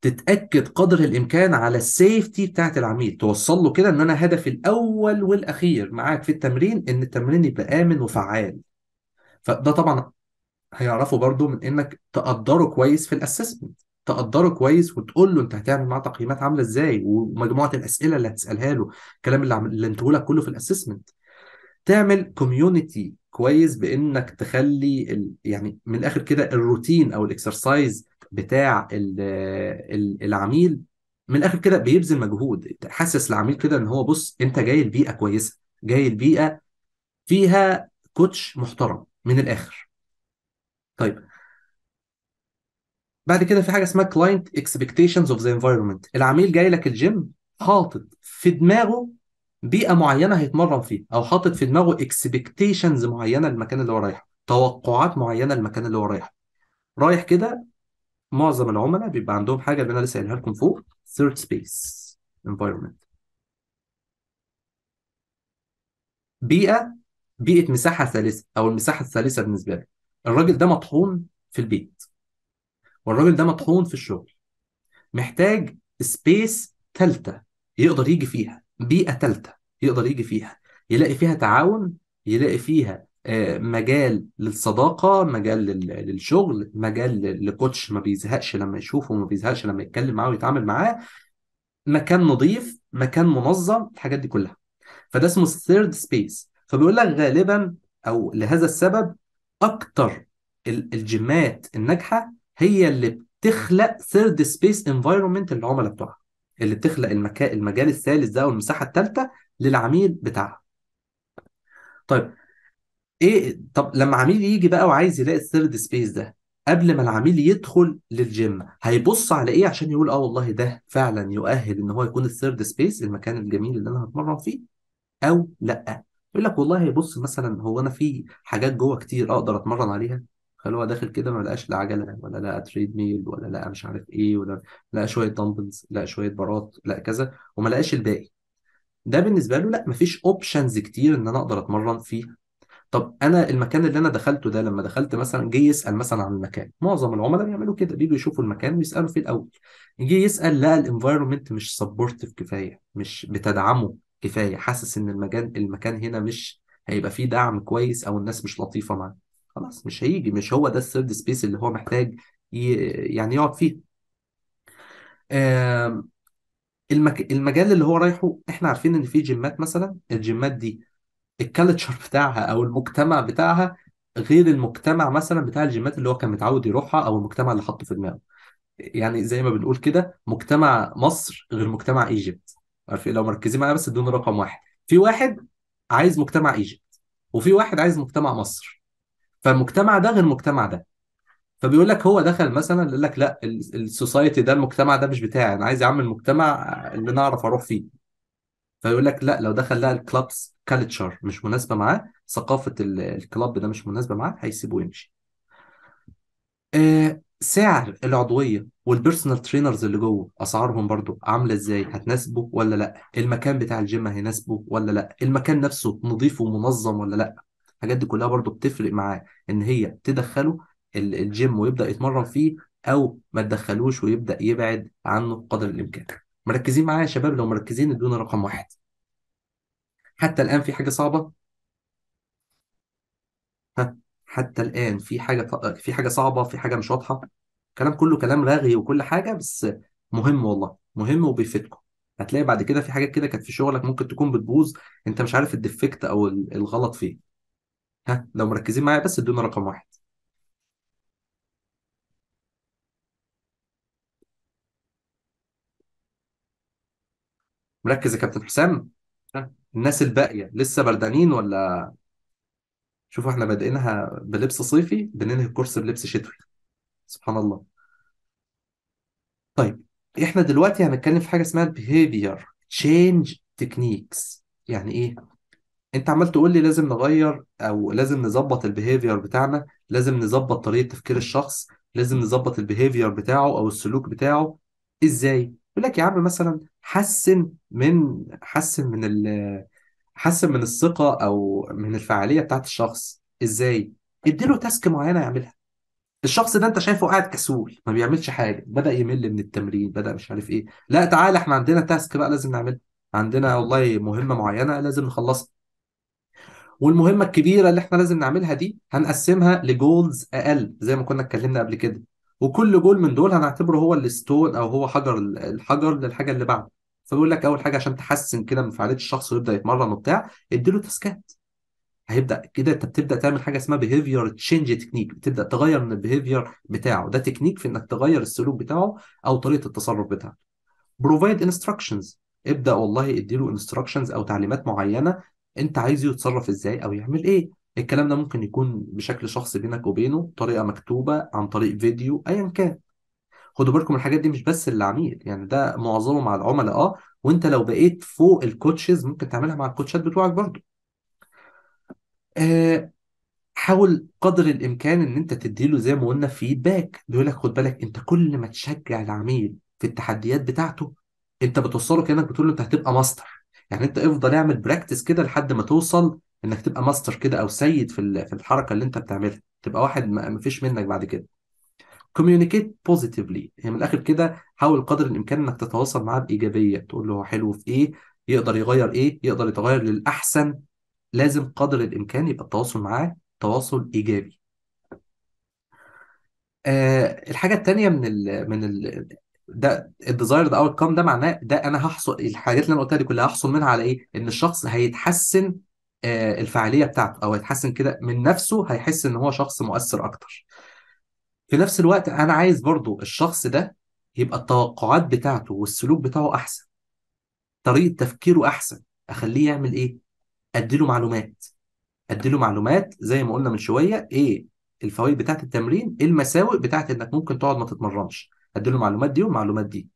تتاكد قدر الامكان على السيفتي بتاعت العميل توصل له كده ان انا هدفي الاول والاخير معاك في التمرين ان التمرين يبقى امن وفعال فده طبعا هيعرفه برضو من انك تقدره كويس في الاسسمنت تقدره كويس وتقول له انت هتعمل معاه تقييمات عامله ازاي ومجموعه الاسئله اللي هتسالها له الكلام اللي, عم... اللي لك كله في الاسسمنت تعمل كوميونتي كويس بانك تخلي ال... يعني من الاخر كده الروتين او الاكسرسايز بتاع ال... ال... العميل من الاخر كده بيبذل مجهود تحسس العميل كده ان هو بص انت جاي لبيئه كويسه جاي لبيئه فيها كوتش محترم من الاخر طيب بعد كده في حاجه اسمها كلاينت اكسبكتيشنز اوف ذا انفايرمنت العميل جاي لك الجيم حاطط في دماغه بيئه معينه هيتمرن فيها او حاطط في دماغه اكسبكتيشنز معينه للمكان اللي هو رايحه توقعات معينه للمكان اللي هو رايحه رايح كده معظم العملاء بيبقى عندهم حاجه اللي انا لسه قايلها لكم فوق ثيرد سبيس انفايرمنت بيئه بيئه مساحه ثالثه او المساحه الثالثه بالنسبه لي الراجل ده مطحون في البيت والراجل ده مطحون في الشغل محتاج سبيس ثالثه يقدر يجي فيها بيئة تالتة يقدر يجي فيها يلاقي فيها تعاون يلاقي فيها آه، مجال للصداقة مجال للشغل مجال لكوتش ما بيزهقش لما يشوفه ما بيزهقش لما يتكلم معاه ويتعامل معاه مكان نظيف مكان منظم الحاجات دي كلها فده اسمه الثيرد سبيس فبيقول لك غالبا او لهذا السبب اكتر الجيمات الناجحه هي اللي بتخلق ثيرد سبيس انفايرمنت للعملاء بتوعها اللي بتخلق المكا... المجال الثالث ده والمساحه الثالثه للعميل بتاعها طيب ايه طب لما عميل يجي بقى وعايز يلاقي الثيرد سبيس ده قبل ما العميل يدخل للجيم هيبص على ايه عشان يقول اه والله ده فعلا يؤهل ان هو يكون الثيرد سبيس المكان الجميل اللي انا هتمرن فيه او لا يقول لك والله يبص مثلا هو انا في حاجات جوه كتير اقدر اتمرن عليها هل هو داخل كده ما لقاش لا عجله ولا لقى تريد ميل ولا لقى مش عارف ايه ولا لقى شويه دمبلز لقى شويه بارات لقى كذا وما لقاش الباقي ده بالنسبه له لا مفيش اوبشنز كتير ان انا اقدر اتمرن فيه طب انا المكان اللي انا دخلته ده لما دخلت مثلا جه يسال مثلا عن المكان معظم العملاء بيعملوا كده بيجوا يشوفوا المكان ويسالوا فيه الاول جه يسال لقى الانفايرمنت مش سبورتيف كفايه مش بتدعمه كفايه حاسس ان المكان المكان هنا مش هيبقى فيه دعم كويس او الناس مش لطيفه معاه خلاص مش هيجي مش هو ده الثيرد سبيس اللي هو محتاج يعني يقعد فيه المك... المجال اللي هو رايحه احنا عارفين ان في جيمات مثلا الجيمات دي الكالتشر بتاعها او المجتمع بتاعها غير المجتمع مثلا بتاع الجيمات اللي هو كان متعود يروحها او المجتمع اللي حطه في دماغه يعني زي ما بنقول كده مجتمع مصر غير مجتمع ايجيبت عارفين إيه؟ لو مركزين معايا بس ادوني رقم واحد في واحد عايز مجتمع ايجيبت وفي واحد عايز مجتمع مصر فالمجتمع ده غير المجتمع ده فبيقول لك هو دخل مثلا يقول لك لا السوسايتي ده المجتمع ده مش بتاعي انا عايز اعمل مجتمع اللي انا اعرف اروح فيه فيقول لك لا لو دخل لا الكلابس كالتشر مش مناسبه معاه ثقافه الكلاب ده مش مناسبه معاه هيسيبه ويمشي آه، سعر العضويه والبيرسونال ترينرز اللي جوه اسعارهم برضو عامله ازاي هتناسبه ولا لا المكان بتاع الجيم هيناسبه ولا لا المكان نفسه نظيف ومنظم ولا لا الحاجات دي كلها برضو بتفرق معاه ان هي تدخله الجيم ويبدا يتمرن فيه او ما تدخلوش ويبدا يبعد عنه قدر الامكان مركزين معايا يا شباب لو مركزين ادونا رقم واحد حتى الان في حاجه صعبه ها حتى الان في حاجه في حاجه صعبه في حاجه مش واضحه كلام كله كلام رغي وكل حاجه بس مهم والله مهم وبيفيدكم هتلاقي بعد كده في حاجات كده كانت في شغلك ممكن تكون بتبوظ انت مش عارف الديفكت او الغلط فين ها لو مركزين معايا بس ادونا رقم واحد مركز يا كابتن حسام الناس الباقية لسه بردانين ولا شوفوا احنا بادئينها بلبس صيفي بننهي الكورس بلبس شتوي سبحان الله طيب احنا دلوقتي هنتكلم في حاجة اسمها behavior change techniques يعني ايه انت عمال تقول لي لازم نغير او لازم نظبط البيهيفير بتاعنا لازم نظبط طريقه تفكير الشخص لازم نظبط البيهيفير بتاعه او السلوك بتاعه ازاي يقول لك يا عم مثلا حسن من حسن من ال حسن من الثقه او من الفعاليه بتاعت الشخص ازاي اديله تاسك معينه يعملها الشخص ده انت شايفه قاعد كسول ما بيعملش حاجه بدا يمل من التمرين بدا مش عارف ايه لا تعالى احنا عندنا تاسك بقى لازم نعملها عندنا والله مهمه معينه لازم نخلصها والمهمه الكبيره اللي احنا لازم نعملها دي هنقسمها لجولز اقل زي ما كنا اتكلمنا قبل كده وكل جول من دول هنعتبره هو الستون او هو حجر الحجر للحاجه اللي بعده فبيقول لك اول حاجه عشان تحسن كده من فعاليه الشخص ويبدا يتمرن وبتاع اديله تاسكات هيبدا كده انت بتبدا تعمل حاجه اسمها بيهيفير تشينج تكنيك بتبدا تغير من البيهيفير بتاعه ده تكنيك في انك تغير السلوك بتاعه او طريقه التصرف بتاعته بروفايد انستراكشنز ابدا والله اديله انستراكشنز او تعليمات معينه انت عايزه يتصرف ازاي او يعمل ايه الكلام ده ممكن يكون بشكل شخصي بينك وبينه طريقه مكتوبه عن طريق فيديو ايا كان خدوا بالكم الحاجات دي مش بس للعميل يعني ده معظمه مع العملاء اه وانت لو بقيت فوق الكوتشز ممكن تعملها مع الكوتشات بتوعك برضو آه حاول قدر الامكان ان انت تديله زي ما قلنا فيدباك بيقول لك خد بالك انت كل ما تشجع العميل في التحديات بتاعته انت بتوصله كانك بتقول له انت هتبقى ماستر يعني انت افضل اعمل براكتس كده لحد ما توصل انك تبقى ماستر كده او سيد في في الحركه اللي انت بتعملها تبقى واحد ما فيش منك بعد كده كوميونيكيت بوزيتيفلي يعني من الاخر كده حاول قدر الامكان انك تتواصل معاه بايجابيه تقول له هو حلو في ايه يقدر يغير ايه يقدر يتغير للاحسن لازم قدر الامكان يبقى التواصل معاه تواصل ايجابي آه الحاجه الثانيه من الـ من ال ده الديزايرد اوت كام ده معناه ده انا هحصل الحاجات اللي انا قلتها دي كلها هحصل منها على ايه؟ ان الشخص هيتحسن آه الفعاليه بتاعته او هيتحسن كده من نفسه هيحس ان هو شخص مؤثر اكتر. في نفس الوقت انا عايز برضو الشخص ده يبقى التوقعات بتاعته والسلوك بتاعه احسن. طريقه تفكيره احسن، اخليه يعمل ايه؟ اديله معلومات. اديله معلومات زي ما قلنا من شويه ايه الفوائد بتاعت التمرين، ايه المساوئ بتاعت انك ممكن تقعد ما تتمرنش. اديله المعلومات دي والمعلومات دي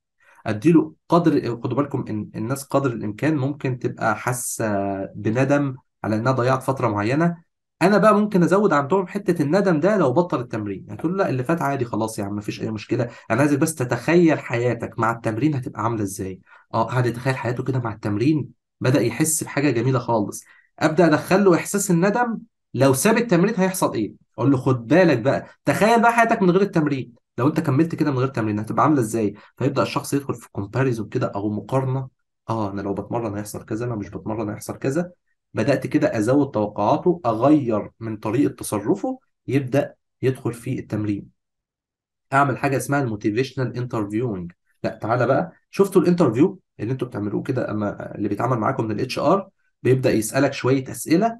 اديله قدر خدوا بالكم ان الناس قدر الامكان ممكن تبقى حاسه بندم على انها ضيعت فتره معينه انا بقى ممكن ازود عندهم حته الندم ده لو بطل التمرين يعني تقول لا اللي فات عادي خلاص يا عم مفيش اي مشكله انا عايزك بس تتخيل حياتك مع التمرين هتبقى عامله ازاي اه قاعد يتخيل حياته كده مع التمرين بدا يحس بحاجه جميله خالص ابدا ادخل له احساس الندم لو ساب التمرين هيحصل ايه اقول له خد بالك بقى تخيل بقى حياتك من غير التمرين لو انت كملت كده من غير تمرين هتبقى عامله ازاي فيبدا الشخص يدخل في كومباريزون كده او مقارنه اه انا لو بتمرن هيحصل كذا انا مش بتمرن هيحصل كذا بدات كده ازود توقعاته اغير من طريقه تصرفه يبدا يدخل في التمرين اعمل حاجه اسمها الموتيفيشنال انترفيوينج لا تعالى بقى شفتوا الانترفيو اللي انتوا بتعملوه كده اما اللي بيتعامل معاكم من الاتش ار بيبدا يسالك شويه اسئله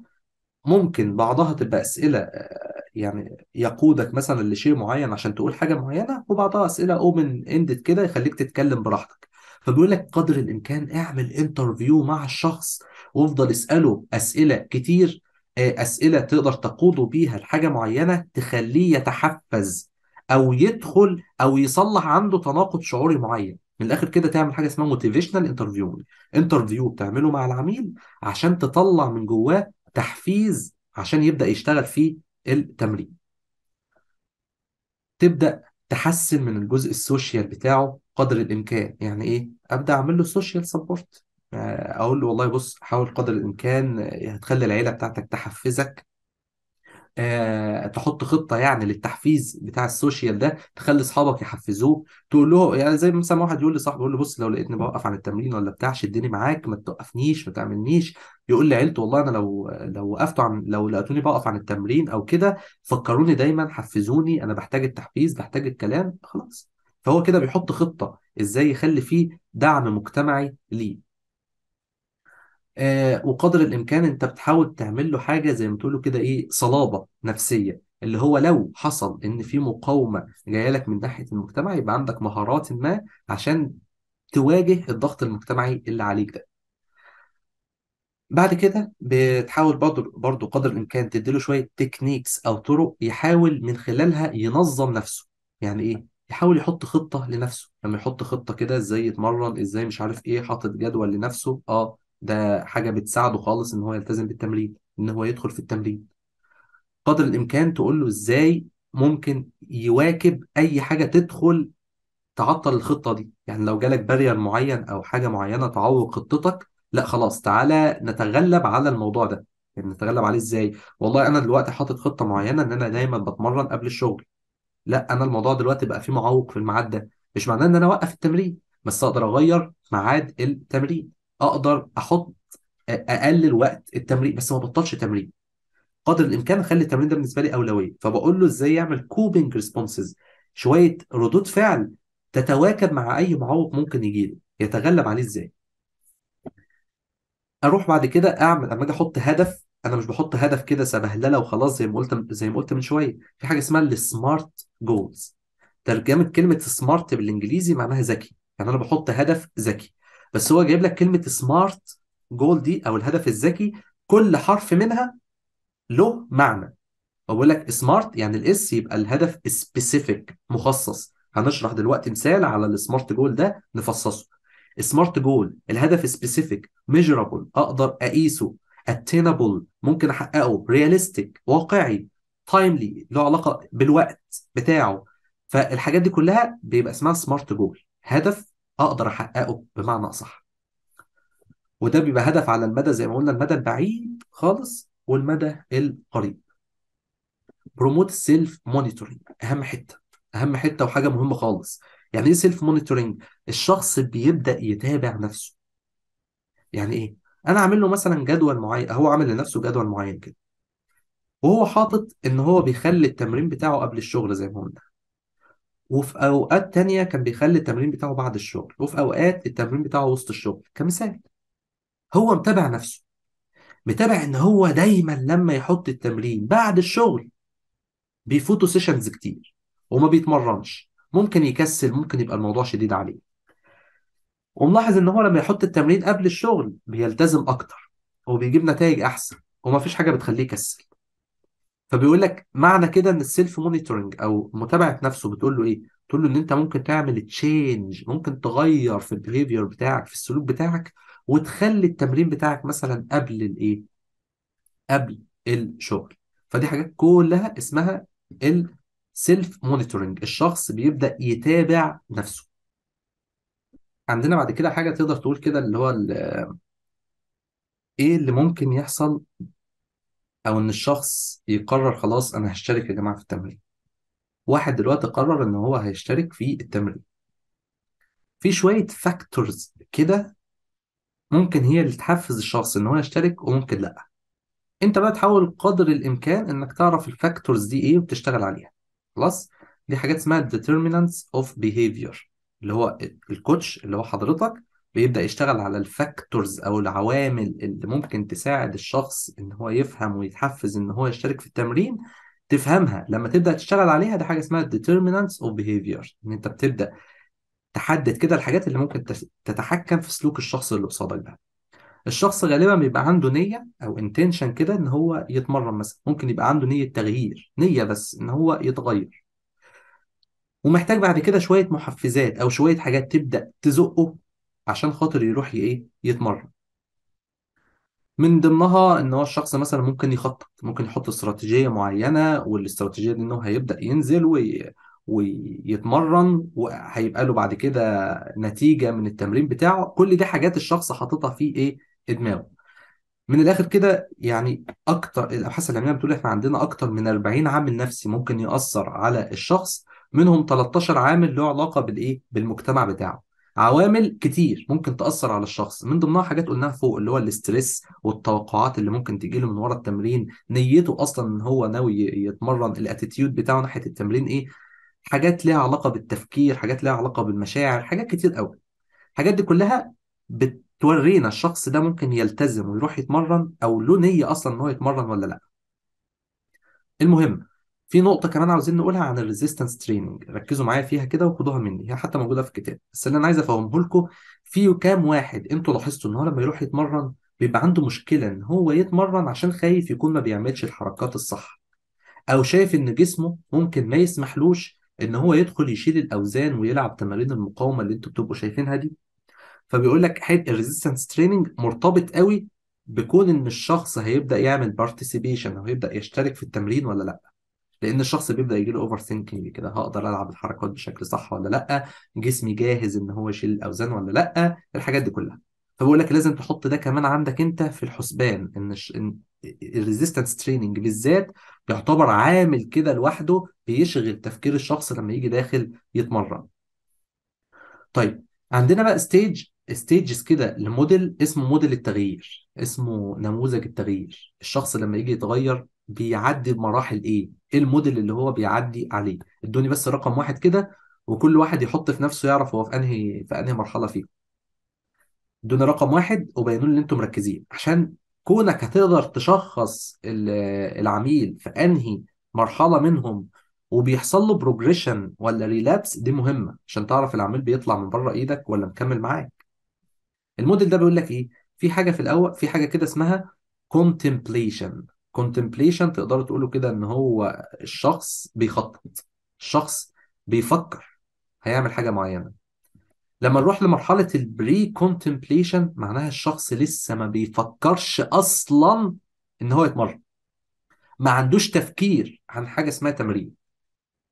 ممكن بعضها تبقى اسئله آه، يعني يقودك مثلا لشيء معين عشان تقول حاجه معينه وبعضها اسئله اوبن اندد كده يخليك تتكلم براحتك فبيقول لك قدر الامكان اعمل انترفيو مع الشخص وافضل اساله اسئله كتير آه، اسئله تقدر تقوده بيها لحاجه معينه تخليه يتحفز او يدخل او يصلح عنده تناقض شعوري معين من الاخر كده تعمل حاجه اسمها موتيفيشنال انترفيو انترفيو بتعمله مع العميل عشان تطلع من جواه تحفيز عشان يبدا يشتغل فيه التمرين تبدأ تحسن من الجزء السوشيال بتاعه قدر الإمكان يعني إيه؟ أبدأ أعمل له سوشيال آه، سبورت أقول له والله بص حاول قدر الإمكان آه، هتخلي العيلة بتاعتك تحفزك آه، تحط خطه يعني للتحفيز بتاع السوشيال ده تخلي اصحابك يحفزوه تقول له يعني زي مثلا واحد يقول لصاحبه يقول له بص لو لقيتني بوقف عن التمرين ولا بتاع شدني معاك ما توقفنيش ما تعملنيش يقول لعيلته والله انا لو لو وقفت عن لو لقيتوني بوقف عن التمرين او كده فكروني دايما حفزوني انا بحتاج التحفيز بحتاج الكلام خلاص فهو كده بيحط خطه ازاي يخلي فيه دعم مجتمعي ليه آه، وقدر الامكان انت بتحاول تعمل له حاجه زي ما تقولوا كده ايه صلابه نفسيه اللي هو لو حصل ان في مقاومه جايه لك من ناحيه المجتمع يبقى عندك مهارات ما عشان تواجه الضغط المجتمعي اللي عليك ده بعد كده بتحاول برضو, برضو قدر الامكان تديله شويه تكنيكس او طرق يحاول من خلالها ينظم نفسه يعني ايه يحاول يحط خطه لنفسه لما يحط خطه كده ازاي يتمرن ازاي مش عارف ايه حاطط جدول لنفسه اه ده حاجه بتساعده خالص ان هو يلتزم بالتمرين ان هو يدخل في التمرين قدر الامكان تقول له ازاي ممكن يواكب اي حاجه تدخل تعطل الخطه دي يعني لو جالك بارير معين او حاجه معينه تعوق خطتك لا خلاص تعالى نتغلب على الموضوع ده يعني نتغلب عليه ازاي والله انا دلوقتي حاطط خطه معينه ان انا دايما بتمرن قبل الشغل لا انا الموضوع دلوقتي بقى فيه معوق في الميعاد ده مش معناه ان انا اوقف التمرين بس اقدر اغير ميعاد التمرين اقدر احط اقلل وقت التمرين بس ما بطلش تمرين قدر الامكان اخلي التمرين ده بالنسبه لي اولويه فبقول له ازاي يعمل كوبينج ريسبونسز شويه ردود فعل تتواكب مع اي معوق ممكن يجي له يتغلب عليه ازاي اروح بعد كده اعمل اما اجي احط هدف انا مش بحط هدف كده سبهلله وخلاص زي ما قلت زي ما قلت من شويه في حاجه اسمها السمارت جولز ترجمه كلمه سمارت بالانجليزي معناها ذكي يعني انا بحط هدف ذكي بس هو جايب لك كلمه سمارت جول دي او الهدف الذكي كل حرف منها له معنى بقول لك سمارت يعني الاس يبقى الهدف سبيسيفيك مخصص هنشرح دلوقتي مثال على السمارت جول ده نفصصه سمارت جول الهدف سبيسيفيك ميجرابل اقدر اقيسه اتينابل ممكن احققه رياليستيك واقعي تايملي له علاقه بالوقت بتاعه فالحاجات دي كلها بيبقى اسمها سمارت جول هدف اقدر احققه بمعنى اصح وده بيبقى هدف على المدى زي ما قلنا المدى البعيد خالص والمدى القريب بروموت السيلف مونيتورنج اهم حته اهم حته وحاجه مهمه خالص يعني ايه سيلف مونيتورنج الشخص بيبدا يتابع نفسه يعني ايه انا عامل له مثلا جدول معين هو عامل لنفسه جدول معين كده وهو حاطط ان هو بيخلي التمرين بتاعه قبل الشغل زي ما قلنا وفي اوقات تانية كان بيخلي التمرين بتاعه بعد الشغل وفي اوقات التمرين بتاعه وسط الشغل كمثال هو متابع نفسه متابع ان هو دايما لما يحط التمرين بعد الشغل بيفوتوا سيشنز كتير وما بيتمرنش ممكن يكسل ممكن يبقى الموضوع شديد عليه وملاحظ ان هو لما يحط التمرين قبل الشغل بيلتزم اكتر وبيجيب نتائج احسن ومفيش حاجه بتخليه يكسل فبيقول لك معنى كده ان السيلف مونيتورنج او متابعه نفسه بتقول له ايه؟ تقول له ان انت ممكن تعمل تشينج ممكن تغير في البيهيفير بتاعك في السلوك بتاعك وتخلي التمرين بتاعك مثلا قبل الايه؟ قبل الشغل فدي حاجات كلها اسمها السيلف مونيتورنج الشخص بيبدا يتابع نفسه عندنا بعد كده حاجه تقدر تقول كده اللي هو ايه اللي ممكن يحصل او ان الشخص يقرر خلاص انا هشترك يا جماعه في التمرين واحد دلوقتي قرر ان هو هيشترك في التمرين في شويه فاكتورز كده ممكن هي اللي تحفز الشخص ان هو يشترك وممكن لا انت بقى تحاول قدر الامكان انك تعرف الفاكتورز دي ايه وتشتغل عليها خلاص دي حاجات اسمها determinants of behavior اللي هو الكوتش اللي هو حضرتك بيبدأ يشتغل على الفاكتورز أو العوامل اللي ممكن تساعد الشخص إن هو يفهم ويتحفز إن هو يشترك في التمرين تفهمها لما تبدأ تشتغل عليها دي حاجة اسمها determinants of behavior إن أنت بتبدأ تحدد كده الحاجات اللي ممكن تتحكم في سلوك الشخص اللي قصادك ده الشخص غالبا بيبقى عنده نية أو انتنشن كده إن هو يتمرن مثلا ممكن يبقى عنده نية تغيير نية بس إن هو يتغير ومحتاج بعد كده شوية محفزات أو شوية حاجات تبدأ تزقه عشان خاطر يروح ايه يتمرن من ضمنها ان هو الشخص مثلا ممكن يخطط ممكن يحط استراتيجيه معينه والاستراتيجيه دي ان هو هيبدا ينزل وي... ويتمرن وهيبقى له بعد كده نتيجه من التمرين بتاعه كل دي حاجات الشخص حاططها في ايه دماغه من الاخر كده يعني اكتر الابحاث العلميه بتقول احنا عندنا اكتر من 40 عامل نفسي ممكن ياثر على الشخص منهم 13 عامل له علاقه بالايه بالمجتمع بتاعه عوامل كتير ممكن تأثر على الشخص من ضمنها حاجات قلناها فوق اللي هو الاسترس والتوقعات اللي ممكن تجيله من ورا التمرين نيته أصلا إن هو ناوي يتمرن الاتيتيود بتاعه ناحية التمرين إيه حاجات ليها علاقة بالتفكير حاجات ليها علاقة بالمشاعر حاجات كتير قوي الحاجات دي كلها بتورينا الشخص ده ممكن يلتزم ويروح يتمرن أو له نية أصلا إن هو يتمرن ولا لأ المهم في نقطة كمان عاوزين نقولها عن الريزيستنس تريننج ركزوا معايا فيها كده وخدوها مني هي حتى موجودة في الكتاب بس اللي أنا عايز أفهمه لكم في كام واحد أنتوا لاحظتوا إن هو لما يروح يتمرن بيبقى عنده مشكلة إن هو يتمرن عشان خايف يكون ما بيعملش الحركات الصح أو شايف إن جسمه ممكن ما يسمحلوش إن هو يدخل يشيل الأوزان ويلعب تمارين المقاومة اللي أنتوا بتبقوا شايفينها دي فبيقول لك حته الريزيستنس تريننج مرتبط قوي بكون ان الشخص هيبدا يعمل بارتيسيبيشن او هيبدا يشترك في التمرين ولا لا لان الشخص بيبدا يجي له اوفر ثينكينج كده هقدر العب الحركات بشكل صح ولا لا جسمي جاهز ان هو يشيل الاوزان ولا لا الحاجات دي كلها فبقول لك لازم تحط ده كمان عندك انت في الحسبان ان ان الريزيستنس تريننج بالذات يعتبر عامل كده لوحده بيشغل تفكير الشخص لما يجي داخل يتمرن طيب عندنا بقى ستيج ستيجز كده لموديل اسمه موديل التغيير اسمه نموذج التغيير الشخص لما يجي يتغير بيعدي بمراحل ايه ايه الموديل اللي هو بيعدي عليه ادوني بس رقم واحد كده وكل واحد يحط في نفسه يعرف هو في انهي في انهي مرحله فيه ادوني رقم واحد وبينوا لي ان انتم مركزين عشان كونك هتقدر تشخص العميل في انهي مرحله منهم وبيحصل له بروجريشن ولا ريلابس دي مهمه عشان تعرف العميل بيطلع من بره ايدك ولا مكمل معاك الموديل ده بيقول لك ايه في حاجه في الاول في حاجه كده اسمها contemplation كونتمبليشن تقدروا تقولوا كده ان هو الشخص بيخطط الشخص بيفكر هيعمل حاجه معينه لما نروح لمرحله البري كونتمبليشن معناها الشخص لسه ما بيفكرش اصلا ان هو يتمرن ما عندوش تفكير عن حاجه اسمها تمرين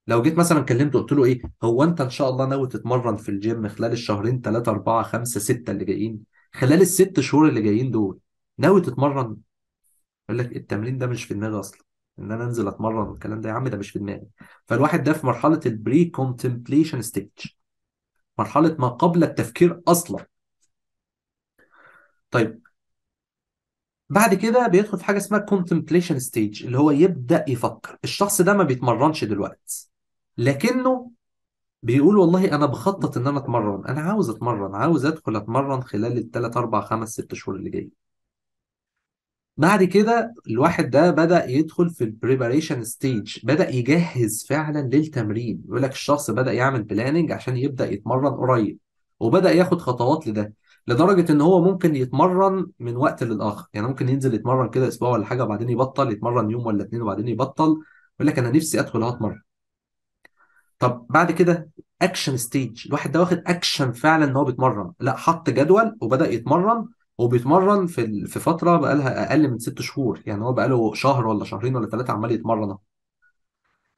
لو جيت مثلا كلمته قلت له ايه هو انت ان شاء الله ناوي تتمرن في الجيم خلال الشهرين 3 4 5 6 اللي جايين خلال الست شهور اللي جايين دول ناوي تتمرن يقول لك التمرين ده مش في دماغي اصلا ان انا انزل اتمرن والكلام ده يا عم ده مش في دماغي فالواحد ده في مرحله البري كونتمبليشن ستيج مرحله ما قبل التفكير اصلا طيب بعد كده بيدخل في حاجه اسمها كونتمبليشن ستيج اللي هو يبدا يفكر الشخص ده ما بيتمرنش دلوقتي لكنه بيقول والله انا بخطط ان انا اتمرن انا عاوز اتمرن عاوز ادخل اتمرن خلال الثلاث اربع خمس ست شهور اللي جايه بعد كده الواحد ده بدأ يدخل في البريباريشن ستيج بدأ يجهز فعلا للتمرين يقول لك الشخص بدأ يعمل بلاننج عشان يبدأ يتمرن قريب وبدأ ياخد خطوات لده لدرجة إن هو ممكن يتمرن من وقت للآخر يعني ممكن ينزل يتمرن كده أسبوع ولا حاجة وبعدين يبطل يتمرن يوم ولا اتنين وبعدين يبطل يقول لك أنا نفسي أدخل أتمرن طب بعد كده اكشن ستيج الواحد ده واخد اكشن فعلا ان هو بيتمرن لا حط جدول وبدأ يتمرن وبيتمرن في في فتره بقالها اقل من ست شهور يعني هو بقاله شهر ولا شهرين ولا ثلاثه عمال يتمرن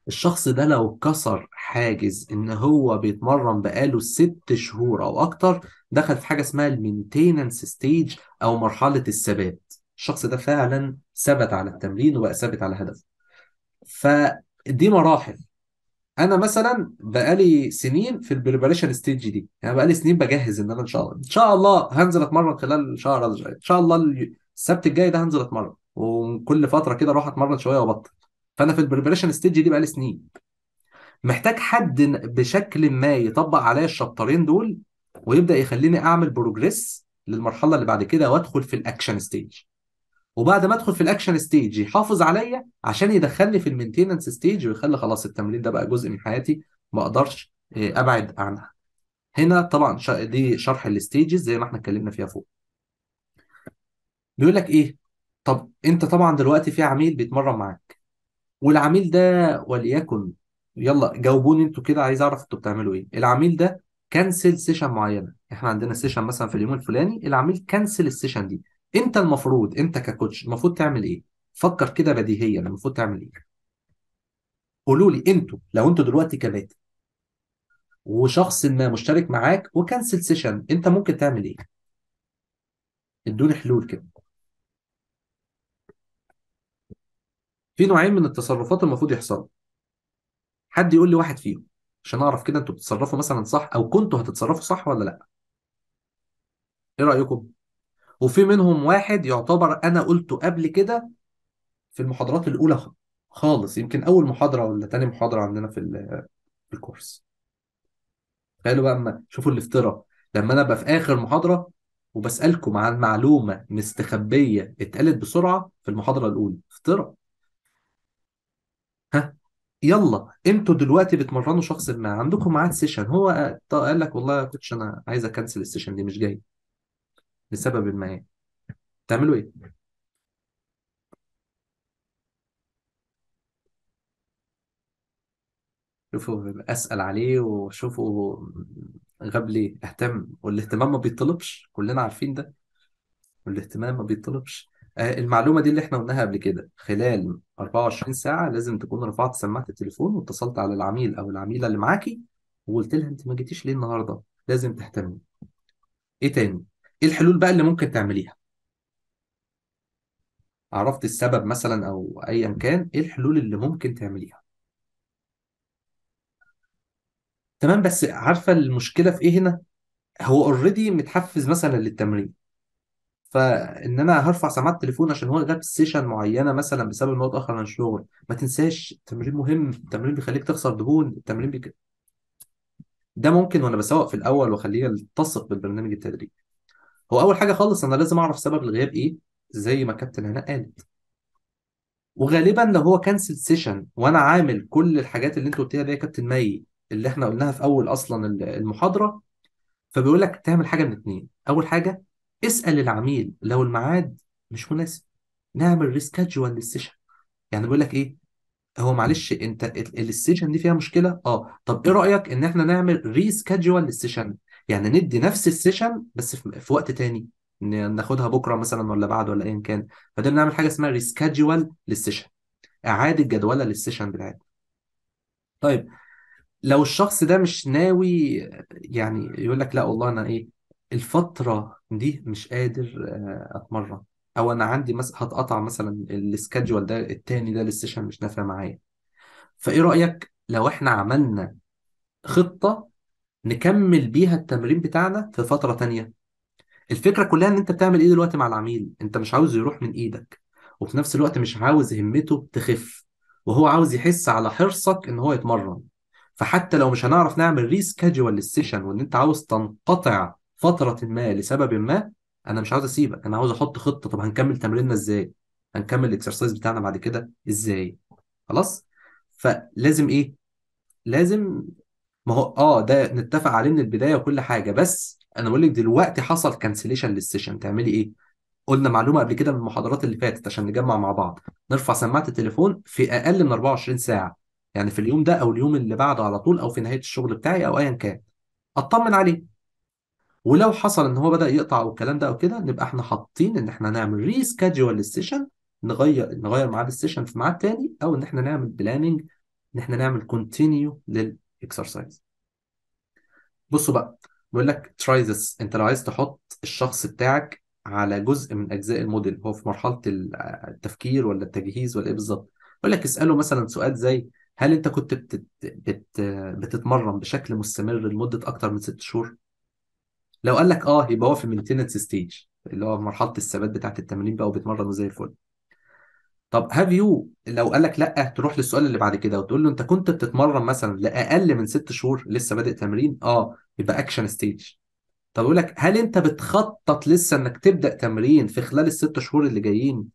الشخص ده لو كسر حاجز ان هو بيتمرن بقاله ست شهور او اكتر دخل في حاجه اسمها المينتيننس ستيج او مرحله الثبات الشخص ده فعلا ثبت على التمرين وبقى ثابت على هدفه فدي مراحل انا مثلا بقالي سنين في البريباريشن ستيج دي يعني بقالي سنين بجهز ان انا ان شاء الله ان شاء الله هنزل اتمرن خلال الشهر هذا ان شاء الله السبت الجاي ده هنزل اتمرن وكل فتره كده اروح اتمرن شويه وابطل فانا في البريباريشن ستيج دي بقالي سنين محتاج حد بشكل ما يطبق عليا الشابترين دول ويبدا يخليني اعمل بروجريس للمرحله اللي بعد كده وادخل في الاكشن ستيج وبعد ما ادخل في الاكشن ستيج يحافظ عليا عشان يدخلني في المينتيننس ستيج ويخلي خلاص التمرين ده بقى جزء من حياتي ما اقدرش آه، ابعد عنها هنا طبعا دي شرح الستيجز زي ما احنا اتكلمنا فيها فوق بيقول لك ايه طب انت طبعا دلوقتي في عميل بيتمرن معاك والعميل ده وليكن يلا جاوبوني انتوا كده عايز اعرف انتوا بتعملوا ايه العميل ده كنسل سيشن معينه احنا عندنا سيشن مثلا في اليوم الفلاني العميل كنسل السيشن دي انت المفروض انت ككوتش المفروض تعمل ايه؟ فكر كده بديهيا المفروض تعمل ايه؟ قولوا لي انتوا لو انتوا دلوقتي كباتن وشخص ما مشترك معاك وكنسل سيشن انت ممكن تعمل ايه؟ ادوني حلول كده في نوعين من التصرفات المفروض يحصلوا حد يقول لي واحد فيهم عشان اعرف كده انتوا بتتصرفوا مثلا صح او كنتوا هتتصرفوا صح ولا لا ايه رايكم وفي منهم واحد يعتبر انا قلته قبل كده في المحاضرات الاولى خالص يمكن اول محاضره ولا تاني محاضره عندنا في الكورس تخيلوا بقى اما شوفوا الافتراء لما انا ابقى في اخر محاضره وبسالكم عن معلومه مستخبيه اتقالت بسرعه في المحاضره الاولى افتراء ها يلا انتوا دلوقتي بتمرنوا شخص ما عندكم معاه سيشن هو قال لك والله يا كوتش انا عايز اكنسل السيشن دي مش جاي لسبب ما تعملوا ايه؟ شوفوا اسال عليه وشوفوا غاب ليه اهتم والاهتمام ما بيطلبش كلنا عارفين ده والاهتمام ما بيطلبش آه، المعلومه دي اللي احنا قلناها قبل كده خلال 24 ساعه لازم تكون رفعت سماعه التليفون واتصلت على العميل او العميله اللي معاكي وقلت لها انت ما جيتيش ليه النهارده لازم تهتمي ايه تاني ايه الحلول بقى اللي ممكن تعمليها عرفت السبب مثلا او ايا كان ايه الحلول اللي ممكن تعمليها تمام بس عارفه المشكله في ايه هنا هو اوريدي متحفز مثلا للتمرين فان انا هرفع سماعه التليفون عشان هو غاب سيشن معينه مثلا بسبب ان هو اتاخر عن الشغل ما تنساش التمرين مهم التمرين بيخليك تخسر دهون التمرين بيك... ده ممكن وانا بسوق في الاول واخليه يلتصق بالبرنامج التدريبي هو اول حاجه خالص انا لازم اعرف سبب الغياب ايه زي ما كابتن هنا قالت وغالبا لو هو كانسل سيشن وانا عامل كل الحاجات اللي انت قلتيها دي يا كابتن مي اللي احنا قلناها في اول اصلا المحاضره فبيقول لك تعمل حاجه من اتنين اول حاجه اسال العميل لو الميعاد مش مناسب نعمل ريسكادجوال للسيشن يعني بيقول لك ايه هو معلش انت السيشن دي فيها مشكله اه طب ايه رايك ان احنا نعمل ريسكادجوال للسيشن يعني ندي نفس السيشن بس في وقت تاني ناخدها بكره مثلا ولا بعد ولا ايا كان فده نعمل حاجه اسمها ريسكادجوال للسيشن اعاده جدوله للسيشن بتاعتنا طيب لو الشخص ده مش ناوي يعني يقول لك لا والله انا ايه الفتره دي مش قادر آه، اتمرن او انا عندي مثلا هتقطع مثلا السكادجول ده التاني ده للسيشن مش نافع معايا فايه رايك لو احنا عملنا خطه نكمل بيها التمرين بتاعنا في فترة تانية الفكرة كلها ان انت بتعمل ايه دلوقتي مع العميل انت مش عاوز يروح من ايدك وفي نفس الوقت مش عاوز همته تخف وهو عاوز يحس على حرصك ان هو يتمرن فحتى لو مش هنعرف نعمل ريسكادجول للسيشن وان انت عاوز تنقطع فترة ما لسبب ما انا مش عاوز اسيبك انا عاوز احط خطة طب هنكمل تمريننا ازاي هنكمل الاكسرسايز بتاعنا بعد كده ازاي خلاص فلازم ايه لازم ما هو اه ده نتفق عليه من البدايه وكل حاجه بس انا بقول لك دلوقتي حصل كانسليشن للسيشن تعملي ايه؟ قلنا معلومه قبل كده من المحاضرات اللي فاتت عشان نجمع مع بعض نرفع سماعه التليفون في اقل من 24 ساعه يعني في اليوم ده او اليوم اللي بعده على طول او في نهايه الشغل بتاعي او ايا كان اطمن عليه ولو حصل ان هو بدا يقطع او الكلام ده او كده نبقى احنا حاطين ان احنا ري ريسكادجول للسيشن نغير نغير ميعاد السيشن في ميعاد تاني او ان احنا نعمل بلاننج ان احنا نعمل كونتينيو لل اكسرسايز بصوا بقى بيقول لك تراي ذس انت لو عايز تحط الشخص بتاعك على جزء من اجزاء الموديل هو في مرحله التفكير ولا التجهيز ولا ايه بالظبط بيقول لك اساله مثلا سؤال زي هل انت كنت بتت... بت... بتتمرن بشكل مستمر لمده اكتر من ست شهور لو قال لك اه يبقى هو في المينتيننس ستيج اللي هو مرحله الثبات بتاعه التمرين بقى وبيتمرن زي الفل طب هاف يو لو قال لك لا تروح للسؤال اللي بعد كده وتقول له انت كنت بتتمرن مثلا لاقل من ست شهور لسه بادئ تمرين اه يبقى اكشن ستيج طب يقول لك هل انت بتخطط لسه انك تبدا تمرين في خلال الست شهور اللي جايين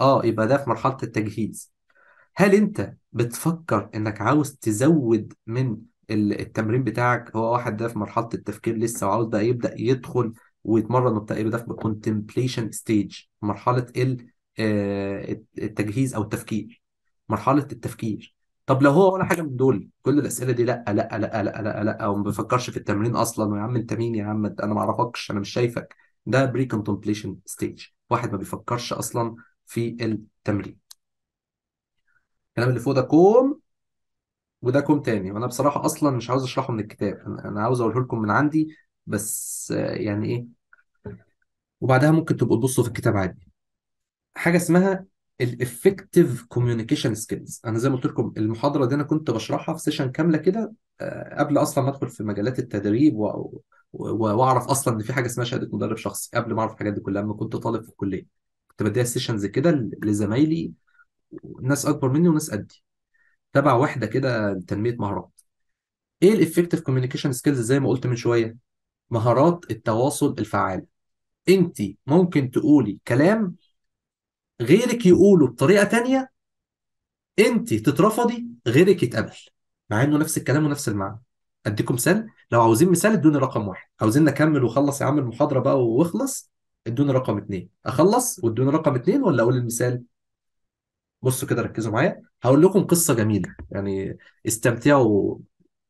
اه يبقى ده في مرحله التجهيز هل انت بتفكر انك عاوز تزود من التمرين بتاعك هو واحد ده في مرحله التفكير لسه وعاوز بقى يبدا يدخل ويتمرن وبتاع ده في contemplation stage مرحله ال آه، التجهيز او التفكير مرحله التفكير طب لو هو ولا حاجه من دول كل الاسئله دي لا لا لا لا لا لا وما بفكرش في التمرين اصلا ويا عم انت مين يا عم انا ما اعرفكش انا مش شايفك ده بري كونتمبليشن ستيج واحد ما بيفكرش اصلا في التمرين الكلام اللي فوق ده كوم وده كوم تاني وانا بصراحه اصلا مش عاوز اشرحه من الكتاب انا عاوز اقوله لكم من عندي بس يعني ايه وبعدها ممكن تبقوا تبصوا في الكتاب عادي حاجه اسمها الافكتيف كوميونيكيشن سكيلز انا زي ما قلت لكم المحاضره دي انا كنت بشرحها في سيشن كامله كده آه، قبل اصلا ما ادخل في مجالات التدريب و... واعرف اصلا ان في حاجه اسمها شهاده مدرب شخصي قبل ما اعرف الحاجات دي كلها لما كنت طالب في الكليه كنت بديها سيشنز كده لزمايلي ناس اكبر مني وناس قدي تبع وحده كده لتنميه مهارات ايه الافكتيف كوميونيكيشن سكيلز زي ما قلت من شويه مهارات التواصل الفعال انت ممكن تقولي كلام غيرك يقوله بطريقه تانية انت تترفضي غيرك يتقبل مع انه نفس الكلام ونفس المعنى اديكم مثال لو عاوزين مثال ادوني رقم واحد عاوزين اكمل واخلص يا عم المحاضره بقى واخلص ادوني رقم اثنين اخلص وادوني رقم اثنين ولا اقول المثال بصوا كده ركزوا معايا هقول لكم قصه جميله يعني استمتعوا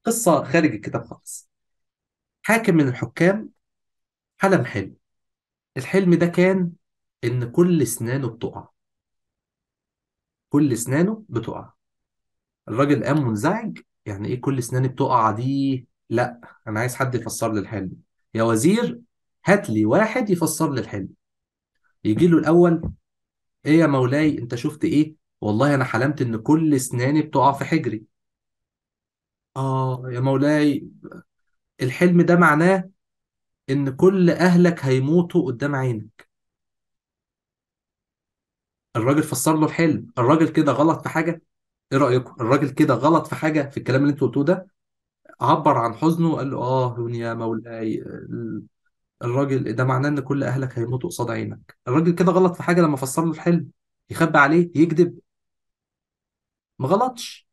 قصه خارج الكتاب خالص حاكم من الحكام حلم حلم الحلم ده كان ان كل اسنانه بتقع كل اسنانه بتقع الراجل قام منزعج يعني ايه كل اسناني بتقع دي لا انا عايز حد يفسر لي الحل يا وزير هات لي واحد يفسر لي الحل يجي له الاول ايه يا مولاي انت شفت ايه والله انا حلمت ان كل اسناني بتقع في حجري اه يا مولاي الحلم ده معناه ان كل اهلك هيموتوا قدام عينك الراجل فسر له الحلم الراجل كده غلط في حاجه ايه رايكم الراجل كده غلط في حاجه في الكلام اللي انتوا قلتوه ده عبر عن حزنه قال له اه يا مولاي الراجل ده معناه ان كل اهلك هيموتوا قصاد عينك الراجل كده غلط في حاجه لما فسر له الحلم يخبي عليه يكذب ما غلطش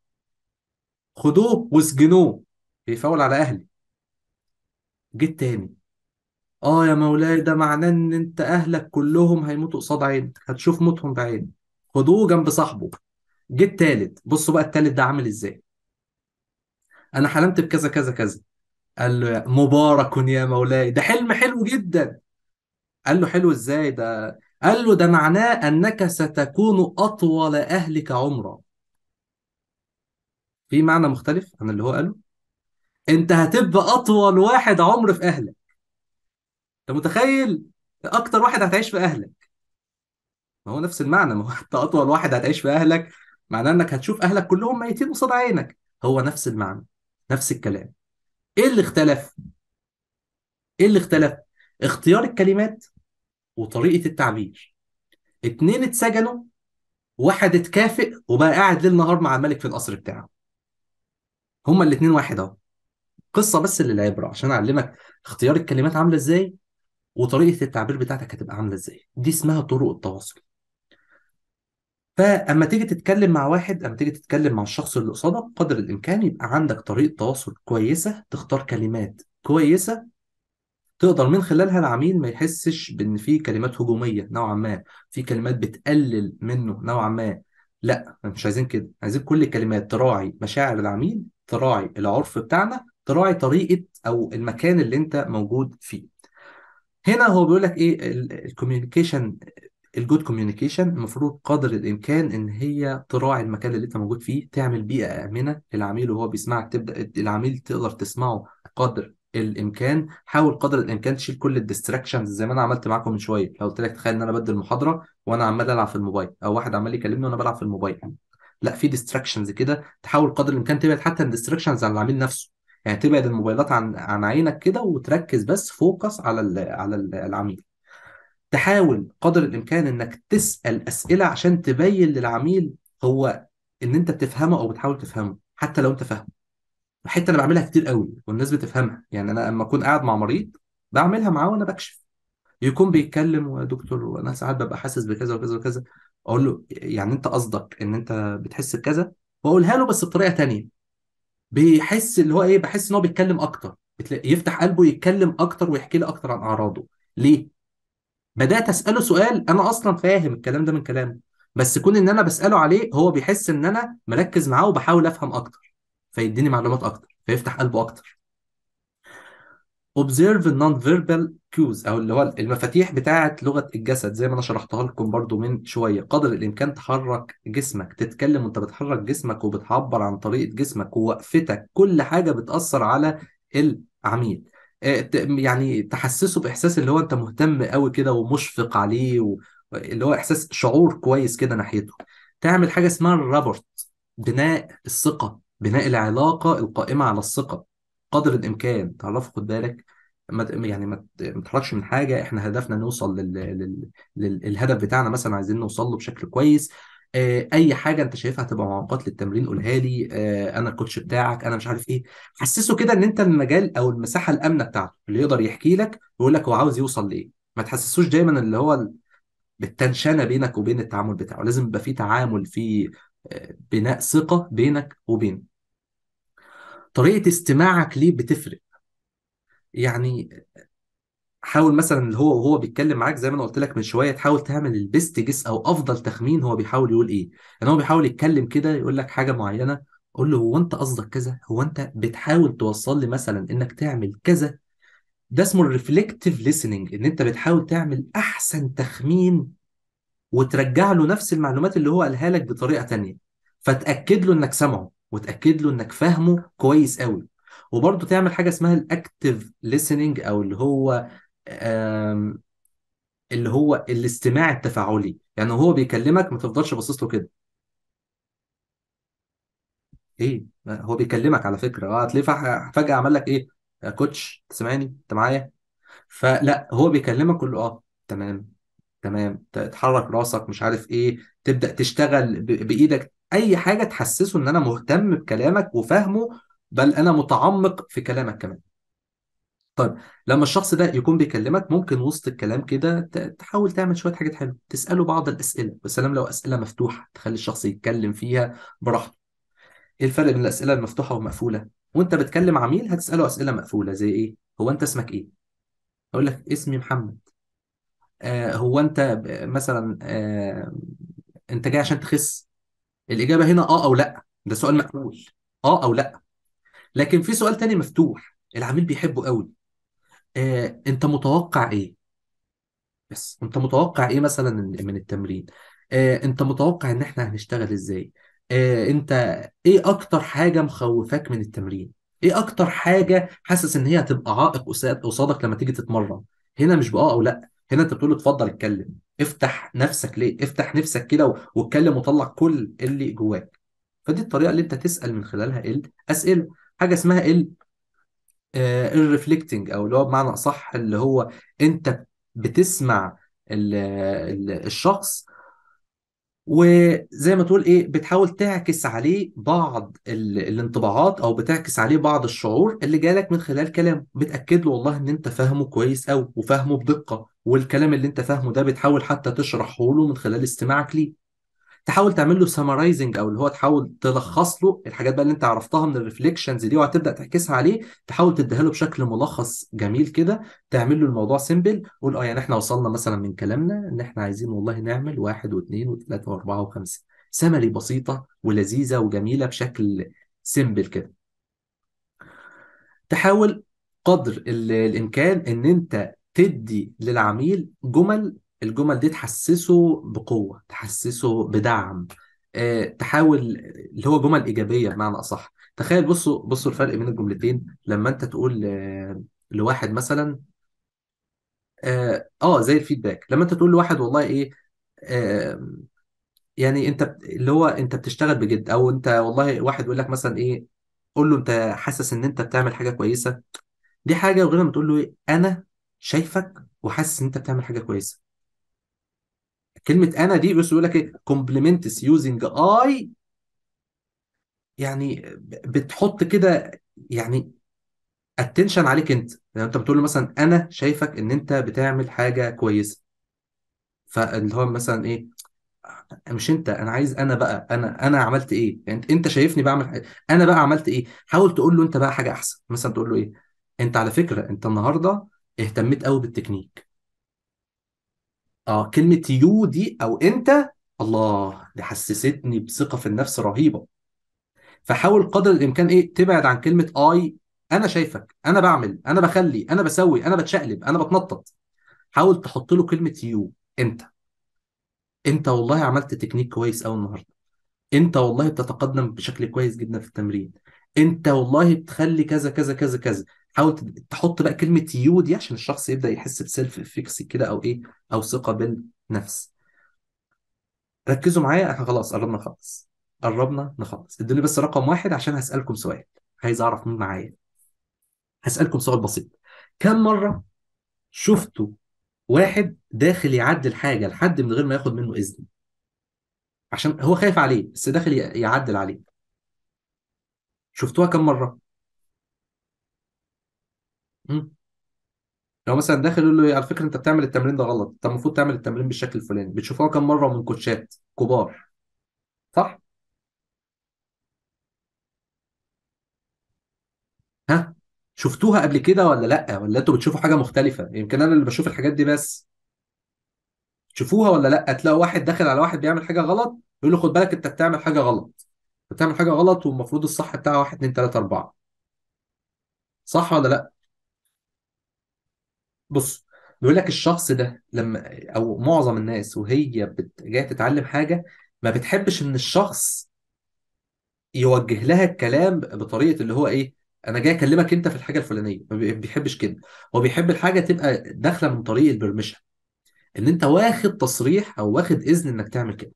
خدوه واسجنوه بيفاول على اهلي جيت تاني اه يا مولاي ده معناه ان انت اهلك كلهم هيموتوا قصاد عينك هتشوف موتهم بعينك خدوه جنب صاحبه جه التالت بصوا بقى التالت ده عامل ازاي انا حلمت بكذا كذا كذا قال له مبارك يا مولاي ده حلم حلو جدا قال له حلو ازاي ده قال له ده معناه انك ستكون اطول اهلك عمرا في معنى مختلف عن اللي هو قاله انت هتبقى اطول واحد عمر في اهلك انت متخيل اكتر واحد هتعيش في اهلك ما هو نفس المعنى ما هو انت اطول واحد هتعيش في اهلك معناه انك هتشوف اهلك كلهم ميتين قصاد عينك هو نفس المعنى نفس الكلام ايه اللي اختلف ايه اللي اختلف اختيار الكلمات وطريقة التعبير اتنين اتسجنوا واحد اتكافئ وبقى قاعد ليل نهار مع الملك في القصر بتاعه هما الاتنين واحد اهو قصة بس اللي العبرة عشان اعلمك اختيار الكلمات عاملة ازاي وطريقه التعبير بتاعتك هتبقى عامله ازاي دي اسمها طرق التواصل فاما تيجي تتكلم مع واحد اما تيجي تتكلم مع الشخص اللي قصادك قدر الامكان يبقى عندك طريقه تواصل كويسه تختار كلمات كويسه تقدر من خلالها العميل ما يحسش بان في كلمات هجوميه نوعا ما في كلمات بتقلل منه نوعا ما لا مش عايزين كده عايزين كل الكلمات تراعي مشاعر العميل تراعي العرف بتاعنا تراعي طريقه او المكان اللي انت موجود فيه هنا هو بيقول لك ايه الكوميونيكيشن الجود كوميونيكيشن المفروض قدر الامكان ان هي تراعي المكان اللي انت موجود فيه تعمل بيئه امنه للعميل وهو بيسمعك تبدا العميل تقدر تسمعه قدر الامكان حاول قدر الامكان تشيل كل الديستراكشنز زي ما انا عملت معاكم من شويه لو قلت لك تخيل ان انا بدي المحاضره وانا عمال العب في الموبايل او واحد عمال يكلمني وانا بلعب في الموبايل لا في ديستراكشنز كده تحاول قدر الامكان تبعد حتى الديستراكشنز عن العميل نفسه يعني تبعد الموبايلات عن عن عينك كده وتركز بس فوكس على الـ على الـ العميل تحاول قدر الامكان انك تسال اسئله عشان تبين للعميل هو ان انت بتفهمه او بتحاول تفهمه حتى لو انت فاهمه الحته انا بعملها كتير قوي والناس بتفهمها يعني انا لما اكون قاعد مع مريض بعملها معاه وانا بكشف يكون بيتكلم ويا دكتور وانا ساعات ببقى حاسس بكذا وكذا وكذا اقول له يعني انت قصدك ان انت بتحس بكذا واقولها له بس بطريقه ثانيه بيحس اللي هو ايه بحس ان هو بيتكلم اكتر يفتح قلبه يتكلم اكتر ويحكي لي اكتر عن اعراضه ليه بدات اساله سؤال انا اصلا فاهم الكلام ده من كلامه بس كون ان انا بساله عليه هو بيحس ان انا مركز معاه وبحاول افهم اكتر فيديني معلومات اكتر فيفتح قلبه اكتر observe non-verbal cues او اللي هو المفاتيح بتاعه لغه الجسد زي ما انا شرحتها لكم برضو من شويه قدر الامكان تحرك جسمك تتكلم وانت بتحرك جسمك وبتعبر عن طريقه جسمك ووقفتك كل حاجه بتاثر على العميل آه، يعني تحسسه باحساس اللي هو انت مهتم قوي كده ومشفق عليه اللي هو احساس شعور كويس كده ناحيته تعمل حاجه اسمها الرابورت بناء الثقه بناء العلاقه القائمه على الثقه قدر الامكان تعرفوا خد بالك ما يعني ما تحركش من حاجه احنا هدفنا نوصل لل... لل... للهدف بتاعنا مثلا عايزين نوصل له بشكل كويس آه، اي حاجه انت شايفها هتبقى معوقات للتمرين قولها لي آه، انا الكوتش بتاعك انا مش عارف ايه حسسه كده ان انت المجال او المساحه الامنه بتاعته اللي يقدر يحكي لك ويقول لك هو عاوز يوصل لايه ما تحسسوش دايما اللي هو بالتنشنه بينك وبين التعامل بتاعه لازم يبقى في تعامل في آه، بناء ثقه بينك وبينه طريقه استماعك ليه بتفرق يعني حاول مثلا اللي هو وهو بيتكلم معاك زي ما انا قلت لك من شويه تحاول تعمل البيست جيس او افضل تخمين هو بيحاول يقول ايه يعني هو بيحاول يتكلم كده يقول لك حاجه معينه قول له هو انت قصدك كذا هو انت بتحاول توصل لي مثلا انك تعمل كذا ده اسمه الريفلكتيف ليسننج ان انت بتحاول تعمل احسن تخمين وترجع له نفس المعلومات اللي هو قالها لك بطريقه تانية فتاكد له انك سامعه وتاكد له انك فاهمه كويس قوي وبرضه تعمل حاجه اسمها الاكتف ليسننج او اللي هو اللي هو الاستماع التفاعلي يعني هو بيكلمك ما تفضلش باصص له كده ايه هو بيكلمك على فكره اه هتلاقيه فجاه عمل لك ايه يا آه، كوتش تسمعني انت معايا فلا هو بيكلمك كله اه تمام تمام تحرك راسك مش عارف ايه تبدا تشتغل بايدك اي حاجه تحسسه ان انا مهتم بكلامك وفاهمه بل انا متعمق في كلامك كمان طيب لما الشخص ده يكون بيكلمك ممكن وسط الكلام كده تحاول تعمل شويه حاجات حلوه تساله بعض الاسئله وسلام لو اسئله مفتوحه تخلي الشخص يتكلم فيها براحته ايه الفرق بين الاسئله المفتوحه والمقفوله وانت بتكلم عميل هتساله اسئله مقفوله زي ايه هو انت اسمك ايه اقول لك اسمي محمد آه هو انت مثلا آه انت جاي عشان تخس الإجابة هنا آه أو لأ ده سؤال مقفول آه أو لأ لكن في سؤال تاني مفتوح العميل بيحبه قوي آه أنت متوقع إيه؟ بس أنت متوقع إيه مثلا من التمرين؟ آه أنت متوقع إن إحنا هنشتغل إزاي؟ آه أنت إيه أكتر حاجة مخوفاك من التمرين؟ إيه أكتر حاجة حاسس إن هي هتبقى عائق قصادك لما تيجي تتمرن؟ هنا مش بآه أو لأ هنا أنت بتقول له اتفضل اتكلم افتح نفسك ليه افتح نفسك كده واتكلم وطلع كل اللي جواك فدي الطريقه اللي انت تسال من خلالها الاسئله حاجه اسمها ال آه، الريفلكتنج او اللي هو بمعنى اصح اللي هو انت بتسمع الـ الـ الشخص وزي ما تقول ايه بتحاول تعكس عليه بعض الانطباعات او بتعكس عليه بعض الشعور اللي جالك من خلال كلامه بتاكد له والله ان انت فاهمه كويس قوي وفاهمه بدقه والكلام اللي انت فاهمه ده بتحاول حتى تشرحه له من خلال استماعك ليه تحاول تعمل له سمرايزنج او اللي هو تحاول تلخص له الحاجات بقى اللي انت عرفتها من الريفليكشنز دي وهتبدا تعكسها عليه تحاول تديها له بشكل ملخص جميل كده تعمل له الموضوع سيمبل قول اه يعني احنا وصلنا مثلا من كلامنا ان احنا عايزين والله نعمل واحد واثنين وثلاثه واربعه وخمسه سمري بسيطه ولذيذه وجميله بشكل سيمبل كده تحاول قدر الامكان ان انت تدي للعميل جمل الجمل دي تحسسه بقوة تحسسه بدعم آه، تحاول اللي هو جمل إيجابية بمعنى أصح تخيل بصوا بصوا الفرق بين الجملتين لما أنت تقول لواحد مثلا آه،, اه, زي الفيدباك لما أنت تقول لواحد والله إيه يعني أنت اللي هو أنت بتشتغل بجد أو أنت والله واحد يقول لك مثلا إيه قول له أنت حاسس إن أنت بتعمل حاجة كويسة دي حاجة وغير ما تقول له إيه أنا شايفك وحاسس ان انت بتعمل حاجه كويسه كلمه انا دي بس بيقول لك ايه كومبلمنتس يوزنج اي يعني بتحط كده يعني اتنشن عليك انت يعني انت بتقول له مثلا انا شايفك ان انت بتعمل حاجه كويسه فاللي هو مثلا ايه مش انت انا عايز انا بقى انا انا عملت ايه انت انت شايفني بعمل حاجة. انا بقى عملت ايه حاول تقول له انت بقى حاجه احسن مثلا تقول له ايه انت على فكره انت النهارده اهتميت قوي بالتكنيك اه كلمة يو دي او انت الله دي حسستني بثقة في النفس رهيبة فحاول قدر الامكان ايه تبعد عن كلمة اي انا شايفك انا بعمل انا بخلي انا بسوي انا بتشقلب انا بتنطط حاول تحط له كلمة يو انت انت والله عملت تكنيك كويس قوي النهارده انت والله بتتقدم بشكل كويس جدا في التمرين انت والله بتخلي كذا كذا كذا كذا حاول تحط بقى كلمه يو دي عشان الشخص يبدا يحس بسيلف افكس كده او ايه او ثقه بالنفس ركزوا معايا احنا خلاص قربنا نخلص قربنا نخلص ادوني بس رقم واحد عشان هسالكم سؤال عايز اعرف مين معايا هسالكم سؤال بسيط كم مره شفتوا واحد داخل يعدل حاجه لحد من غير ما ياخد منه اذن عشان هو خايف عليه بس داخل يعدل عليه شفتوها كم مره مم. لو مثلا داخل يقول له إيه، على فكره انت بتعمل التمرين ده غلط انت المفروض تعمل التمرين بالشكل الفلاني بتشوفوها كم مره من كوتشات كبار صح ها شفتوها قبل كده ولا لا ولا انتوا بتشوفوا حاجه مختلفه يمكن انا اللي بشوف الحاجات دي بس تشوفوها ولا لا تلاقوا واحد داخل على واحد بيعمل حاجه غلط يقول له خد بالك انت بتعمل حاجه غلط بتعمل حاجه غلط والمفروض الصح بتاعها 1 2 3 4 صح ولا لا بص بيقول لك الشخص ده لما او معظم الناس وهي بت... جايه تتعلم حاجه ما بتحبش ان الشخص يوجه لها الكلام بطريقه اللي هو ايه انا جاي اكلمك انت في الحاجه الفلانيه ما بيحبش كده هو بيحب الحاجه تبقى داخله من طريق البرمشه ان انت واخد تصريح او واخد اذن انك تعمل كده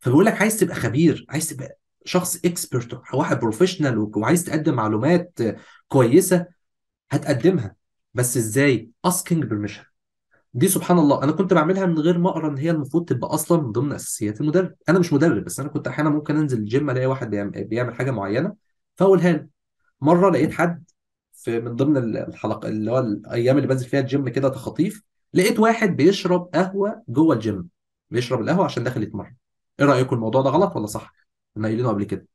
فبيقول لك عايز تبقى خبير عايز تبقى شخص اكسبرت واحد بروفيشنال وعايز تقدم معلومات كويسه هتقدمها بس ازاي اسكينج بيرميشن دي سبحان الله انا كنت بعملها من غير ما اقرا ان هي المفروض تبقى اصلا من ضمن اساسيات المدرب انا مش مدرب بس انا كنت احيانا ممكن انزل الجيم الاقي واحد بيعمل حاجه معينه فاقولها له مره لقيت حد في من ضمن الحلقه اللي هو الايام اللي بنزل فيها الجيم كده تخطيف لقيت واحد بيشرب قهوه جوه الجيم بيشرب القهوه عشان داخل يتمرن ايه رايكم الموضوع ده غلط ولا صح كنا قايلينه قبل كده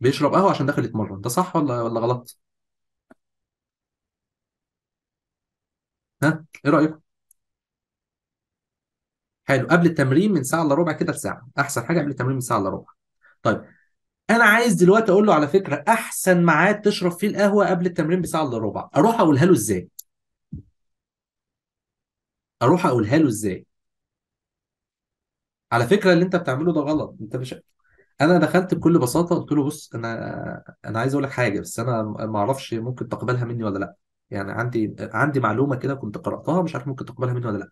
بيشرب قهوه عشان داخل يتمرن ده صح ولا ولا غلط ها ايه رايك حلو قبل التمرين من ساعه الا ربع كده لساعه احسن حاجه قبل التمرين من ساعه الا ربع طيب انا عايز دلوقتي اقول له على فكره احسن ميعاد تشرب فيه القهوه قبل التمرين بساعه الا ربع اروح اقولها له ازاي اروح اقولها له ازاي على فكره اللي انت بتعمله ده غلط انت مش انا دخلت بكل بساطه قلت له بص انا انا عايز اقول لك حاجه بس انا ما اعرفش ممكن تقبلها مني ولا لا يعني عندي عندي معلومه كده كنت قراتها مش عارف ممكن تقبلها مني ولا لا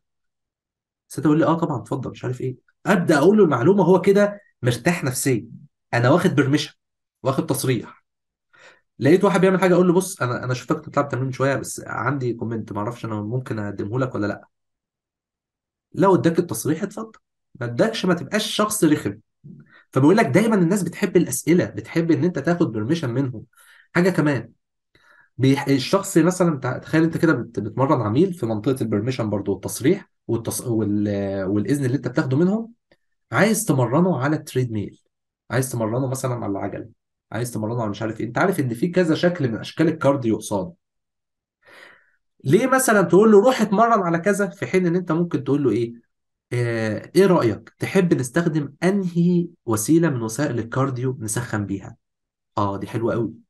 ست يقول لي اه طبعا اتفضل مش عارف ايه ابدا اقول له المعلومه هو كده مرتاح نفسيا انا واخد برميشن واخد تصريح لقيت واحد بيعمل حاجه اقول له بص انا انا شفتك كنت بتلعب تمرين شويه بس عندي كومنت ما اعرفش انا ممكن اقدمه لك ولا لا لو اداك التصريح اتفضل ما اداكش ما تبقاش شخص رخم فبقول لك دايما الناس بتحب الاسئله بتحب ان انت تاخد برميشن منهم حاجه كمان بيح... الشخص مثلا تخيل انت كده بت- بتمرن عميل في منطقه البرميشن برضو والتصريح والتص... وال... والاذن اللي انت بتاخده منهم عايز تمرنه على التريد ميل عايز تمرنه مثلا على العجل عايز تمرنه على مش عارف ايه انت عارف ان في كذا شكل من اشكال الكارديو قصاد ليه مثلا تقول له روح اتمرن على كذا في حين ان انت ممكن تقول له ايه آه، ايه رأيك تحب نستخدم انهي وسيلة من وسائل الكارديو نسخن بيها اه دي حلوة قوي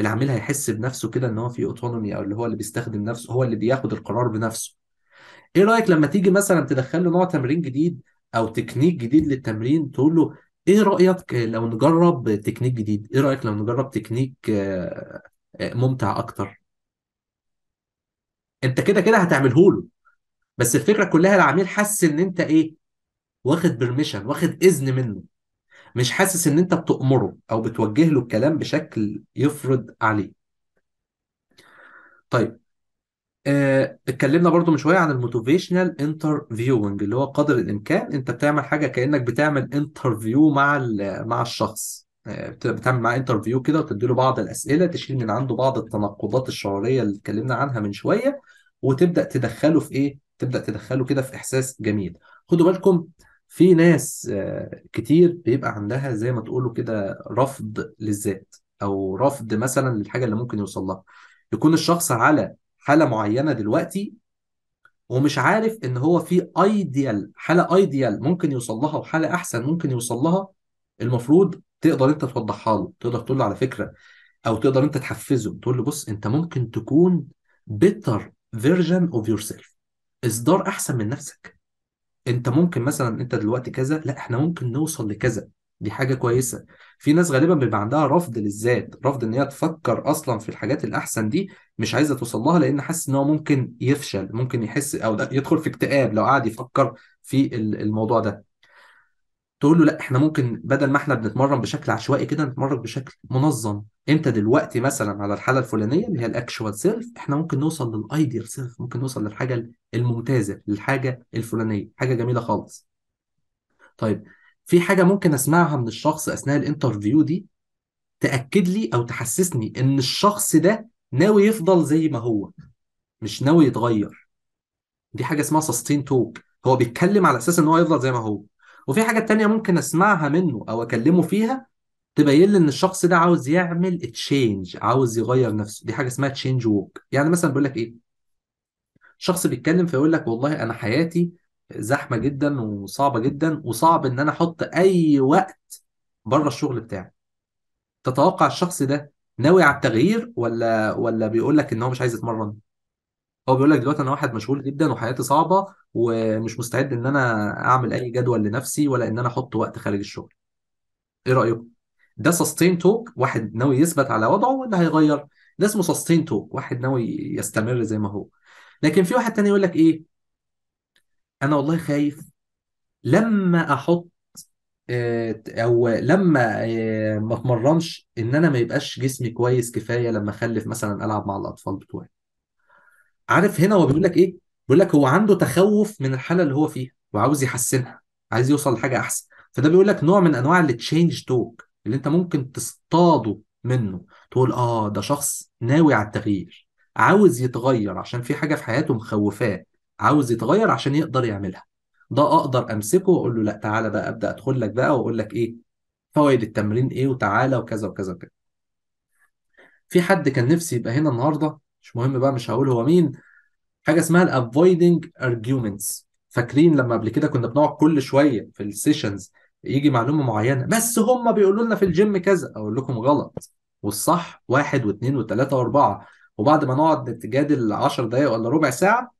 العميل هيحس بنفسه كده ان هو في اوتونومي او اللي هو اللي بيستخدم نفسه هو اللي بياخد القرار بنفسه ايه رايك لما تيجي مثلا تدخل له نوع تمرين جديد او تكنيك جديد للتمرين تقول له ايه رايك لو نجرب تكنيك جديد ايه رايك لو نجرب تكنيك آه، آه، ممتع اكتر انت كده كده هتعمله له بس الفكره كلها العميل حس ان انت ايه واخد برميشن واخد اذن منه مش حاسس ان انت بتأمره او بتوجه له الكلام بشكل يفرض عليه طيب آه، اتكلمنا برضو من شويه عن الموتيفيشنال انترفيوينج اللي هو قدر الامكان انت بتعمل حاجه كانك بتعمل انترفيو مع مع الشخص آه، بتعمل معاه انترفيو كده وتدي له بعض الاسئله تشيل من عنده بعض التناقضات الشعوريه اللي اتكلمنا عنها من شويه وتبدا تدخله في ايه تبدا تدخله كده في احساس جميل خدوا بالكم في ناس آه، كتير بيبقى عندها زي ما تقولوا كده رفض للذات او رفض مثلا للحاجه اللي ممكن يوصل لها يكون الشخص على حاله معينه دلوقتي ومش عارف ان هو في ايديال حاله ايديال ممكن يوصل لها وحاله احسن ممكن يوصل لها المفروض تقدر انت توضحها له تقدر تقول له على فكره او تقدر انت تحفزه تقول له بص انت ممكن تكون فيرجن اوف يور سيلف اصدار احسن من نفسك انت ممكن مثلا انت دلوقتي كذا لا احنا ممكن نوصل لكذا دي حاجه كويسه في ناس غالبا بيبقى عندها رفض للذات رفض ان هي تفكر اصلا في الحاجات الاحسن دي مش عايزه توصل لها لان حاسس ان هو ممكن يفشل ممكن يحس او يدخل في اكتئاب لو قعد يفكر في الموضوع ده تقول له لا احنا ممكن بدل ما احنا بنتمرن بشكل عشوائي كده نتمرن بشكل منظم انت دلوقتي مثلا على الحاله الفلانيه اللي هي الاكشوال سيلف احنا ممكن نوصل للايديال سيلف ممكن نوصل للحاجه الممتازه للحاجه الفلانيه حاجه جميله خالص طيب في حاجه ممكن اسمعها من الشخص اثناء الانترفيو دي تاكد لي او تحسسني ان الشخص ده ناوي يفضل زي ما هو مش ناوي يتغير دي حاجه اسمها سستين توك هو بيتكلم على اساس ان هو يفضل زي ما هو وفي حاجة تانية ممكن اسمعها منه او اكلمه فيها تبين لي ان الشخص ده عاوز يعمل تشينج عاوز يغير نفسه دي حاجة اسمها تشينج ووك يعني مثلا بيقول لك ايه شخص بيتكلم فيقول لك والله انا حياتي زحمة جدا وصعبة جدا وصعب ان انا احط اي وقت بره الشغل بتاعي تتوقع الشخص ده ناوي على التغيير ولا ولا بيقول لك ان هو مش عايز يتمرن هو بيقول لك دلوقتي انا واحد مشغول جدا وحياتي صعبه ومش مستعد ان انا اعمل اي جدول لنفسي ولا ان انا احط وقت خارج الشغل ايه رايكم ده سستين توك واحد ناوي يثبت على وضعه ولا هيغير ده اسمه سستين توك واحد ناوي يستمر زي ما هو لكن في واحد تاني يقول لك ايه انا والله خايف لما احط آه، او لما آه، ما اتمرنش ان انا ما يبقاش جسمي كويس كفايه لما اخلف مثلا العب مع الاطفال بتوعي عارف هنا هو بيقول لك ايه بيقول لك هو عنده تخوف من الحاله اللي هو فيها وعاوز يحسنها عايز يوصل لحاجه احسن فده بيقول لك نوع من انواع التشينج توك اللي انت ممكن تصطاده منه تقول اه ده شخص ناوي على التغيير عاوز يتغير عشان في حاجه في حياته مخوفاه عاوز يتغير عشان يقدر يعملها ده اقدر امسكه واقول له لا تعالى بقى ابدا ادخل لك بقى واقول لك ايه فوائد التمرين ايه وتعالى وكذا وكذا وكذا في حد كان نفسي يبقى هنا النهارده مش مهم بقى مش هقول هو مين حاجه اسمها الافويدنج ارجيومنتس فاكرين لما قبل كده كنا بنقعد كل شويه في السيشنز يجي معلومه معينه بس هم بيقولوا لنا في الجيم كذا اقول لكم غلط والصح واحد واثنين وثلاثه واربعه وبعد ما نقعد نتجادل 10 دقائق ولا ربع ساعه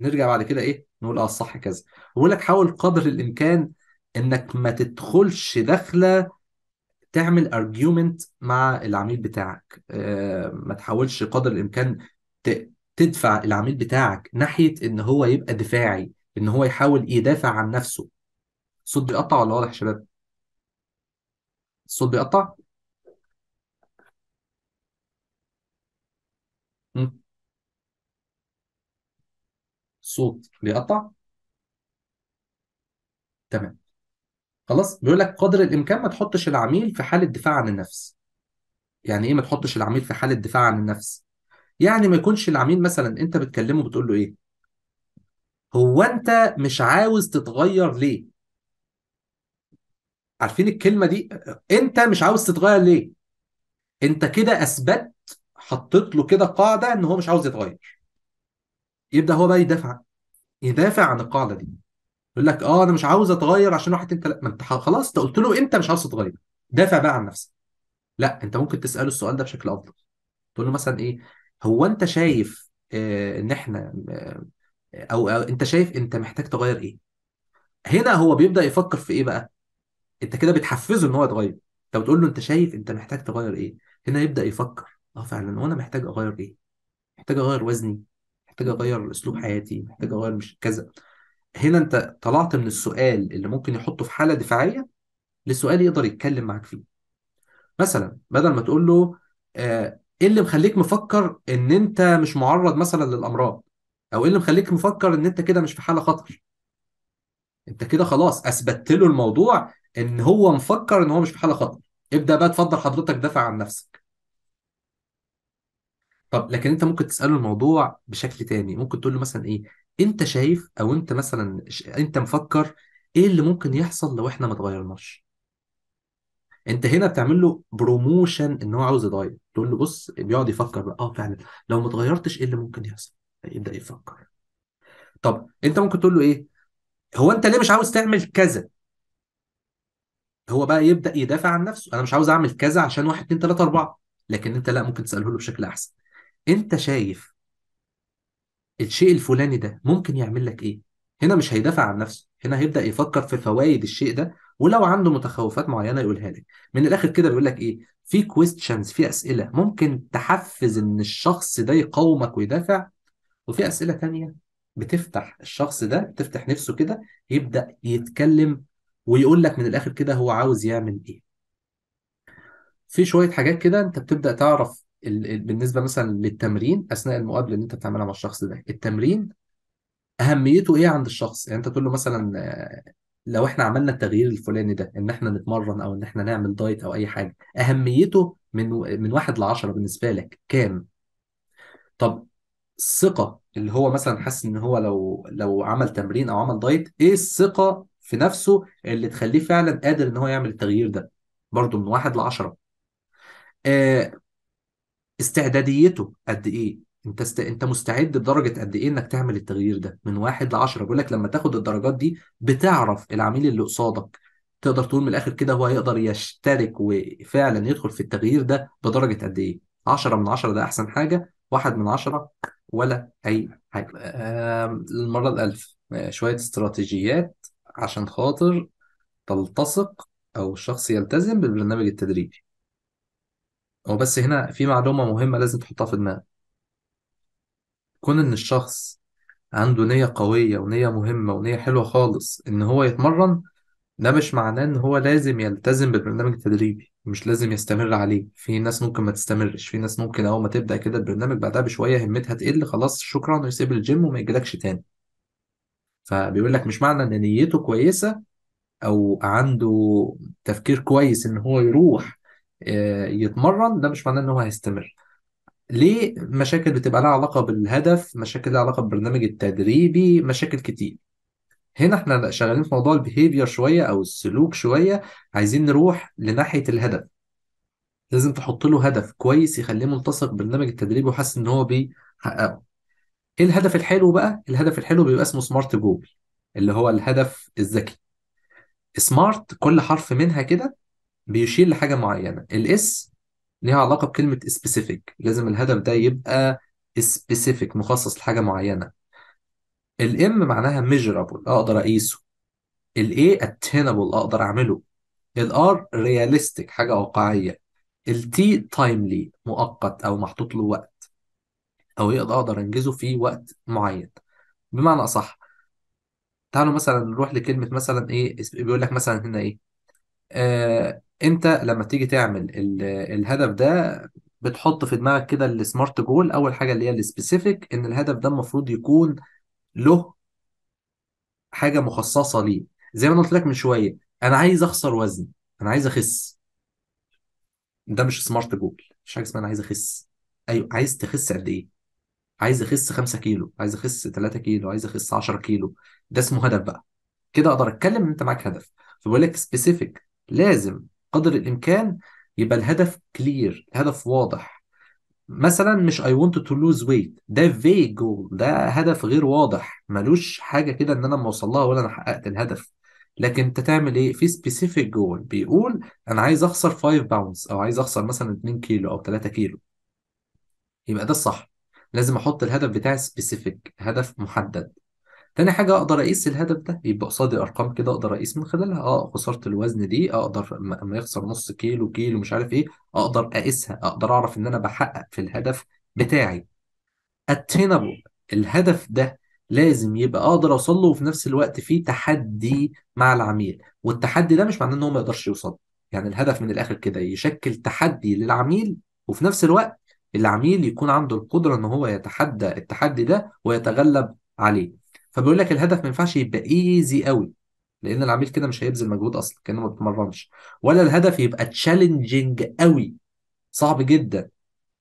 نرجع بعد كده ايه نقول اه الصح كذا بقول لك حاول قدر الامكان انك ما تدخلش داخله تعمل ارجيومنت مع العميل بتاعك آه، ما تحاولش قدر الامكان تدفع العميل بتاعك ناحيه ان هو يبقى دفاعي ان هو يحاول يدافع عن نفسه الصوت بيقطع ولا واضح يا شباب الصوت بيقطع صوت الصوت بيقطع تمام خلاص بيقول لك قدر الامكان ما تحطش العميل في حاله دفاع عن النفس يعني ايه ما تحطش العميل في حاله دفاع عن النفس يعني ما يكونش العميل مثلا انت بتكلمه بتقول له ايه هو انت مش عاوز تتغير ليه عارفين الكلمه دي انت مش عاوز تتغير ليه انت كده اثبت حطيت له كده قاعده ان هو مش عاوز يتغير يبدا هو بقى يدافع يدافع عن القاعده دي يقول لك اه انا مش عاوز اتغير عشان واحد انت ما انت خلاص انت قلت له انت مش عاوز تتغير دافع بقى عن نفسك لا انت ممكن تساله السؤال ده بشكل افضل تقول له مثلا ايه هو انت شايف آه، ان احنا آه، أو, او انت شايف انت محتاج تغير ايه هنا هو بيبدا يفكر في ايه بقى انت كده بتحفزه ان هو يتغير انت بتقول له انت شايف انت محتاج تغير ايه هنا يبدا يفكر اه فعلا وانا محتاج اغير ايه محتاج اغير وزني محتاج اغير اسلوب حياتي محتاج اغير مش كذا هنا انت طلعت من السؤال اللي ممكن يحطه في حاله دفاعيه لسؤال يقدر يتكلم معاك فيه مثلا بدل ما تقول له آه ايه اللي مخليك مفكر ان انت مش معرض مثلا للامراض او ايه اللي مخليك مفكر ان انت كده مش في حاله خطر انت كده خلاص اثبتت له الموضوع ان هو مفكر ان هو مش في حاله خطر ابدا بقى تفضل حضرتك دافع عن نفسك طب لكن انت ممكن تساله الموضوع بشكل تاني ممكن تقول له مثلا ايه انت شايف او انت مثلا انت مفكر ايه اللي ممكن يحصل لو احنا ما اتغيرناش انت هنا بتعمل له بروموشن ان هو عاوز يتغير تقول له بص بيقعد يفكر بقى اه فعلا لو ما اتغيرتش ايه اللي ممكن يحصل يبدأ يفكر طب انت ممكن تقول له ايه هو انت ليه مش عاوز تعمل كذا هو بقى يبدأ يدافع عن نفسه انا مش عاوز اعمل كذا عشان واحد اتنين تلاته اربعه لكن انت لا ممكن تسأله له بشكل احسن انت شايف الشيء الفلاني ده ممكن يعمل لك ايه هنا مش هيدافع عن نفسه هنا هيبدا يفكر في فوائد الشيء ده ولو عنده متخوفات معينه يقولها لك من الاخر كده بيقول لك ايه في كويستشنز في اسئله ممكن تحفز ان الشخص ده يقاومك ويدافع وفي اسئله تانية بتفتح الشخص ده بتفتح نفسه كده يبدا يتكلم ويقول لك من الاخر كده هو عاوز يعمل ايه في شويه حاجات كده انت بتبدا تعرف بالنسبه مثلا للتمرين اثناء المقابله اللي انت بتعملها مع الشخص ده التمرين اهميته ايه عند الشخص يعني انت تقول له مثلا آه، لو احنا عملنا التغيير الفلاني ده ان احنا نتمرن او ان احنا نعمل دايت او اي حاجه اهميته من من واحد لعشرة بالنسبه لك كام طب الثقه اللي هو مثلا حاسس ان هو لو لو عمل تمرين او عمل دايت ايه الثقه في نفسه اللي تخليه فعلا قادر ان هو يعمل التغيير ده برضه من واحد لعشرة آه استعداديته قد ايه انت است... انت مستعد بدرجه قد ايه انك تعمل التغيير ده من واحد ل 10 بيقول لك لما تاخد الدرجات دي بتعرف العميل اللي قصادك تقدر تقول من الاخر كده هو هيقدر يشترك وفعلا يدخل في التغيير ده بدرجه قد ايه 10 من 10 ده احسن حاجه واحد من 10 ولا اي حاجه المره الالف آه، شويه استراتيجيات عشان خاطر تلتصق او الشخص يلتزم بالبرنامج التدريبي هو بس هنا في معلومة مهمة لازم تحطها في دماغك كون إن الشخص عنده نية قوية ونية مهمة ونية حلوة خالص إن هو يتمرن ده مش معناه إن هو لازم يلتزم بالبرنامج التدريبي مش لازم يستمر عليه في ناس ممكن ما تستمرش في ناس ممكن أول ما تبدأ كده البرنامج بعدها بشوية همتها تقل خلاص شكرا ويسيب الجيم وما يجيلكش تاني فبيقول لك مش معنى إن نيته كويسة أو عنده تفكير كويس إن هو يروح آه، يتمرن ده مش معناه ان هو هيستمر ليه مشاكل بتبقى لها علاقة بالهدف مشاكل لها علاقة بالبرنامج التدريبي مشاكل كتير هنا احنا شغالين في موضوع البيهيفير شوية او السلوك شوية عايزين نروح لناحية الهدف لازم تحط له هدف كويس يخليه ملتصق بالبرنامج التدريبي وحاسس ان هو بيحققه ايه الهدف الحلو بقى الهدف الحلو بيبقى اسمه سمارت جول اللي هو الهدف الذكي سمارت كل حرف منها كده بيشير لحاجه معينه الاس ليها علاقه بكلمه سبيسيفيك لازم الهدف ده يبقى سبيسيفيك مخصص لحاجه معينه الام معناها ميجرابل اقدر اقيسه الاي attainable اقدر اعمله الار رياليستيك حاجه واقعيه التي تايملي مؤقت او محطوط له وقت او يقدر اقدر انجزه في وقت معين بمعنى اصح تعالوا مثلا نروح لكلمه مثلا ايه بيقول لك مثلا هنا ايه آه انت لما تيجي تعمل الهدف ده بتحط في دماغك كده السمارت جول اول حاجه اللي هي السبيسيفيك ان الهدف ده المفروض يكون له حاجه مخصصه ليه زي ما انا قلت لك من شويه انا عايز اخسر وزن انا عايز اخس ده مش سمارت جول مش حاجه اسمها انا عايز اخس ايوه عايز تخس قد ايه عايز اخس 5 كيلو عايز اخس 3 كيلو عايز اخس 10 كيلو ده اسمه هدف بقى كده اقدر اتكلم ان انت معاك هدف فبقول لك سبيسيفيك لازم قدر الامكان يبقى الهدف كلير الهدف واضح مثلا مش اي ونت تو لوز ويت ده فيج جول ده هدف غير واضح ملوش حاجة كده ان انا ما لها ولا انا حققت الهدف لكن انت تعمل ايه في سبيسيفيك جول بيقول انا عايز اخسر 5 باوندز او عايز اخسر مثلا 2 كيلو او 3 كيلو يبقى ده الصح لازم احط الهدف بتاعي سبيسيفيك هدف محدد تاني حاجة أقدر أقيس الهدف ده يبقى قصادي أرقام كده أقدر أقيس من خلالها أه خسارة الوزن دي أقدر أما يخسر نص كيلو كيلو مش عارف إيه أقدر أقيسها أقدر أعرف إن أنا بحقق في الهدف بتاعي attainable الهدف ده لازم يبقى اقدر اوصل له وفي نفس الوقت في تحدي مع العميل والتحدي ده مش معناه ان هو ما يقدرش يوصل يعني الهدف من الاخر كده يشكل تحدي للعميل وفي نفس الوقت العميل يكون عنده القدره ان هو يتحدى التحدي ده ويتغلب عليه فبيقول لك الهدف ما ينفعش يبقى ايزي قوي لان العميل كده مش هيبذل مجهود اصلا كانه ما بيتمرنش ولا الهدف يبقى تشالنجينج قوي صعب جدا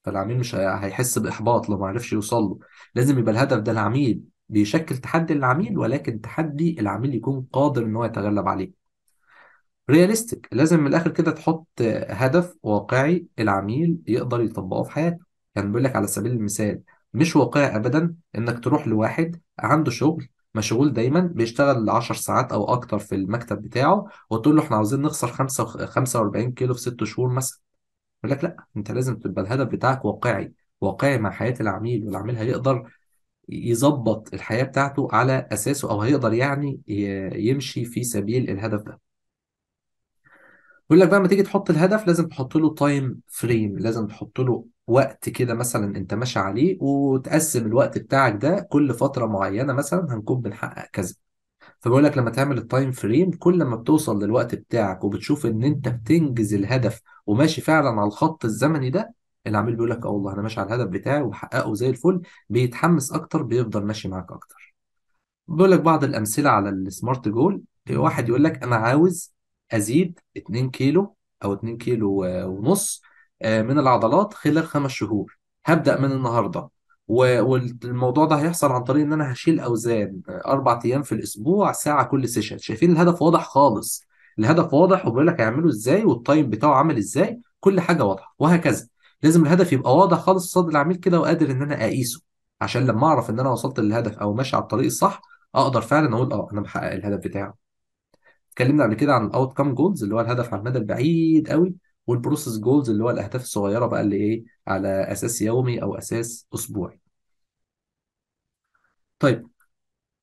فالعميل مش هيحس باحباط لو ما عرفش يوصل له لازم يبقى الهدف ده العميل بيشكل تحدي للعميل ولكن تحدي العميل يكون قادر ان هو يتغلب عليه رياليستيك لازم من الاخر كده تحط هدف واقعي العميل يقدر يطبقه في حياته يعني بيقول لك على سبيل المثال مش واقعي ابدا انك تروح لواحد عنده شغل مشغول دايما بيشتغل 10 ساعات او اكتر في المكتب بتاعه وتقول له احنا عاوزين نخسر 45 كيلو في 6 شهور مثلا يقول لك لا انت لازم تبقى الهدف بتاعك واقعي واقعي مع حياه العميل والعميل هيقدر يظبط الحياه بتاعته على اساسه او هيقدر يعني يمشي في سبيل الهدف ده يقول لك بقى لما تيجي تحط الهدف لازم تحط له تايم فريم لازم تحط له وقت كده مثلا انت ماشي عليه وتقسم الوقت بتاعك ده كل فتره معينه مثلا هنكون بنحقق كذا فبقول لك لما تعمل التايم فريم كل ما بتوصل للوقت بتاعك وبتشوف ان انت بتنجز الهدف وماشي فعلا على الخط الزمني ده العميل بيقول لك اه والله انا ماشي على الهدف بتاعي وحققه زي الفل بيتحمس اكتر بيفضل ماشي معاك اكتر بيقول لك بعض الامثله على السمارت جول واحد يقول لك انا عاوز ازيد 2 كيلو او 2 كيلو ونص آه، من العضلات خلال خمس شهور هبدأ من النهارده والموضوع ده هيحصل عن طريق ان انا هشيل اوزان آه، اربع ايام في الاسبوع ساعه كل سيشن شايفين الهدف واضح خالص الهدف واضح وبيقول لك هيعمله ازاي والتايم بتاعه عامل ازاي كل حاجه واضحه وهكذا لازم الهدف يبقى واضح خالص قصاد العميل كده وقادر ان انا اقيسه عشان لما اعرف ان انا وصلت للهدف او ماشي على الطريق الصح اقدر فعلا اقول اه انا محقق الهدف بتاعه اتكلمنا قبل كده عن الاوت كام جولز اللي هو الهدف على المدى البعيد قوي والبروسس جولز اللي هو الاهداف الصغيره بقى اللي ايه على اساس يومي او اساس اسبوعي طيب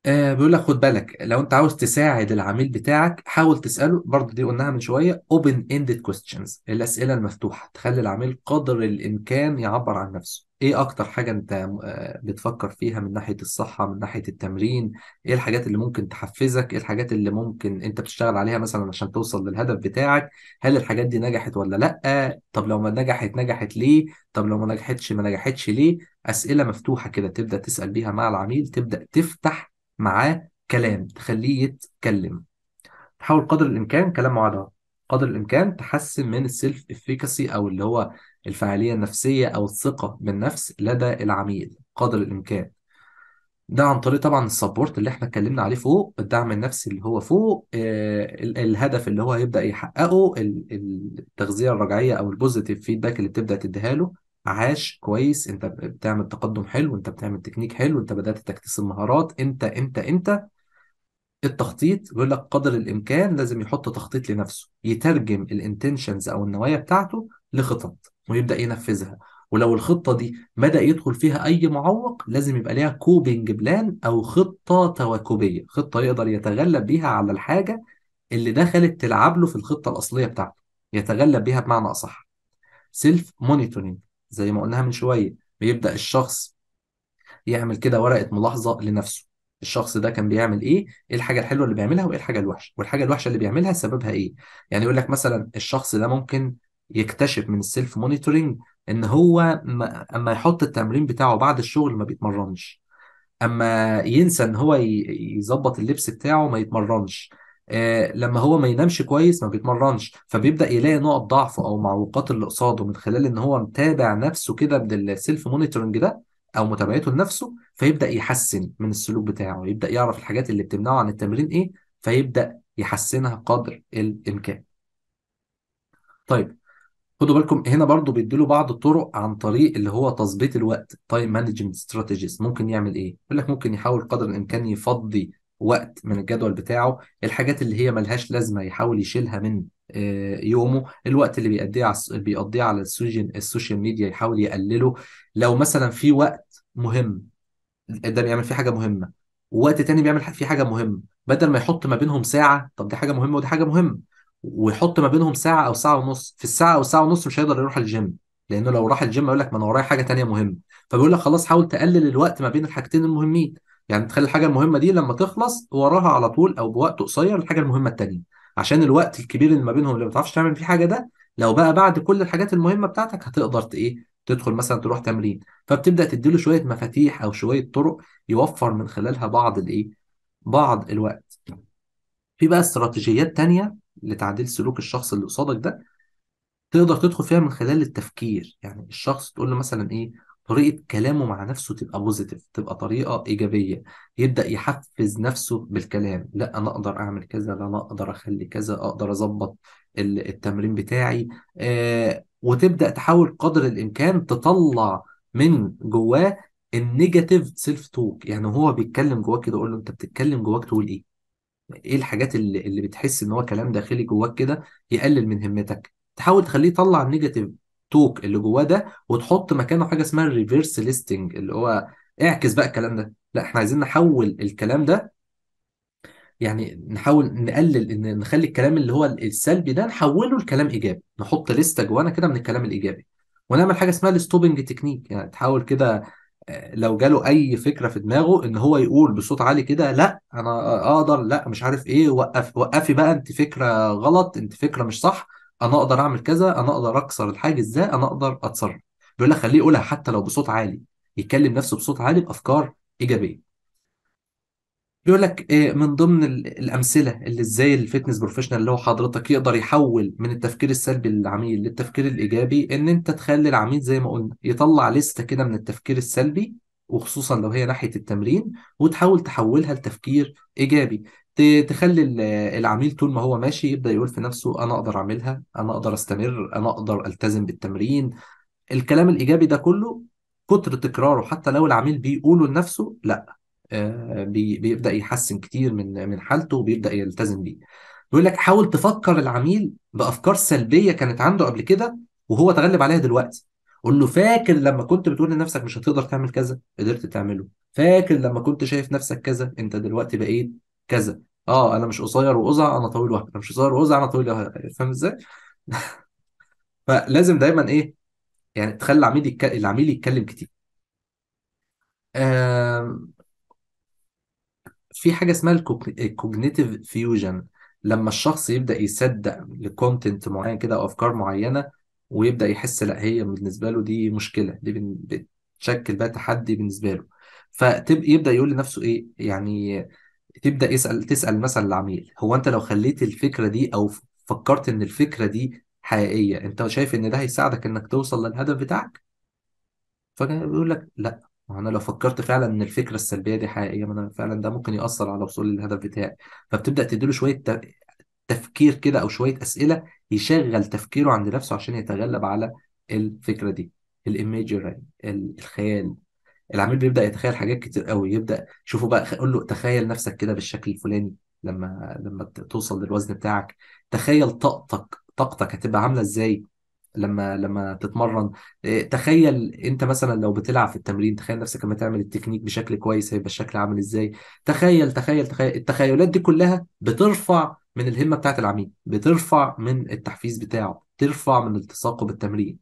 آه بيقول لك خد بالك لو انت عاوز تساعد العميل بتاعك حاول تساله برضه دي قلناها من شويه open ended questions الاسئله المفتوحه تخلي العميل قدر الامكان يعبر عن نفسه ايه اكتر حاجة انت آه، بتفكر فيها من ناحية الصحة من ناحية التمرين ايه الحاجات اللي ممكن تحفزك ايه الحاجات اللي ممكن انت بتشتغل عليها مثلا عشان توصل للهدف بتاعك هل الحاجات دي نجحت ولا لأ طب لو ما نجحت نجحت ليه طب لو ما نجحتش ما نجحتش ليه أسئلة مفتوحة كده تبدأ تسأل بيها مع العميل تبدأ تفتح معاه كلام تخليه يتكلم تحاول قدر الإمكان كلام معاه قدر الإمكان تحسن من السيلف افيكاسي أو اللي هو الفعالية النفسية أو الثقة بالنفس لدى العميل قدر الإمكان ده عن طريق طبعا السبورت اللي احنا اتكلمنا عليه فوق الدعم النفسي اللي هو فوق آه الهدف اللي هو هيبدأ يحققه التغذية الرجعية أو البوزيتيف فيدباك اللي بتبدأ تديها له عاش كويس انت بتعمل تقدم حلو انت بتعمل تكنيك حلو انت بدأت تكتسب مهارات انت انت انت التخطيط بيقول لك قدر الامكان لازم يحط تخطيط لنفسه يترجم الانتنشنز او النوايا بتاعته لخطط ويبدا ينفذها ولو الخطه دي بدا يدخل فيها اي معوق لازم يبقى ليها كوبنج بلان او خطه تواكبيه خطه يقدر يتغلب بيها على الحاجه اللي دخلت تلعب له في الخطه الاصليه بتاعته يتغلب بيها بمعنى اصح سيلف مونيتورنج زي ما قلناها من شويه بيبدا الشخص يعمل كده ورقه ملاحظه لنفسه الشخص ده كان بيعمل ايه ايه الحاجه الحلوه اللي بيعملها وايه الحاجه الوحشه والحاجه الوحشه اللي بيعملها سببها ايه يعني يقول لك مثلا الشخص ده ممكن يكتشف من السيلف مونيتورنج ان هو ما اما يحط التمرين بتاعه بعد الشغل ما بيتمرنش اما ينسى ان هو يظبط اللبس بتاعه ما يتمرنش آه لما هو ما ينامش كويس ما بيتمرنش فبيبدا يلاقي نقط ضعفه او معوقات اللي قصاده من خلال ان هو متابع نفسه كده من السيلف مونيتورنج ده او متابعته لنفسه فيبدا يحسن من السلوك بتاعه يبدا يعرف الحاجات اللي بتمنعه عن التمرين ايه فيبدا يحسنها قدر الامكان طيب خدوا بالكم هنا برضو بيدوا بعض الطرق عن طريق اللي هو تظبيط الوقت تايم مانجمنت استراتيجيز ممكن يعمل ايه يقول لك ممكن يحاول قدر الامكان يفضي وقت من الجدول بتاعه الحاجات اللي هي ملهاش لازمه يحاول يشيلها من آه، يومه الوقت اللي بيقضيه على بيقضيه على السوشيال السوشيال ميديا يحاول يقلله لو مثلا في وقت مهم ده بيعمل فيه حاجه مهمه ووقت تاني بيعمل فيه حاجه مهمه بدل ما يحط ما بينهم ساعه طب دي حاجه مهمه ودي حاجه مهمه ويحط ما بينهم ساعه او ساعه ونص في الساعه او ساعه ونص مش هيقدر يروح الجيم لانه لو راح الجيم يقول لك ما انا ورايا حاجه تانية مهمه فبيقول لك خلاص حاول تقلل الوقت ما بين الحاجتين المهمين يعني تخلي الحاجه المهمه دي لما تخلص وراها على طول او بوقت قصير الحاجه المهمه التانية عشان الوقت الكبير اللي ما بينهم اللي ما بتعرفش تعمل فيه حاجه ده لو بقى بعد كل الحاجات المهمه بتاعتك هتقدر ايه تدخل مثلا تروح تمرين فبتبدا تديله شويه مفاتيح او شويه طرق يوفر من خلالها بعض الايه بعض الوقت في بقى استراتيجيات تانية لتعديل سلوك الشخص اللي قصادك ده تقدر تدخل فيها من خلال التفكير يعني الشخص تقول له مثلا ايه طريقة كلامه مع نفسه تبقى بوزيتيف تبقى طريقة إيجابية يبدأ يحفز نفسه بالكلام لا أنا أقدر أعمل كذا لا أنا أقدر أخلي كذا أقدر أظبط التمرين بتاعي آه وتبدأ تحاول قدر الإمكان تطلع من جواه النيجاتيف سيلف توك يعني هو بيتكلم جواه كده اقول له انت بتتكلم جواك تقول ايه ايه الحاجات اللي, اللي بتحس ان هو كلام داخلي جواك كده يقلل من همتك تحاول تخليه يطلع النيجاتيف توك اللي جواه ده وتحط مكانه حاجه اسمها الريفرس ليستنج اللي هو اعكس بقى الكلام ده لا احنا عايزين نحول الكلام ده يعني نحاول نقلل ان نخلي الكلام اللي هو السلبي ده نحوله لكلام ايجابي نحط لسته جوانا كده من الكلام الايجابي ونعمل حاجه اسمها الستوبنج تكنيك يعني تحاول كده لو جاله اي فكره في دماغه ان هو يقول بصوت عالي كده لا انا اقدر لا مش عارف ايه وقف وقفي بقى انت فكره غلط انت فكره مش صح انا اقدر اعمل كذا انا اقدر اكسر الحاجز ازاي انا اقدر اتصرف بيقول لك خليه يقولها حتى لو بصوت عالي يكلم نفسه بصوت عالي بافكار ايجابيه بيقول لك إيه، من ضمن الامثله اللي ازاي الفيتنس بروفيشنال اللي هو حضرتك يقدر يحول من التفكير السلبي للعميل للتفكير الايجابي ان انت تخلي العميل زي ما قلنا يطلع لسته كده من التفكير السلبي وخصوصا لو هي ناحيه التمرين وتحاول تحولها لتفكير ايجابي تخلي العميل طول ما هو ماشي يبدا يقول في نفسه انا اقدر اعملها انا اقدر استمر انا اقدر التزم بالتمرين الكلام الايجابي ده كله كتر تكراره حتى لو العميل بيقوله لنفسه لا آه، بيبدا يحسن كتير من من حالته وبيبدا يلتزم بيه بيقول لك حاول تفكر العميل بافكار سلبيه كانت عنده قبل كده وهو تغلب عليها دلوقتي قول له فاكر لما كنت بتقول لنفسك مش هتقدر تعمل كذا قدرت تعمله فاكر لما كنت شايف نفسك كذا انت دلوقتي بقيت كذا اه انا مش قصير وقزع انا طويل وهكذا مش قصير وقزع انا طويل فاهم ازاي فلازم دايما ايه يعني تخلي العميل العميل يتكلم كتير آه... في حاجه اسمها الكوجنيتيف فيوجن لما الشخص يبدا يصدق لكونتنت معين كده او افكار معينه ويبدا يحس لا هي بالنسبه له دي مشكله دي بتشكل بقى تحدي بالنسبه له فيبدا يقول لنفسه ايه يعني تبدا يسال تسال مثلا العميل هو انت لو خليت الفكره دي او فكرت ان الفكره دي حقيقيه انت شايف ان ده هيساعدك انك توصل للهدف بتاعك فكان بيقول لك لا ما انا لو فكرت فعلا ان الفكره السلبيه دي حقيقيه ما انا فعلا ده ممكن ياثر على وصول الهدف بتاعي فبتبدا تديله شويه تفكير كده او شويه اسئله يشغل تفكيره عند نفسه عشان يتغلب على الفكره دي الايميجري الخيال العميل بيبدا يتخيل حاجات كتير قوي يبدا شوفوا بقى قول له تخيل نفسك كده بالشكل الفلاني لما لما توصل للوزن بتاعك تخيل طاقتك طاقتك هتبقى عامله ازاي لما لما تتمرن آه، تخيل انت مثلا لو بتلعب في التمرين تخيل نفسك لما تعمل التكنيك بشكل كويس هيبقى الشكل عامل ازاي تخيل تخيل تخيل التخيلات دي كلها بترفع من الهمه بتاعت العميل بترفع من التحفيز بتاعه ترفع من التصاقه بالتمرين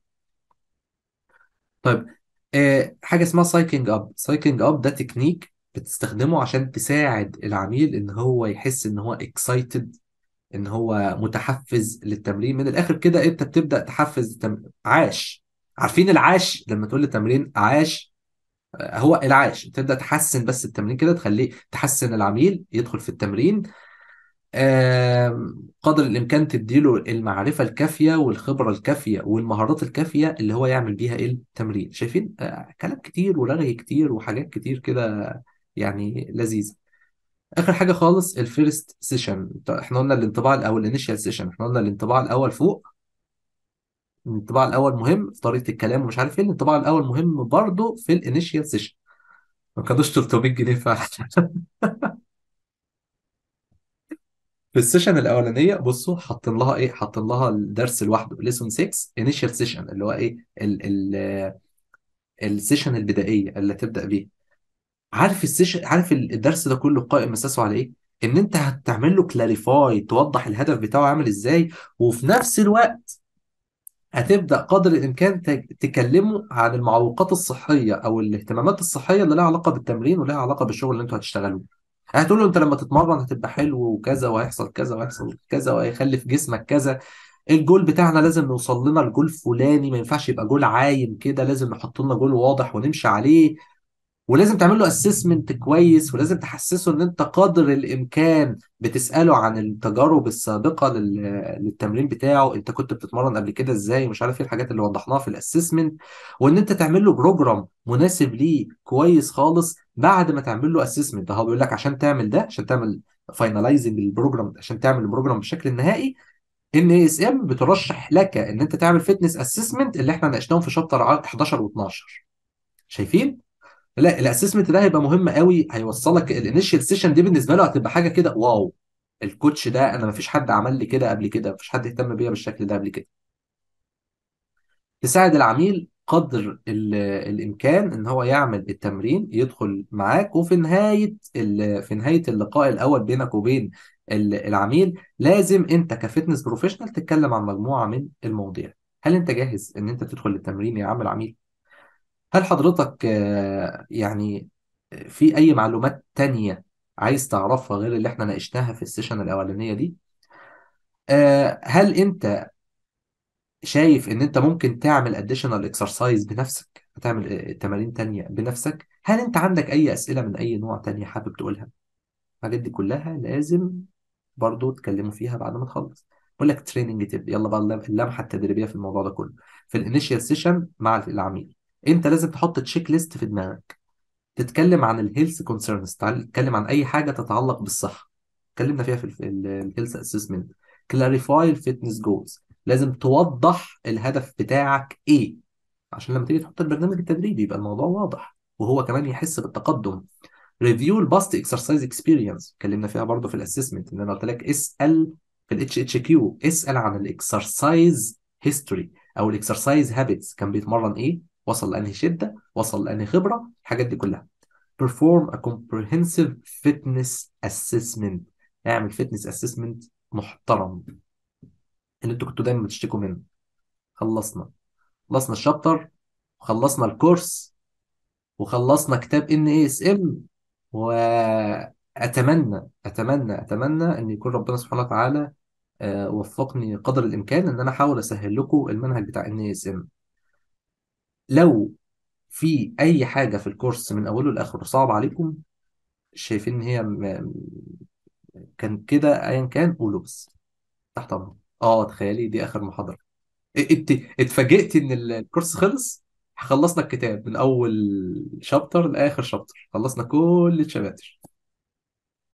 طيب آه، حاجه اسمها سايكنج اب سايكنج اب ده تكنيك بتستخدمه عشان تساعد العميل ان هو يحس ان هو اكسايتد ان هو متحفز للتمرين من الاخر كده انت بتبدا تحفز تم... عاش عارفين العاش لما تقول للتمرين عاش آه، هو العاش تبدا تحسن بس التمرين كده تخليه تحسن العميل يدخل في التمرين قدر الامكان تديله المعرفه الكافيه والخبره الكافيه والمهارات الكافيه اللي هو يعمل بيها التمرين شايفين آه، كلام كتير ورغي كتير وحاجات كتير كده يعني لذيذه اخر حاجه خالص الفيرست سيشن احنا قلنا الانطباع او الانيشال سيشن احنا قلنا الانطباع الاول فوق الانطباع الاول مهم في طريقه الكلام ومش عارف ايه الانطباع الاول مهم برضه في الانيشال سيشن ما كانوش 300 جنيه فعلا في السيشن الاولانيه بصوا حاطين لها ايه حاطين لها الدرس لوحده ليسون 6 انيشال سيشن اللي هو ايه السيشن البدائيه اللي هتبدا بيه عارف السيشن عارف الدرس ده كله قائم اساسه على ايه؟ ان انت هتعمل له كلاريفاي توضح الهدف بتاعه عامل ازاي وفي نفس الوقت هتبدا قدر الامكان تكلمه عن المعوقات الصحيه او الاهتمامات الصحيه اللي لها علاقه بالتمرين ولها علاقه بالشغل اللي انتوا هتشتغلوه يعني هتقول له انت لما تتمرن هتبقى حلو وكذا وهيحصل كذا وهيحصل كذا وهيخلف جسمك كذا الجول بتاعنا لازم نوصل لنا الجول فلاني ما ينفعش يبقى جول عايم كده لازم نحط لنا جول واضح ونمشي عليه ولازم تعمل له اسسمنت كويس ولازم تحسسه ان انت قدر الامكان بتساله عن التجارب السابقه للتمرين بتاعه انت كنت بتتمرن قبل كده ازاي مش عارف ايه الحاجات اللي وضحناها في الاسسمنت وان انت تعمل له بروجرام مناسب ليه كويس خالص بعد ما تعمل له اسسمنت هو بيقول لك عشان تعمل ده عشان تعمل فاينلايزنج البروجرام عشان تعمل البروجرام بشكل نهائي ان اس ام بترشح لك ان انت تعمل فيتنس اسسمنت اللي احنا ناقشناهم في شابتر 11 و12 شايفين لا الاسسمنت ده هيبقى مهم قوي هيوصلك الانيشال سيشن دي بالنسبه له هتبقى حاجه كده واو الكوتش ده انا مفيش حد عمل لي كده قبل كده مفيش حد اهتم بيا بالشكل ده قبل كده تساعد العميل قدر الامكان ان هو يعمل التمرين يدخل معاك وفي نهايه في نهايه اللقاء الاول بينك وبين العميل لازم انت كفتنس بروفيشنال تتكلم عن مجموعه من المواضيع هل انت جاهز ان انت تدخل التمرين يا عم العميل هل حضرتك آه، يعني في أي معلومات تانية عايز تعرفها غير اللي احنا ناقشناها في السيشن الأولانية دي؟ آه، هل أنت شايف إن أنت ممكن تعمل اديشنال اكسرسايز بنفسك؟ هتعمل آه، تمارين تانية بنفسك؟ هل أنت عندك أي أسئلة من أي نوع تاني حابب تقولها؟ الحاجات دي كلها لازم برضو تكلموا فيها بعد ما تخلص بقول لك تريننج تيب يلا بقى اللمحه التدريبيه في الموضوع ده كله في الانيشال سيشن مع العميل انت لازم تحط تشيك ليست في دماغك تتكلم عن الهيلث كونسيرنز تتكلم عن اي حاجه تتعلق بالصحه اتكلمنا فيها في الهيلث اسسمنت كلاريفاي الفيتنس جولز لازم توضح الهدف بتاعك ايه عشان لما تيجي تحط البرنامج التدريبي يبقى الموضوع واضح وهو كمان يحس بالتقدم ريفيو الباست اكسرسايز اكسبيرينس اتكلمنا فيها برضه في الاسسمنت ان انا قلت لك اسال في الاتش اتش كيو اسال عن الاكسرسايز هيستوري او الاكسرسايز هابتس كان بيتمرن ايه وصل لانهي شده وصل لانهي خبره الحاجات دي كلها perform a comprehensive fitness assessment اعمل fitness assessment محترم اللي انتوا كنتوا دايما بتشتكوا منه خلصنا خلصنا الشابتر وخلصنا الكورس وخلصنا كتاب ان اي اس ام واتمنى اتمنى اتمنى ان يكون ربنا سبحانه وتعالى آه، وفقني قدر الامكان ان انا احاول اسهل لكم المنهج بتاع ان اي اس ام لو في اي حاجه في الكورس من اوله لاخره صعب عليكم شايفين ان هي م... كان كده ايا كان قولوا بس تحت امركم اه تخيلي دي اخر محاضره انت اتفاجئت ان الكورس خلص خلصنا الكتاب من اول شابتر لاخر شابتر خلصنا كل الشباتر